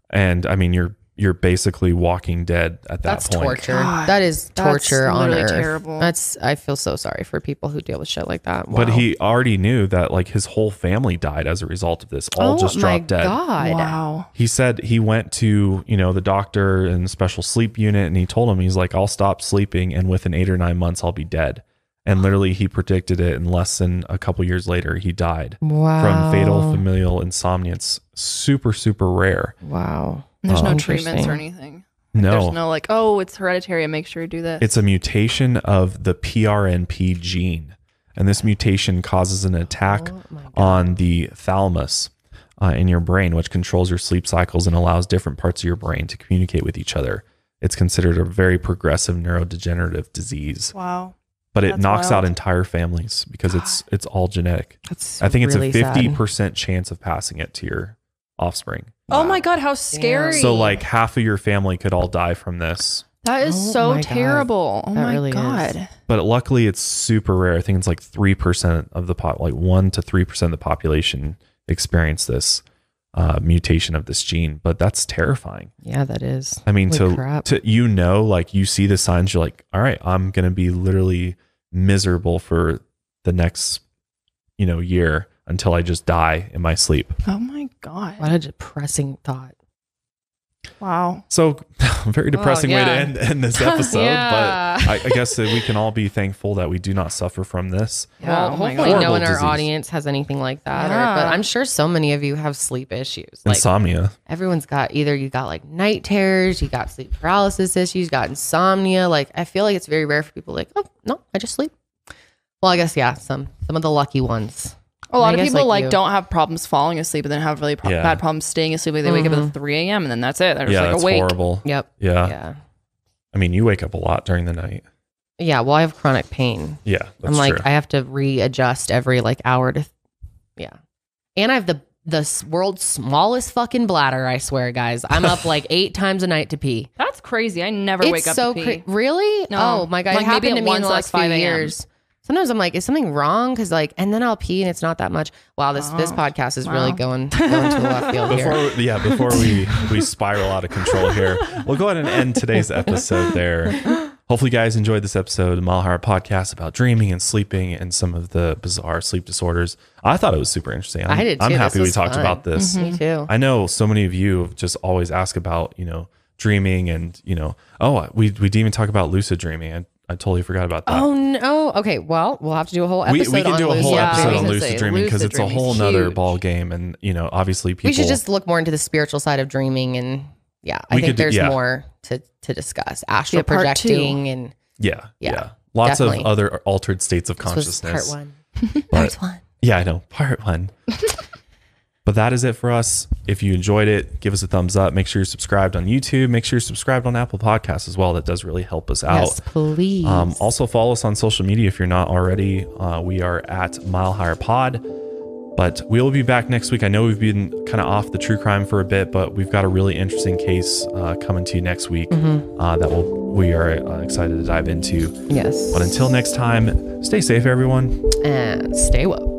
S1: And I mean, you're you're basically walking dead at that that's point. torture. God, that is torture on earth. Terrible.
S2: That's I feel so sorry for people who
S1: deal with shit like that. Wow. But he already knew that like his whole family died as a result of this. All oh, just dropped dead. God. Wow. He said he went to, you know, the doctor and special sleep unit and he told him he's like I'll stop sleeping and within 8 or 9 months I'll be dead. And literally he predicted it and less than a couple years later he died wow. from fatal familial insomnia. It's super super rare. Wow there's oh, no treatments or anything. Like, no. There's
S3: no like, oh, it's hereditary. Make sure you do this. It's
S1: a mutation of the PRNP gene. And this mutation causes an attack oh, on the thalamus uh, in your brain, which controls your sleep cycles and allows different parts of your brain to communicate with each other. It's considered a very progressive neurodegenerative disease. Wow. But it knocks wild. out entire families because it's it's all genetic. That's I think really it's a fifty percent chance of passing it to your offspring. Wow. Oh
S3: my god, how scary! Damn. So
S1: like half of your family could all die from this.
S3: That is oh so terrible. God. Oh that my really god! Is.
S1: But luckily, it's super rare. I think it's like three percent of the pop, like one to three percent of the population experience this uh, mutation of this gene. But that's terrifying. Yeah, that is. I mean, Holy to crap. to you know, like you see the signs, you're like, all right, I'm gonna be literally miserable for the next, you know, year until I just die in my sleep.
S3: Oh my God. What a depressing thought. Wow. So,
S1: very depressing oh, yeah. way to end, end this episode. yeah. But I, I, guess that we can all be thankful that we do not suffer from this. Yeah. Well, oh hopefully, no one in our audience
S2: has anything like that. Yeah. Or, but I'm sure so many of you have sleep issues.
S1: Like, insomnia.
S2: Everyone's got either you got like night terrors, you got sleep paralysis issues, you got insomnia. Like, I feel like it's very rare for people like, oh, no, I just sleep. Well, I guess, yeah, some some of the lucky ones.
S3: A lot of people like, like don't have problems falling asleep, but then have really pro- Yeah. bad problems staying asleep. they wake up at mm-hmm. 3 a.m. and then that's it. They're just yeah, like that's awake. horrible. Yep.
S1: Yeah. Yeah. I mean, you wake up a lot during the night.
S3: Yeah. Well, I have chronic pain. Yeah, that's I'm like true. I have
S2: to readjust every like hour to, yeah, and I have the the world's smallest fucking bladder. I swear, guys, I'm up like eight times a night to pee.
S3: That's crazy. I never wake up. so to pee. cra- really. No. Oh my god, Like, maybe happened to me in the last 5 a.m. years
S2: sometimes I'm like, is something wrong? Cause like, and then I'll pee and it's not that much. Wow. This, oh, this podcast is wow. really going, going to the left field before, here. Yeah. Before we,
S1: we spiral out of control here, we'll go ahead and end today's episode there. Hopefully you guys enjoyed this episode of Malhar podcast about dreaming and sleeping and some of the bizarre sleep disorders. I thought it was super interesting. I'm, I did too. I'm happy we talked fun. about this. Mm-hmm. Me too. I know so many of you just always ask about, you know, dreaming and you know oh we, we didn't even talk about lucid dreaming and I totally forgot about that.
S2: Oh no. Okay. Well, we'll have to do a whole episode. We, we can do a whole
S1: episode on lucid dreaming because it's a whole nother ball game, and you know, obviously, people. We should just
S2: look more into the spiritual side of dreaming, and yeah, I think could, there's yeah. more to to discuss. Astral yeah, projecting, and yeah, yeah,
S1: lots definitely. of other altered states of consciousness. part one. part one. Yeah, I know. Part one. But that is it for us. If you enjoyed it, give us a thumbs up. Make sure you're subscribed on YouTube. Make sure you're subscribed on Apple Podcasts as well. That does really help us out. Yes,
S2: please. Um,
S1: also, follow us on social media if you're not already. Uh, we are at Mile Higher Pod. But we will be back next week. I know we've been kind of off the true crime for a bit, but we've got a really interesting case uh, coming to you next week mm-hmm. uh, that we'll, we are uh, excited to dive into. Yes. But until next time, stay safe, everyone.
S2: And stay woke.